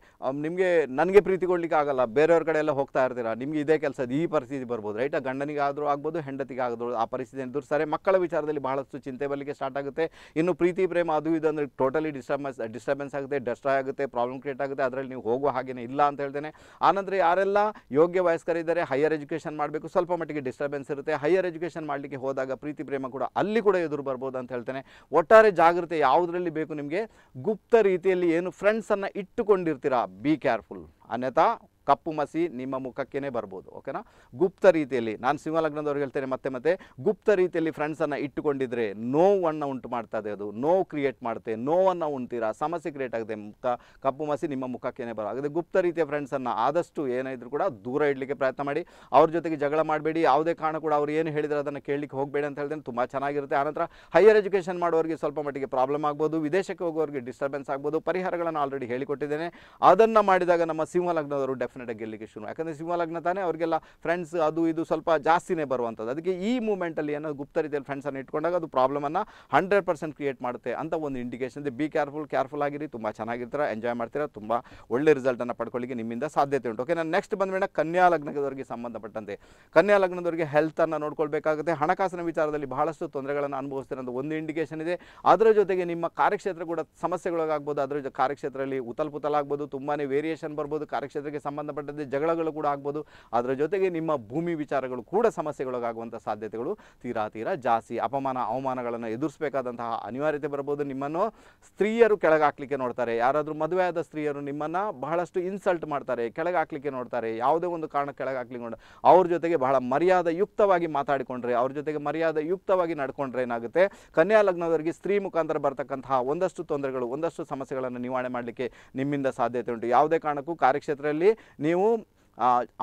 ನಿಮಗೆ ನನಗೆ ಪ್ರೀತಿ ಕೊಡಲಿಕ್ಕೆ ಆಗಲ್ಲ ಬೇರೆಯವ್ರ ಕಡೆ ಎಲ್ಲ ಹೋಗ್ತಾ ಇರ್ತೀರಾ ನಿಮಗೆ ಇದೇ ಕೆಲಸ ಈ ಪರಿಸ್ಥಿತಿ ಬರ್ಬೋದು ರೈಟ್ ಗಂಡನಿಗಾದರೂ ಆಗ್ಬೋದು ಹೆಂಡತಿಗಾದರೂ ಆ ಪರಿಸ್ಥಿತಿ ಎದುರಿಸ್ತಾರೆ ಮಕ್ಕಳ ವಿಚಾರದಲ್ಲಿ ಬಹಳಷ್ಟು ಚಿಂತೆ ಬರಲಿಕ್ಕೆ ಸ್ಟಾರ್ಟ್ ಆಗುತ್ತೆ ಇನ್ನು ಪ್ರೀತಿ ಪ್ರೇಮ ಅದು ಇದು ಅಂದರೆ ಟೋಟಲಿ ಡಿಸ್ಟರ್ಬೆನ್ಸ್ ಡಿಸ್ಟರ್ಬೆನ್ಸ್ ಆಗುತ್ತೆ ಡಸ್ಟ್ರಾಯ್ ಆಗುತ್ತೆ ಪ್ರಾಬ್ಲಮ್ ಕ್ರಿಯೇಟ್ ಆಗುತ್ತೆ ಅದರಲ್ಲಿ ನೀವು ಹೋಗುವ ಹಾಗೇನೆ ಇಲ್ಲ ಅಂತ ಹೇಳ್ತೇನೆ ಆನಂತರ ಯಾರೆಲ್ಲ ಯೋಗ್ಯ ವಯಸ್ಕರಿದ್ದಾರೆ ಹೈಯರ್ ಎಜುಕೇಷನ್ ಮಾಡಬೇಕು ಸ್ವಲ್ಪ ಮಟ್ಟಿಗೆ ಡಿಸ್ಟರ್ಬೆನ್ಸ್ ಇರುತ್ತೆ ಹೈಯರ್ ಎಜುಕೇಷನ್ ಮಾಡಲಿಕ್ಕೆ ಹೋದಾಗ ಪ್ರೀತಿ ಪ್ರೇಮ ಕೂಡ ಅಲ್ಲಿ ಕೂಡ ಎದುರು ಬರ್ಬೋದು ಅಂತ ಹೇಳ್ತೇನೆ ಒಟ್ಟಾರೆ ಜಾಗ್ರತೆ ಯಾವುದರಲ್ಲಿ ಬೇಕು ನಿಮಗೆ ಗುಪ್ತ ರೀತಿಯಲ್ಲಿ ಏನು ಫ್ರೆಂಡ್ಸನ್ನು ಇಟ್ಟುಕೊಂಡಿರ್ತೀರಾ ಬಿ ಕೇರ್ಫುಲ್ ಅನ್ಯಥಾ ಕಪ್ಪು ಮಸಿ ನಿಮ್ಮ ಮುಖಕ್ಕೇನೆ ಬರ್ಬೋದು ಓಕೆನಾ ಗುಪ್ತ ರೀತಿಯಲ್ಲಿ ನಾನು ಸಿಂಹಲಗ್ನದವ್ರಿಗೆ ಹೇಳ್ತೇನೆ ಮತ್ತೆ ಮತ್ತೆ ಗುಪ್ತ ರೀತಿಯಲ್ಲಿ ಫ್ರೆಂಡ್ಸನ್ನು ಇಟ್ಟುಕೊಂಡಿದ್ರೆ ನೋವನ್ನು ಉಂಟು ಮಾಡ್ತದೆ ಅದು ನೋವು ಕ್ರಿಯೇಟ್ ಮಾಡುತ್ತೆ ನೋವನ್ನು ಉಣ್ತೀರಾ ಸಮಸ್ಯೆ ಕ್ರಿಯೇಟ್ ಆಗುತ್ತೆ ಮುಖ ಕಪ್ಪು ಮಸಿ ನಿಮ್ಮ ಬರೋ ಬರೋದು ಗುಪ್ತ ರೀತಿಯ ಫ್ರೆಂಡ್ಸನ್ನು ಆದಷ್ಟು ಏನಾದರೂ ಕೂಡ ದೂರ ಇಡಲಿಕ್ಕೆ ಪ್ರಯತ್ನ ಮಾಡಿ ಅವ್ರ ಜೊತೆಗೆ ಜಗಳ ಮಾಡಬೇಡಿ ಯಾವುದೇ ಕಾರಣ ಕೂಡ ಅವ್ರು ಏನು ಹೇಳಿದರೆ ಅದನ್ನು ಕೇಳಲಿಕ್ಕೆ ಹೋಗಬೇಡಿ ಅಂತ ಹೇಳಿದ್ರೆ ತುಂಬ ಚೆನ್ನಾಗಿರುತ್ತೆ ಆನಂತರ ಹೈಯರ್ ಎಜುಕೇಷನ್ ಮಾಡೋರಿಗೆ ಸ್ವಲ್ಪ ಮಟ್ಟಿಗೆ ಪ್ರಾಬ್ಲಮ್ ಆಗ್ಬೋದು ವಿದೇಶಕ್ಕೆ ಹೋಗೋರಿಗೆ ಡಿಸ್ಟರ್ಬೆನ್ಸ್ ಆಗ್ಬೋದು ಪರಿಹಾರಗಳನ್ನು ಆಲ್ರೆಡಿ ಹೇಳಿಕೊಟ್ಟಿದ್ದೇನೆ ಅದನ್ನು ಮಾಡಿದಾಗ ನಮ್ಮ ಸಿಂಹ ಲಗ್ನದವರು ಡೆಫಿನೆಟ್ ಆಗಿ ಶುರು ಯಾಕಂದರೆ ಸಿಂಹ ಲಗ್ನ ತಾನೇ ಅವರಿಗೆಲ್ಲ ಫ್ರೆಂಡ್ಸ್ ಅದು ಇದು ಸ್ವಲ್ಪ ಜಾಸ್ತಿನೇ ಬರುವಂಥದ್ದು ಅದಕ್ಕೆ ಈ ಮೂಮೆಂಟಲ್ಲಿ ಏನೋ ಗುಪ್ತ ರೀತಿಯಲ್ಲಿ ಫ್ರೆಂಡ್ಸನ್ನು ಇಟ್ಕೊಂಡಾಗ ಅದು ಪ್ರಾಬ್ಲಮನ್ನು ಹಂಡ್ರೆಡ್ ಪರ್ಸೆಂಟ್ ಕ್ರಿಯೇಟ್ ಮಾಡುತ್ತೆ ಅಂತ ಒಂದು ಇಂಡಿಕೇಶನ್ ಇದೆ ಬಿ ಕೇರ್ಫುಲ್ ಕೇರ್ಫುಲ್ ಆಗಿರಿ ತುಂಬ ಚೆನ್ನಾಗಿರ್ತಾರೆ ಎಂಜಾಯ್ ಮಾಡ್ತೀರಾ ತುಂಬ ಒಳ್ಳೆ ರಿಸಲ್ಟನ್ನು ಪಡ್ಕೊಳ್ಳಿಕ್ಕೆ ನಿಮ್ಮಿಂದ ಸಾಧ್ಯತೆ ಉಂಟು ಓಕೆ ನಾನು ನೆಕ್ಸ್ಟ್ ಬಂದ್ಮೇಲೆ ಕನ್ಯಾ ಲಗ್ನದವರಿಗೆ ಸಂಬಂಧಪಟ್ಟಂತೆ ಕನ್ಯಾ ಲಗ್ನದವರಿಗೆ ಹೆಲ್ತನ್ನು ನೋಡ್ಕೊಳ್ಬೇಕಾಗುತ್ತೆ ಹಣಕಾಸಿನ ವಿಚಾರದಲ್ಲಿ ಬಹಳಷ್ಟು ತೊಂದರೆಗಳನ್ನು ಅನುಭವಿಸ್ತೀರ ಒಂದು ಇಂಡಿಕೇಶನ್ ಇದೆ ಅದರ ಜೊತೆಗೆ ನಿಮ್ಮ ಕಾರ್ಯಕ್ಷೇತ್ರ ಕೂಡ ಸಮಸ್ಯೆಗಳಾಗ್ಬೋದು ಅದರ ಕಾರ್ಯಕ್ಷೇತ್ರದಲ್ಲಿ ಉತಲ್ ಪುತಲಾಗ್ಬೋದು ತುಂಬಾ ವೇರಿಯೇಷನ್ ಬರ್ಬೋದು ಆಗ್ಬೋದು ಕಾರ್ಯಕ್ಷೇತ್ರಕ್ಕೆ ಸಂಬಂಧಪಟ್ಟಂತೆ ಜಗಳಗಳು ಕೂಡ ಆಗ್ಬೋದು ಅದರ ಜೊತೆಗೆ ನಿಮ್ಮ ಭೂಮಿ ವಿಚಾರಗಳು ಕೂಡ ಸಮಸ್ಯೆಗೊಳಗಾಗುವಂಥ ಸಾಧ್ಯತೆಗಳು ತೀರಾ ತೀರಾ ಜಾಸ್ತಿ ಅಪಮಾನ ಅವಮಾನಗಳನ್ನು ಎದುರಿಸಬೇಕಾದಂತಹ ಅನಿವಾರ್ಯತೆ ಬರ್ಬೋದು ನಿಮ್ಮನ್ನು ಸ್ತ್ರೀಯರು ಕೆಳಗಾಕ್ಲಿಕ್ಕೆ ನೋಡ್ತಾರೆ ಯಾರಾದರೂ ಮದುವೆಯಾದ ಸ್ತ್ರೀಯರು ನಿಮ್ಮನ್ನು ಬಹಳಷ್ಟು ಇನ್ಸಲ್ಟ್ ಮಾಡ್ತಾರೆ ಕೆಳಗಾಕ್ಲಿಕ್ಕೆ ನೋಡ್ತಾರೆ ಯಾವುದೇ ಒಂದು ಕಾರಣ ಕೆಳಗಾಕ್ಲಿಕ್ಕೆ ನೋಡ ಅವ್ರ ಜೊತೆಗೆ ಬಹಳ ಮರ್ಯಾದ ಯುಕ್ತವಾಗಿ ಮಾತಾಡಿಕೊಂಡ್ರೆ ಅವ್ರ ಜೊತೆಗೆ ಮರ್ಯಾದೆ ಯುಕ್ತವಾಗಿ ನಡ್ಕೊಂಡ್ರೆ ಏನಾಗುತ್ತೆ ಕನ್ಯಾ ಲಗ್ನದವರಿಗೆ ಸ್ತ್ರೀ ಮುಖಾಂತರ ಬರ್ತಕ್ಕಂತಹ ಒಂದಷ್ಟು ತೊಂದರೆಗಳು ಒಂದಷ್ಟು ಸಮಸ್ಯೆಗಳನ್ನು ನಿವಾರಣೆ ಮಾಡಲಿಕ್ಕೆ ನಿಮ್ಮಿಂದ ಸಾಧ್ಯತೆ ಉಂಟು ಯಾವುದೇ ಕಾರಣಕ್ಕೂ ಕಾರ್ಯ ಕಾರ್ಯಕ್ಷೇತ್ರದಲ್ಲಿ ನೀವು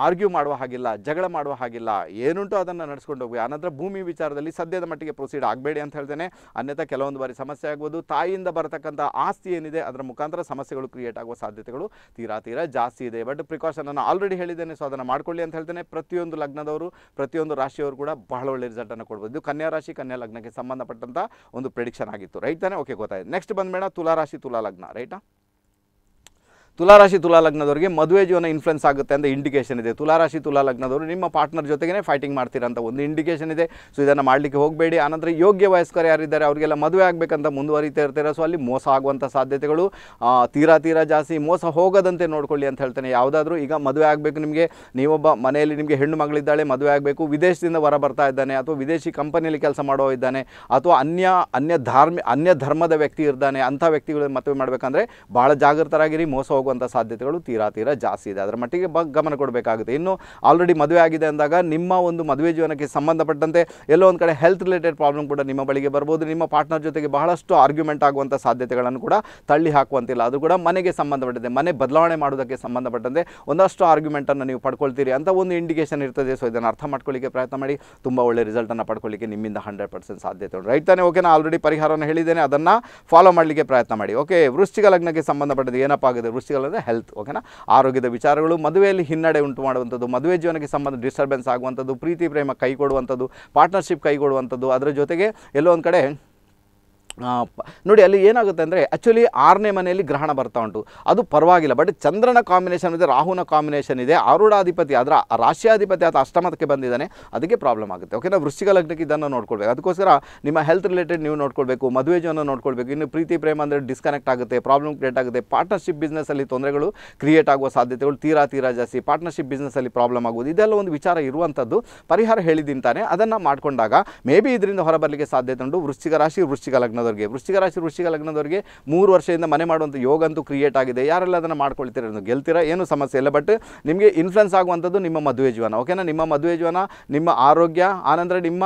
ಆರ್ಗ್ಯೂ ಮಾಡುವ ಹಾಗಿಲ್ಲ ಜಗಳ ಮಾಡುವ ಹಾಗಿಲ್ಲ ಏನುಂಟು ಅದನ್ನು ನಡೆಸ್ಕೊಂಡು ಹೋಗಿ ಆನಂತರ ಭೂಮಿ ವಿಚಾರದಲ್ಲಿ ಸದ್ಯದ ಮಟ್ಟಿಗೆ ಪ್ರೊಸೀಡ್ ಆಗಬೇಡಿ ಅಂತ ಹೇಳ್ತೇನೆ ಅನ್ಯಥಾ ಕೆಲವೊಂದು ಬಾರಿ ಸಮಸ್ಯೆ ಆಗ್ಬೋದು ತಾಯಿಯಿಂದ ಬರತಕ್ಕಂಥ ಆಸ್ತಿ ಏನಿದೆ ಅದರ ಮುಖಾಂತರ ಸಮಸ್ಯೆಗಳು ಕ್ರಿಯೇಟ್ ಆಗುವ ಸಾಧ್ಯತೆಗಳು ತೀರಾ ತೀರಾ ಜಾಸ್ತಿ ಇದೆ ಬಟ್ ಪ್ರಿಕಾಷನ್ ನಾನು ಆಲ್ರೆಡಿ ಹೇಳಿದ್ದೇನೆ ಸೊ ಅದನ್ನು ಮಾಡ್ಕೊಳ್ಳಿ ಅಂತ ಹೇಳ್ತೇನೆ ಪ್ರತಿಯೊಂದು ಲಗ್ನದವರು ಪ್ರತಿಯೊಂದು ರಾಶಿಯವರು ಕೂಡ ಬಹಳ ಒಳ್ಳೆ ಅನ್ನು ಕೊಡ್ಬೋದು ಇದು ಕನ್ಯಾ ರಾಶಿ ಕನ್ಯಾ ಲಗ್ನಕ್ಕೆ ಸಂಬಂಧಪಟ್ಟಂಥ ಒಂದು ಪ್ರೆಡಿಕ್ಷನ್ ಆಗಿತ್ತು ರೈಟ್ ತಾನೆ ಓಕೆ ಗೊತ್ತಾಯ್ತು ನೆಕ್ಸ್ಟ್ ಬಂದ್ಬೇಡ ತುಲಾ ರಾಶಿ ತುಲಾ ಲಗ್ನ ರೈಟಾ ತುಲಾರಾಶಿ ತುಲಾ ಲಗ್ನದವರಿಗೆ ಮದುವೆ ಜೀವನ ಇನ್ಫ್ಲುಯೆನ್ಸ್ ಆಗುತ್ತೆ ಅಂತ ಇಂಡಿಕೇಷನ್ ಇದೆ ತುಲಾರಾಶಿ ತುಲಾ ಲಗ್ನದವರು ನಿಮ್ಮ ಪಾರ್ಟ್ನರ್ ಜೊತೆಗೇ ಫೈಟಿಂಗ್ ಮಾಡ್ತೀರಾ ಅಂತ ಒಂದು ಇಂಡಿಕೇಷನ್ ಇದೆ ಸೊ ಇದನ್ನು ಮಾಡಲಿಕ್ಕೆ ಹೋಗಬೇಡಿ ಆನಂತರ ಯೋಗ್ಯ ವಯಸ್ಕರು ಯಾರಿದ್ದಾರೆ ಅವರಿಗೆಲ್ಲ ಮದುವೆ ಆಗಬೇಕಂತ ಮುಂದುವರಿತಾ ಇರ್ತೀರ ಸೊ ಅಲ್ಲಿ ಮೋಸ ಆಗುವಂಥ ಸಾಧ್ಯತೆಗಳು ತೀರಾ ತೀರಾ ಜಾಸ್ತಿ ಮೋಸ ಹೋಗದಂತೆ ನೋಡ್ಕೊಳ್ಳಿ ಅಂತ ಹೇಳ್ತೇನೆ ಯಾವುದಾದ್ರೂ ಈಗ ಮದುವೆ ಆಗಬೇಕು ನಿಮಗೆ ನೀವೊಬ್ಬ ಮನೆಯಲ್ಲಿ ನಿಮಗೆ ಹೆಣ್ಣು ಮಗಳಿದ್ದಾಳೆ ಮದುವೆ ಆಗಬೇಕು ವಿದೇಶದಿಂದ ಹೊರ ಬರ್ತಾ ಇದ್ದಾನೆ ಅಥವಾ ವಿದೇಶಿ ಕಂಪನಿಯಲ್ಲಿ ಕೆಲಸ ಮಾಡೋ ಇದ್ದಾನೆ ಅಥವಾ ಅನ್ಯ ಅನ್ಯ ಧಾರ್ಮಿ ಅನ್ಯ ಧರ್ಮದ ವ್ಯಕ್ತಿ ಇರ್ತಾನೆ ಅಂಥ ವ್ಯಕ್ತಿಗಳು ಮದುವೆ ಮಾಡಬೇಕಂದ್ರೆ ಭಾಳ ಜಾಗೃತರಾಗಿರಿ ಮೋಸ ಹೋಗುವ ಸಾಧ್ಯತೆಗಳು ತೀರಾ ತೀರಾ ಜಾಸ್ತಿ ಇದೆ ಅದರ ಮಟ್ಟಿಗೆ ಬ ಗಮನ ಕೊಡಬೇಕಾಗುತ್ತೆ ಇನ್ನು ಆಲ್ರೆಡಿ ಮದುವೆ ಆಗಿದೆ ಅಂದಾಗ ನಿಮ್ಮ ಒಂದು ಮದುವೆ ಜೀವನಕ್ಕೆ ಸಂಬಂಧಪಟ್ಟಂತೆ ಎಲ್ಲೋ ಒಂದು ಕಡೆ ಹೆಲ್ತ್ ರಿಲೇಟೆಡ್ ಪ್ರಾಬ್ಲಮ್ ಕೂಡ ನಿಮ್ಮ ಬಳಿಗೆ ಬರ್ಬೋದು ನಿಮ್ಮ ಪಾರ್ಟ್ನರ್ ಜೊತೆಗೆ ಬಹಳಷ್ಟು ಆರ್ಗ್ಯುಮೆಂಟ್ ಆಗುವಂಥ ಸಾಧ್ಯತೆಗಳನ್ನು ಕೂಡ ತಳ್ಳಿ ಹಾಕುವಂತಿಲ್ಲ ಅದು ಕೂಡ ಮನೆಗೆ ಸಂಬಂಧಪಟ್ಟಂತೆ ಮನೆ ಬದಲಾವಣೆ ಮಾಡೋದಕ್ಕೆ ಸಂಬಂಧಪಟ್ಟಂತೆ ಒಂದಷ್ಟು ಆರ್ಗ್ಯುಮೆಂಟನ್ನು ನೀವು ಪಡ್ಕೊಳ್ತೀರಿ ಅಂತ ಒಂದು ಇಂಡಿಕೇಶನ್ ಇರ್ತದೆ ಸೊ ಇದನ್ನು ಅರ್ಥ ಮಾಡ್ಕೊಳ್ಳಿಕ್ಕೆ ಪ್ರಯತ್ನ ಮಾಡಿ ತುಂಬ ಒಳ್ಳೆ ರಿಸಲ್ಟ್ ಅನ್ನು ಪಡ್ಕೊಳ್ಳಿಕ್ಕೆ ನಿಮ್ಮಿಂದ ಹಂಡ್ರೆಡ್ ಪರ್ಸೆಂಟ್ ಸಾಧ್ಯತೆ ಉಂಟು ರೈಟ್ ತಾನೇ ಓಕೆನಾ ಆಲ್ರೆಡಿ ಪರಿಹಾರವನ್ನು ಹೇಳಿದ್ದೇನೆ ಅದನ್ನು ಫಾಲೋ ಮಾಡಲಿಕ್ಕೆ ಪ್ರಯತ್ನ ಮಾಡಿ ಓಕೆ ವೃಶ್ಚಿಕ ಲಗ್ನಕ್ಕೆ ಸಂಬಂಧಪಟ್ಟದ್ದು ಏನಪ್ಪ ಆಗಿದೆ ವೃಷ್ಟಿ ಸಮಸ್ಯೆಗಳಂದರೆ ಹೆಲ್ತ್ ಓಕೆನಾ ಆರೋಗ್ಯದ ವಿಚಾರಗಳು ಮದುವೆಯಲ್ಲಿ ಹಿನ್ನಡೆ ಉಂಟು ಮಾಡುವಂಥದ್ದು ಮದುವೆ ಜೀವನಕ್ಕೆ ಸಂಬಂಧ ಡಿಸ್ಟರ್ಬೆನ್ಸ್ ಆಗುವಂಥದ್ದು ಪ್ರೀತಿ ಪ್ರೇಮ ಕೈಗೊಡುವಂಥದ್ದು ಪಾರ್ಟ್ನರ್ಶಿಪ್ ಕೈಗೊಡುವಂಥದ್ದು ಅದರ ಜೊತೆಗೆ ಎಲ್ಲೋ ಒಂದು ಕಡೆ ನೋಡಿ ಅಲ್ಲಿ ಏನಾಗುತ್ತೆ ಅಂದರೆ ಆ್ಯಕ್ಚುಲಿ ಆರನೇ ಮನೆಯಲ್ಲಿ ಗ್ರಹಣ ಬರ್ತಾ ಉಂಟು ಅದು ಪರವಾಗಿಲ್ಲ ಬಟ್ ಚಂದ್ರನ ಕಾಂಬಿನೇಷನ್ ಇದೆ ರಾಹುನ ಕಾಂಬಿನೇಷನ್ ಇದೆ ಆರೂಢಾಧಿಪತಿ ಅದರ ರಾಶಿಯಾಧಿಪತಿ ಅಥವಾ ಅಷ್ಟಮದಕ್ಕೆ ಬಂದಿದ್ದಾನೆ ಅದಕ್ಕೆ ಪ್ರಾಬ್ಲಮ್ ಆಗುತ್ತೆ ಓಕೆನಾ ವೃಶ್ಚಿಕ ಲಗ್ನಕ್ಕೆ ಇದನ್ನು ನೋಡ್ಕೊಳ್ಬೇಕು ಅದಕ್ಕೋಸ್ಕರ ನಿಮ್ಮ ಹೆಲ್ತ್ ರಿಲೇಟೆಡ್ ನೀವು ನೋಡ್ಕೊಳ್ಬೇಕು ಮದುವೆ ಜೀವನ ನೋಡ್ಕೊಳ್ಬೇಕು ಇನ್ನು ಪ್ರೀತಿ ಪ್ರೇಮ ಅಂದರೆ ಡಿಸ್ಕನೆಕ್ಟ್ ಆಗುತ್ತೆ ಪ್ರಾಬ್ಲಮ್ ಕ್ರಿಯೇಟ್ ಆಗುತ್ತೆ ಪಾರ್ಟ್ನರ್ಶಿಪ್ ಬಿಸ್ನೆಸ್ಸಲ್ಲಿ ತೊಂದರೆಗಳು ಕ್ರಿಯೇಟ್ ಆಗುವ ಸಾಧ್ಯತೆಗಳು ತೀರಾ ತೀರಾ ಜಾಸ್ತಿ ಪಾರ್ಟ್ನರ್ಶಿಪ್ ಬಿಸ್ನೆಸ್ಸಲ್ಲಿ ಪ್ರಾಬ್ಲಮ್ ಆಗುವುದು ಇದೆಲ್ಲ ಒಂದು ವಿಚಾರ ಇರುವಂಥದ್ದು ಪರಿಹಾರ ಹೇಳಿದ್ದೀನಿ ತಾನೆ ಅದನ್ನು ಮಾಡಿಕೊಂಡಾಗ ಮೇ ಬಿ ಇದರಿಂದ ಹೊರಬರಲಿಕ್ಕೆ ಸಾಧ್ಯತೆ ಉಂಟು ವೃಶ್ಚಿಕ ರಾಶಿ ವೃಶ್ಚಿಕ ಲಗ್ನ ಲಗ್ನದವ್ರಿಗೆ ವೃಶ್ಚಿಕ ರಾಶಿ ವೃಶ್ಚಿಕ ಲಗ್ನದವರಿಗೆ ಮೂರು ವರ್ಷದಿಂದ ಮನೆ ಮಾಡುವಂಥ ಯೋಗ ಅಂತೂ ಕ್ರಿಯೇಟ್ ಆಗಿದೆ ಯಾರೆಲ್ಲ ಅದನ್ನು ಮಾಡ್ಕೊಳ್ತೀರ ಗೆಲ್ತೀರಾ ಏನು ಸಮಸ್ಯೆ ಇಲ್ಲ ಬಟ್ ನಿಮಗೆ ಇನ್ಫ್ಲುಯೆನ್ಸ್ ಆಗುವಂಥದ್ದು ನಿಮ್ಮ ಮದುವೆ ಜೀವನ ಓಕೆನಾ ನಿಮ್ಮ ಮದುವೆ ಜೀವನ ನಿಮ್ಮ ಆರೋಗ್ಯ ಆನಂತರ ನಿಮ್ಮ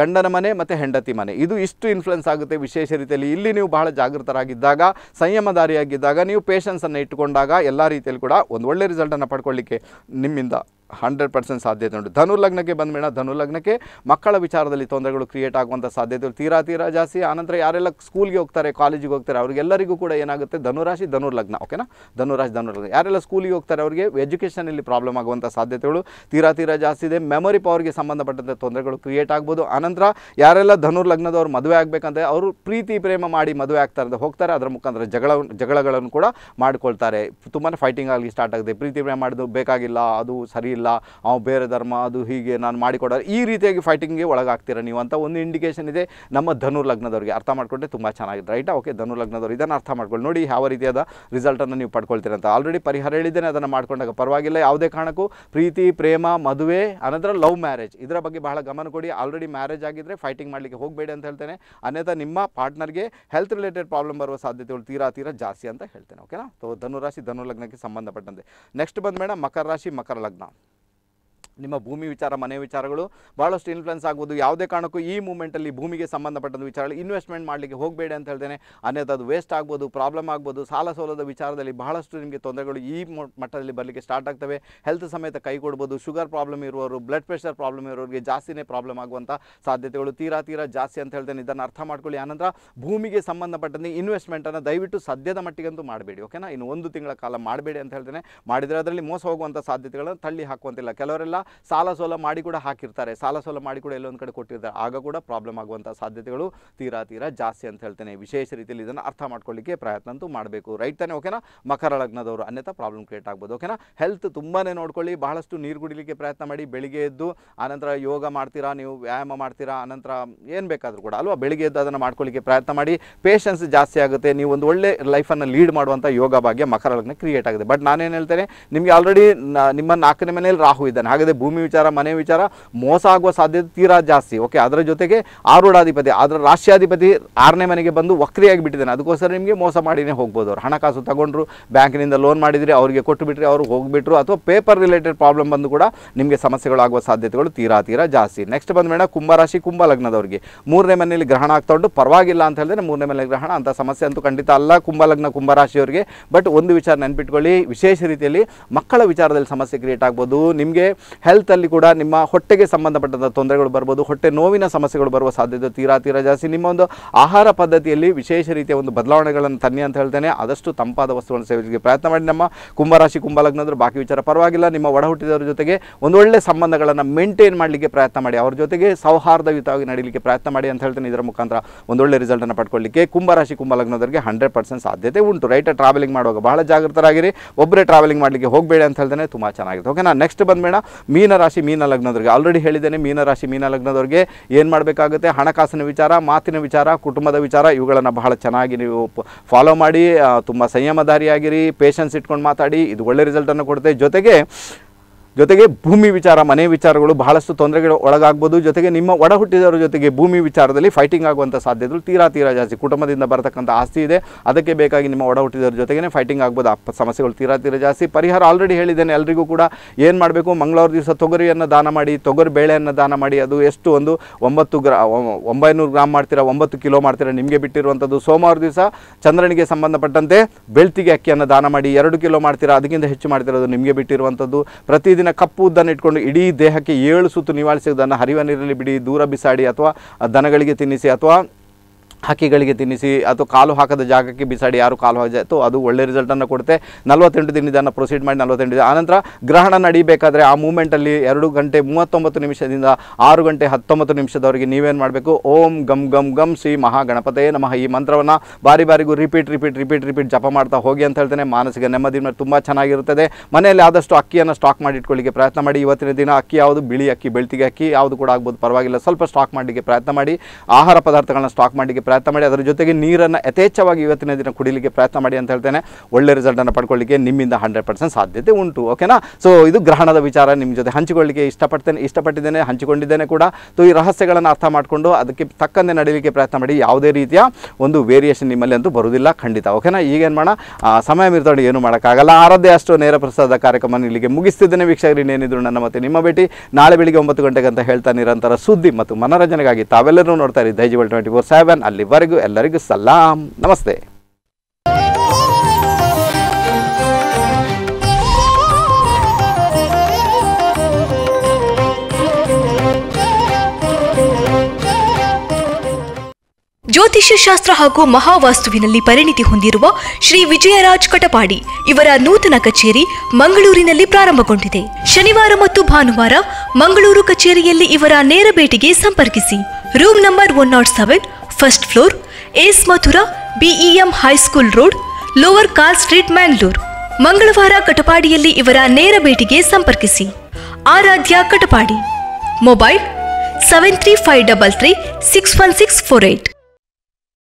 ಗಂಡನ ಮನೆ ಮತ್ತು ಹೆಂಡತಿ ಮನೆ ಇದು ಇಷ್ಟು ಇನ್ಫ್ಲುಯೆನ್ಸ್ ಆಗುತ್ತೆ ವಿಶೇಷ ರೀತಿಯಲ್ಲಿ ಇಲ್ಲಿ ನೀವು ಬಹಳ ಜಾಗೃತರಾಗಿದ್ದಾಗ ಸಂಯಮದಾರಿಯಾಗಿದ್ದಾಗ ನೀವು ಪೇಷನ್ಸನ್ನು ಇಟ್ಟುಕೊಂಡಾಗ ಎಲ್ಲ ರೀತಿಯಲ್ಲಿ ಕೂಡ ಒಂದು ಒಳ್ಳೆ ರಿಸಲ್ಟನ್ನು ಪಡ್ಕೊಳ್ಳಿಕ್ಕೆ ನಿಮ್ಮಿಂದ ಹಂಡ್ರೆಡ್ ಪರ್ಸೆಂಟ್ ಸಾಧ್ಯತೆ ಉಂಟು ಧನು ಲಗ್ನಕ್ಕೆ ಮೇಡಮ್ ಧನು ಲಗ್ನಕ್ಕೆ ಮಕ್ಕಳ ವಿಚಾರದಲ್ಲಿ ತೊಂದರೆಗಳು ಕ್ರಿಯೇಟ್ ಆಗುವಂಥ ಸಾಧ್ಯತೆಗಳು ತೀರಾ ತೀರಾ ಜಾಸ್ತಿ ಆನಂತರ ಯಾರೆಲ್ಲ ಸ್ಕೂಲ್ಗೆ ಹೋಗ್ತಾರೆ ಕಾಲೇಜಿಗೆ ಹೋಗ್ತಾರೆ ಅವರಿಗೆಲ್ಲರಿಗೂ ಕೂಡ ಏನಾಗುತ್ತೆ ಧನುರಾಶಿ ಧನುರ್ ಲಗ್ನ ಓಕೆನಾ ಧನುರಾಶಿ ಧನುರ್ ಲಗ್ನ ಯಾರೆಲ್ಲ ಸ್ಕೂಲಿಗೆ ಹೋಗ್ತಾರೆ ಅವರಿಗೆ ಎಜುಕೇಷನಲ್ಲಿ ಪ್ರಾಬ್ಲಮ್ ಆಗುವಂಥ ಸಾಧ್ಯತೆಗಳು ತೀರಾ ತೀರಾ ಜಾಸ್ತಿ ಇದೆ ಮೆಮೊರಿ ಪವರ್ಗೆ ಸಂಬಂಧಪಟ್ಟಂಥ ತೊಂದರೆಗಳು ಕ್ರಿಯೇಟ್ ಆಗ್ಬೋದು ಆನಂತರ ಯಾರೆಲ್ಲ ಧನುರ್ ಲಗ್ನದವ್ರು ಮದುವೆ ಆಗಬೇಕಂದ್ರೆ ಅವರು ಪ್ರೀತಿ ಪ್ರೇಮ ಮಾಡಿ ಮದುವೆ ಆಗ್ತಾರೆ ಅಂತ ಹೋಗ್ತಾರೆ ಅದರ ಮುಖಾಂತರ ಜಗಳ ಜಗಳಗಳನ್ನು ಕೂಡ ಮಾಡ್ಕೊಳ್ತಾರೆ ತುಂಬಾ ಫೈಟಿಂಗ್ ಆಗಲಿ ಸ್ಟಾರ್ಟ್ ಆಗುತ್ತೆ ಪ್ರೀತಿ ಪ್ರೇಮ ಮಾಡೋದು ಬೇಕಾಗಿಲ್ಲ ಅದು ಸರಿ ಇಲ್ಲ ಅವ್ನು ಬೇರೆ ಧರ್ಮ ಅದು ಹೀಗೆ ನಾನು ಮಾಡಿಕೊಡೋರು ಈ ರೀತಿಯಾಗಿ ಫೈಟಿಂಗ್ಗೆ ಒಳಗಾಗ್ತೀರ ನೀವು ಅಂತ ಒಂದು ಇಂಡಿಕೇಶನ್ ಇದೆ ನಮ್ಮ ಧನು ಲಗ್ನದವ್ರಿಗೆ ಅರ್ಥ ಮಾಡಿಕೊಂಡ್ರೆ ತುಂಬ ಚೆನ್ನಾಗಿದೆ ರೈಟಾ ಓಕೆ ಧನು ಲಗ್ನದವ್ರು ಇದನ್ನು ಅರ್ಥ ಮಾಡ್ಕೊಳ್ಳಿ ನೋಡಿ ಯಾವ ರೀತಿಯಾದ ರಿಸಲ್ಟನ್ನು ನೀವು ಪಡ್ಕೊಳ್ತೀರ ಅಂತ ಆಲ್ರೆಡಿ ಪರಿಹಾರ ಹೇಳಿದ್ದೇನೆ ಅದನ್ನು ಮಾಡ್ಕೊಂಡಾಗ ಪರವಾಗಿಲ್ಲ ಯಾವುದೇ ಕಾರಣಕ್ಕೂ ಪ್ರೀತಿ ಪ್ರೇಮ ಮದುವೆ ಅನಂತರ ಲವ್ ಮ್ಯಾರೇಜ್ ಇದರ ಬಗ್ಗೆ ಬಹಳ ಗಮನ ಕೊಡಿ ಆಲ್ರೆಡಿ ಮ್ಯಾರೇಜ್ ಆಗಿದ್ದರೆ ಫೈಟಿಂಗ್ ಮಾಡಲಿಕ್ಕೆ ಹೋಗಬೇಡಿ ಅಂತ ಹೇಳ್ತೇನೆ ಅನ್ಯಥಾ ನಿಮ್ಮ ಪಾರ್ಟ್ನರ್ಗೆ ಹೆಲ್ತ್ ರಿಲೇಟೆಡ್ ಪ್ರಾಬ್ಲಮ್ ಬರುವ ಸಾಧ್ಯತೆಗಳು ತೀರಾ ತೀರಾ ಜಾಸ್ತಿ ಅಂತ ಹೇಳ್ತೇನೆ ಓಕೆನಾ ಸೊ ಧನುರಾಶಿ ಧನು ಲಗ್ನಕ್ಕೆ ಸಂಬಂಧಪಟ್ಟಂತೆ ನೆಕ್ಸ್ಟ್ ಬಂದ ಮೇಡಮ್ ಮಕರ ರಾಶಿ ಮಕರ ಲಗ್ನ ನಿಮ್ಮ ಭೂಮಿ ವಿಚಾರ ಮನೆ ವಿಚಾರಗಳು ಭಾಳಷ್ಟು ಇನ್ಫ್ಲುಯೆನ್ಸ್ ಆಗ್ಬೋದು ಯಾವುದೇ ಕಾರಣಕ್ಕೂ ಈ ಮೂಮೆಂಟಲ್ಲಿ ಭೂಮಿಗೆ ಸಂಬಂಧಪಟ್ಟಂಥ ವಿಚಾರಗಳು ಇನ್ವೆಸ್ಟ್ಮೆಂಟ್ ಮಾಡಲಿಕ್ಕೆ ಹೋಗಬೇಡಿ ಅಂತ ಹೇಳ್ತೇನೆ ಅನೇಕ ಅದು ವೇಸ್ಟ್ ಆಗ್ಬೋದು ಪ್ರಾಬ್ಲಮ್ ಆಗ್ಬೋದು ಸಾಲ ಸೋಲದ ವಿಚಾರದಲ್ಲಿ ಬಹಳಷ್ಟು ನಿಮಗೆ ತೊಂದರೆಗಳು ಈ ಮಟ್ಟದಲ್ಲಿ ಬರಲಿಕ್ಕೆ ಸ್ಟಾರ್ಟ್ ಆಗ್ತವೆ ಹೆಲ್ತ್ ಸಮೇತ ಕೈ ಕೊಡ್ಬೋದು ಶುಗರ್ ಪ್ರಾಬ್ಲಮ್ ಇರುವವರು ಬ್ಲಡ್ ಪ್ರೆಷರ್ ಪ್ರಾಬ್ಲಮ್ ಇರೋರಿಗೆ ಜಾಸ್ತಿನೇ ಪ್ರಾಬ್ಲಮ್ ಆಗುವಂಥ ಸಾಧ್ಯತೆಗಳು ತೀರಾ ತೀರಾ ಜಾಸ್ತಿ ಅಂತ ಹೇಳ್ತೇನೆ ಇದನ್ನು ಅರ್ಥ ಮಾಡ್ಕೊಳ್ಳಿ ಆನಂತರ ಭೂಮಿಗೆ ಸಂಬಂಧಪಟ್ಟಂತೆ ಇನ್ವೆಸ್ಟ್ಮೆಂಟನ್ನು ದಯವಿಟ್ಟು ಸದ್ಯದ ಮಟ್ಟಿಗಂತೂ ಮಾಡಬೇಡಿ ಓಕೆನಾ ಇನ್ನು ಒಂದು ತಿಂಗಳ ಕಾಲ ಮಾಡಬೇಡಿ ಅಂತ ಹೇಳ್ತೇನೆ ಮಾಡಿದರೆ ಅದರಲ್ಲಿ ಮೋಸ ಹೋಗುವಂಥ ಸಾಧ್ಯತೆಗಳನ್ನು ತಳ್ಳಿ ಹಾಕುವಂತಿಲ್ಲ ಕೆಲವರೆಲ್ಲ ಸಾಲ ಸೋಲ ಮಾಡಿ ಕೂಡ ಹಾಕಿರ್ತಾರೆ ಸಾಲ ಸೋಲ ಮಾಡಿ ಕೂಡ ಎಲ್ಲೊಂದು ಕಡೆ ಕೊಟ್ಟಿರ್ತಾರೆ ಆಗ ಕೂಡ ಪ್ರಾಬ್ಲಮ್ ಆಗುವಂಥ ಸಾಧ್ಯತೆಗಳು ತೀರಾ ತೀರಾ ಜಾಸ್ತಿ ಅಂತ ಹೇಳ್ತೇನೆ ವಿಶೇಷ ರೀತಿಯಲ್ಲಿ ಇದನ್ನು ಅರ್ಥ ಮಾಡ್ಕೊಳ್ಳಿಕ್ಕೆ ಪ್ರಯತ್ನ ಅಂತೂ ಮಾಡಬೇಕು ರೈಟ್ ತಾನೇ ಓಕೆನಾ ಮಕರ ಲಗ್ನದವರು ಅನ್ಯಥಾ ಪ್ರಾಬ್ಲಮ್ ಕ್ರಿಯೇಟ್ ಆಗ್ಬೋದು ಓಕೆನಾ ಹೆಲ್ತ್ ತುಂಬಾ ನೋಡ್ಕೊಳ್ಳಿ ಬಹಳಷ್ಟು ನೀರು ಕುಡಿಲಿಕ್ಕೆ ಪ್ರಯತ್ನ ಮಾಡಿ ಬೆಳಿಗ್ಗೆ ಎದ್ದು ಆನಂತರ ಯೋಗ ಮಾಡ್ತೀರಾ ನೀವು ವ್ಯಾಯಾಮ ಮಾಡ್ತೀರಾ ಆನಂತರ ಏನು ಬೇಕಾದರೂ ಕೂಡ ಅಲ್ವಾ ಬೆಳಿಗ್ಗೆ ಎದ್ದು ಅದನ್ನು ಮಾಡ್ಕೊಳ್ಳಿಕ್ಕೆ ಪ್ರಯತ್ನ ಮಾಡಿ ಪೇಷನ್ಸ್ ಜಾಸ್ತಿ ಆಗುತ್ತೆ ನೀವು ಒಂದು ಒಳ್ಳೆ ಲೈಫನ್ನು ಲೀಡ್ ಮಾಡುವಂಥ ಯೋಗ ಭಾಗ್ಯ ಮಕರ ಲಗ್ನ ಕ್ರಿಯೇಟ್ ಆಗುತ್ತೆ ಬಟ್ ನಾನೇನು ಹೇಳ್ತೇನೆ ನಿಮಗೆ ಆಲ್ರೆಡಿ ನಿಮ್ಮ ನಾಲ್ಕನೇ ಮನೆಯಲ್ಲಿ ರಾಹು ಇದ್ದಾನೆ ಹಾಗಾದರೆ ಭೂಮಿ ವಿಚಾರ ಮನೆ ವಿಚಾರ ಮೋಸ ಆಗುವ ಸಾಧ್ಯತೆ ತೀರಾ ಜಾಸ್ತಿ ಓಕೆ ಅದರ ಜೊತೆಗೆ ಆರೂಢಾಧಿಪತಿ ಅದರ ರಾಷ್ಟ್ರಾಧಿಪತಿ ಆರನೇ ಮನೆಗೆ ಬಂದು ವಕ್ರಿಯಾಗಿ ಬಿಟ್ಟಿದ್ದಾನೆ ಅದಕ್ಕೋಸ್ಕರ ನಿಮಗೆ ಮೋಸ ಮಾಡಿನೇ ಹೋಗ್ಬೋದು ಅವರು ಹಣಕಾಸು ತಗೊಂಡ್ರು ಬ್ಯಾಂಕಿನಿಂದ ಲೋನ್ ಮಾಡಿದರೆ ಅವರಿಗೆ ಕೊಟ್ಟು ಬಿಟ್ಟರೆ ಅವರು ಹೋಗಿಬಿಟ್ರು ಅಥವಾ ಪೇಪರ್ ರಿಲೇಟೆಡ್ ಪ್ರಾಬ್ಲಮ್ ಬಂದು ಕೂಡ ನಿಮಗೆ ಸಮಸ್ಯೆಗಳಾಗುವ ಸಾಧ್ಯತೆಗಳು ತೀರಾ ತೀರಾ ಜಾಸ್ತಿ ನೆಕ್ಸ್ಟ್ ಬಂದ ಮೇಡಮ್ ಕುಂಭರಾಶಿ ಕುಂಭ ಲಗ್ನದವರಿಗೆ ಮೂರನೇ ಮನೆಯಲ್ಲಿ ಗ್ರಹಣ ಆಗ್ತಾ ಪರವಾಗಿಲ್ಲ ಅಂತ ಹೇಳಿದ್ರೆ ಮೂರನೇ ಮನೆಯಲ್ಲಿ ಗ್ರಹಣ ಅಂತ ಸಮಸ್ಯೆ ಅಂತೂ ಖಂಡಿತ ಅಲ್ಲ ಕುಂಭ ಲಗ್ನ ಕುಂಭರಾಶಿಯವರಿಗೆ ಬಟ್ ಒಂದು ವಿಚಾರ ನೆನ್ಪಿಟ್ಕೊಳ್ಳಿ ವಿಶೇಷ ರೀತಿಯಲ್ಲಿ ಮಕ್ಕಳ ವಿಚಾರದಲ್ಲಿ ಸಮಸ್ಯೆ ಕ್ರಿಯೇಟ್ ಆಗ್ಬೋದು ನಿಮಗೆ ಹೆಲ್ತಲ್ಲಿ ಕೂಡ ನಿಮ್ಮ ಹೊಟ್ಟೆಗೆ ಸಂಬಂಧಪಟ್ಟಂಥ ತೊಂದರೆಗಳು ಬರ್ಬೋದು ಹೊಟ್ಟೆ ನೋವಿನ ಸಮಸ್ಯೆಗಳು ಬರುವ ಸಾಧ್ಯತೆ ತೀರಾ ತೀರಾ ಜಾಸ್ತಿ ನಿಮ್ಮ ಒಂದು ಆಹಾರ ಪದ್ಧತಿಯಲ್ಲಿ ವಿಶೇಷ ರೀತಿಯ ಒಂದು ಬದಲಾವಣೆಗಳನ್ನು ತನ್ನಿ ಅಂತ ಹೇಳ್ತೇನೆ ಆದಷ್ಟು ತಂಪಾದ ವಸ್ತುಗಳನ್ನು ಸೇವಿಸಲಿಕ್ಕೆ ಪ್ರಯತ್ನ ಮಾಡಿ ನಮ್ಮ ಕುಂಭರಾಶಿ ಕುಂಭಲಗ್ನಂದ್ರೆ ಬಾಕಿ ವಿಚಾರ ಪರವಾಗಿಲ್ಲ ನಿಮ್ಮ ಒಡ ಹುಟ್ಟಿದವರ ಜೊತೆಗೆ ಒಳ್ಳೆ ಸಂಬಂಧಗಳನ್ನು ಮೇಂಟೈನ್ ಮಾಡಲಿಕ್ಕೆ ಪ್ರಯತ್ನ ಮಾಡಿ ಅವ್ರ ಜೊತೆಗೆ ಸೌಹಾರ್ದಯುತವಾಗಿ ನಡೀಲಿಕ್ಕೆ ಪ್ರಯತ್ನ ಮಾಡಿ ಅಂತ ಹೇಳ್ತೇನೆ ಇದರ ಮುಖಾಂತರ ಒಂದೊಳ್ಳೆ ರಿಸಲ್ಟನ್ನು ಪಡ್ಕೊಳ್ಳಿಕ್ಕೆ ಕುಂಭರಾಶಿ ಕುಂಭಲಗ್ನದವರಿಗೆ ಹಂಡ್ರೆಡ್ ಪರ್ಸೆಂಟ್ ಸಾಧ್ಯತೆ ಉಂಟು ರೈಟ್ ಟ್ರಾವೆಲಿಂಗ್ ಮಾಡುವಾಗ ಬಹಳ ಜಾಗೃತರಾಗಿರಿ ಒಬ್ಬರೇ ಟ್ರಾವೆಲಿಂಗ್ ಮಾಡಲಿಕ್ಕೆ ಹೋಗಬೇಡಿ ಅಂತ ಹೇಳ್ತೇನೆ ತುಂಬ ಚೆನ್ನಾಗಿದೆ ಓಕೆನಾ ನೆಕ್ಸ್ಟ್ ಬಂದ್ಬೇಡ ಮೀನರಾಶಿ ಮೀನ ಆಲ್ರೆಡಿ ಹೇಳಿದ್ದೇನೆ ಮೀನರಾಶಿ ಮೀನ ಲಗ್ನದವ್ರಿಗೆ ಏನು ಮಾಡಬೇಕಾಗುತ್ತೆ ಹಣಕಾಸಿನ ವಿಚಾರ ಮಾತಿನ ವಿಚಾರ ಕುಟುಂಬದ ವಿಚಾರ ಇವುಗಳನ್ನು ಬಹಳ ಚೆನ್ನಾಗಿ ನೀವು ಫಾಲೋ ಮಾಡಿ ತುಂಬ ಸಂಯಮಧಾರಿಯಾಗಿರಿ ಪೇಷನ್ಸ್ ಇಟ್ಕೊಂಡು ಮಾತಾಡಿ ಇದು ಒಳ್ಳೆ ರಿಸಲ್ಟನ್ನು ಕೊಡುತ್ತೆ ಜೊತೆಗೆ ಜೊತೆಗೆ ಭೂಮಿ ವಿಚಾರ ಮನೆ ವಿಚಾರಗಳು ಬಹಳಷ್ಟು ತೊಂದರೆಗೆ ಒಳಗಾಗ್ಬೋದು ಜೊತೆಗೆ ನಿಮ್ಮ ಒಡ ಹುಟ್ಟಿದವರ ಜೊತೆಗೆ ಭೂಮಿ ವಿಚಾರದಲ್ಲಿ ಫೈಟಿಂಗ್ ಆಗುವಂಥ ಸಾಧ್ಯತೆಗಳು ತೀರಾ ತೀರಾ ಜಾಸ್ತಿ ಕುಟುಂಬದಿಂದ ಬರತಕ್ಕಂಥ ಆಸ್ತಿ ಇದೆ ಅದಕ್ಕೆ ಬೇಕಾಗಿ ನಿಮ್ಮ ಒಡ ಹುಟ್ಟಿದವರ ಜೊತೆಗೇ ಫೈಟಿಂಗ್ ಆಗ್ಬೋದು ಆ ಸಮಸ್ಯೆಗಳು ತೀರಾ ತೀರಾ ಜಾಸ್ತಿ ಪರಿಹಾರ ಆಲ್ರೆಡಿ ಹೇಳಿದ್ದೇನೆ ಎಲ್ಲರಿಗೂ ಕೂಡ ಏನು ಮಾಡಬೇಕು ಮಂಗಳವಾರ ದಿವಸ ತೊಗರಿಯನ್ನು ದಾನ ಮಾಡಿ ತೊಗರಿ ಬೇಳೆಯನ್ನು ದಾನ ಮಾಡಿ ಅದು ಎಷ್ಟು ಒಂದು ಒಂಬತ್ತು ಗ್ರಾ ಒಂಬೈನೂರು ಗ್ರಾಮ್ ಮಾಡ್ತೀರಾ ಒಂಬತ್ತು ಕಿಲೋ ಮಾಡ್ತೀರಾ ನಿಮಗೆ ಬಿಟ್ಟಿರುವಂಥದ್ದು ಸೋಮವಾರ ದಿವಸ ಚಂದ್ರನಿಗೆ ಸಂಬಂಧಪಟ್ಟಂತೆ ಬೆಳ್ತಿಗೆ ಅಕ್ಕಿಯನ್ನು ದಾನ ಮಾಡಿ ಎರಡು ಕಿಲೋ ಮಾಡ್ತೀರಾ ಅದಕ್ಕಿಂತ ಹೆಚ್ಚು ಮಾಡ್ತಿರೋದು ನಿಮಗೆ ಬಿಟ್ಟಿರುವಂಥದ್ದು ಪ್ರತಿದಿನ ದಿನ ಕಪ್ಪು ಉದ್ದನ್ನು ಇಟ್ಕೊಂಡು ಇಡೀ ದೇಹಕ್ಕೆ ಏಳು ಸುತ್ತು ನಿವಾಳಿಸಿದ್ದನ್ನು ಹರಿವ ನೀರಲ್ಲಿ ಬಿಡಿ ದೂರ ಬಿಸಾಡಿ ಅಥವಾ ದನಗಳಿಗೆ ತಿನ್ನಿಸಿ ಅಥವಾ ಹಕ್ಕಿಗಳಿಗೆ ತಿನ್ನಿಸಿ ಅಥವಾ ಕಾಲು ಹಾಕದ ಜಾಗಕ್ಕೆ ಬಿಸಾಡಿ ಯಾರು ಕಾಲು ಹಾಕಿತ್ತು ಅದು ಒಳ್ಳೆ ರಿಸಲ್ಟನ್ನು ಕೊಡುತ್ತೆ ನಲವತ್ತೆಂಟು ದಿನ ಇದನ್ನು ಪ್ರೊಸೀಡ್ ಮಾಡಿ ನಲವತ್ತೆಂಟು ದಿನ ಆನಂತರ ಗ್ರಹಣ ನಡೀಬೇಕಾದ್ರೆ ಆ ಮೂಮೆಂಟಲ್ಲಿ ಎರಡು ಗಂಟೆ ಮೂವತ್ತೊಂಬತ್ತು ನಿಮಿಷದಿಂದ ಆರು ಗಂಟೆ ಹತ್ತೊಂಬತ್ತು ನಿಮಿಷದವರೆಗೆ ನೀವೇನು ಮಾಡಬೇಕು ಓಂ ಗಮ್ ಗಮ್ ಗಮ್ ಶ್ರೀ ಮಹಾಗಣಪತೇ ನಮಃ ಈ ಮಂತ್ರವನ್ನು ಬಾರಿ ಬಾರಿಗೂ ರಿಪೀಟ್ ರಿಪೀಟ್ ರಿಪೀಟ್ ರಿಪೀಟ್ ಜಪ ಮಾಡ್ತಾ ಹೋಗಿ ಅಂತ ಹೇಳ್ತೇನೆ ಮಾನಸಿಕ ನೆಮ್ಮದಿ ತುಂಬ ಚೆನ್ನಾಗಿರುತ್ತದೆ ಮನೆಯಲ್ಲಿ ಆದಷ್ಟು ಅಕ್ಕಿಯನ್ನು ಸ್ಟಾಕ್ ಮಾಡಿ ಇಟ್ಕೊಳ್ಳಿಕ್ಕೆ ಪ್ರಯತ್ನ ಮಾಡಿ ಇವತ್ತಿನ ದಿನ ಅಕ್ಕಿ ಯಾವುದು ಬಿಳಿ ಅಕ್ಕಿ ಬೆಳ್ತಿಗೆ ಅಕ್ಕಿ ಯಾವುದು ಕೂಡ ಆಗ್ಬೋದು ಪರವಾಗಿಲ್ಲ ಸ್ವಲ್ಪ ಸ್ಟಾಕ್ ಮಾಡಲಿಕ್ಕೆ ಪ್ರಯತ್ನ ಮಾಡಿ ಆಹಾರ ಪದಾರ್ಥಗಳನ್ನ ಸ್ಟಾಕ್ ಮಾಡಲಿಕ್ಕೆ ಪ್ರಯತ್ನ ಮಾಡಿ ಅದರ ಜೊತೆಗೆ ನೀರನ್ನು ಯಥೇಚ್ಛವಾಗಿ ಇವತ್ತಿನ ದಿನ ಕುಡಿಲಿಕ್ಕೆ ಪ್ರಯತ್ನ ಮಾಡಿ ಅಂತ ಹೇಳ್ತೇನೆ ಒಳ್ಳೆ ರಿಸಲ್ಟನ್ನು ಪಡ್ಕೊಳ್ಳಿಕ್ಕೆ ನಿಮ್ಮಿಂದ ಹಂಡ್ರೆಡ್ ಪರ್ಸೆಂಟ್ ಸಾಧ್ಯತೆ ಉಂಟು ಓಕೆನಾ ಸೊ ಇದು ಗ್ರಹಣದ ವಿಚಾರ ನಿಮ್ಮ ಜೊತೆ ಹಂಚಿಕೊಳ್ಳಿಕ್ಕೆ ಇಷ್ಟಪಡ್ತೇನೆ ಇಷ್ಟಪಟ್ಟಿದ್ದೇನೆ ಹಂಚಿಕೊಂಡಿದ್ದೇನೆ ಕೂಡ ಸೊ ಈ ರಹಸ್ಯಗಳನ್ನು ಅರ್ಥ ಮಾಡಿಕೊಂಡು ಅದಕ್ಕೆ ತಕ್ಕಂತೆ ನಡೀಲಿಕ್ಕೆ ಪ್ರಯತ್ನ ಮಾಡಿ ಯಾವುದೇ ರೀತಿಯ ಒಂದು ವೇರಿಯೇಷನ್ ನಿಮ್ಮಲ್ಲಿ ಅಂತೂ ಬರುವುದಿಲ್ಲ ಖಂಡಿತ ಓಕೆನಾ ಈಗೇನು ಮಾಡೋಣ ಸಮಯ ಮೀರ್ತಾಡಿ ಏನು ಮಾಡೋಕ್ಕಾಗಲ್ಲ ಆರದೇ ಅಷ್ಟು ನೇರ ಪ್ರಸಾದ ಕಾರ್ಯಕ್ರಮ ಇಲ್ಲಿಗೆ ಮುಗಿಸ್ತಿದ್ದೇನೆ ವೀಕ್ಷಕರು ಇನ್ನೇನಿದ್ರು ನನ್ನ ಮತ್ತೆ ನಿಮ್ಮ ಭೇಟಿ ನಾಳೆ ಬೆಳಿಗ್ಗೆ ಒಂಬತ್ತು ಗಂಟೆಗೆ ಅಂತ ಹೇಳ್ತಾ ನಿರಂತರ ಸುದ್ದಿ ಮತ್ತು ಮನರಂಜನೆಗಾಗಿ ತಾವೆಲ್ಲರೂ ನೋಡ್ತಾ ಇರಿ ದೈಜಿವಲ್ ಟ್ವೆಂಟಿ ಫೋರ್ ಸೆವೆನ್ ಅಲ್ಲಿ ಅಲ್ಲಿವರೆಗೂ ಎಲ್ಲರಿಗೂ ಸಲಾಂ ನಮಸ್ತೆ ಜ್ಯೋತಿಷ್ಯ ಶಾಸ್ತ್ರ ಹಾಗೂ ಮಹಾವಾಸ್ತುವಿನಲ್ಲಿ ಪರಿಣಿತಿ ಹೊಂದಿರುವ ಶ್ರೀ ವಿಜಯರಾಜ್ ಕಟಪಾಡಿ ಇವರ ನೂತನ ಕಚೇರಿ ಮಂಗಳೂರಿನಲ್ಲಿ ಪ್ರಾರಂಭಗೊಂಡಿದೆ ಶನಿವಾರ ಮತ್ತು ಭಾನುವಾರ ಮಂಗಳೂರು ಕಚೇರಿಯಲ್ಲಿ ಇವರ ನೇರ ಭೇಟಿಗೆ ಸಂಪರ್ಕಿಸಿ room number one nought seven first floor S Mathura BEM high school road lower car street Mangalore ಮಂಗಳವಾರ ಕಟಪಾಡಿಯಲ್ಲಿ ಇವರ ನೇರ ಭೇಟಿಗೆ ಸಂಪರ್ಕಿಸಿ Aradhya Katapadi mobile seven three five double three six one six four eight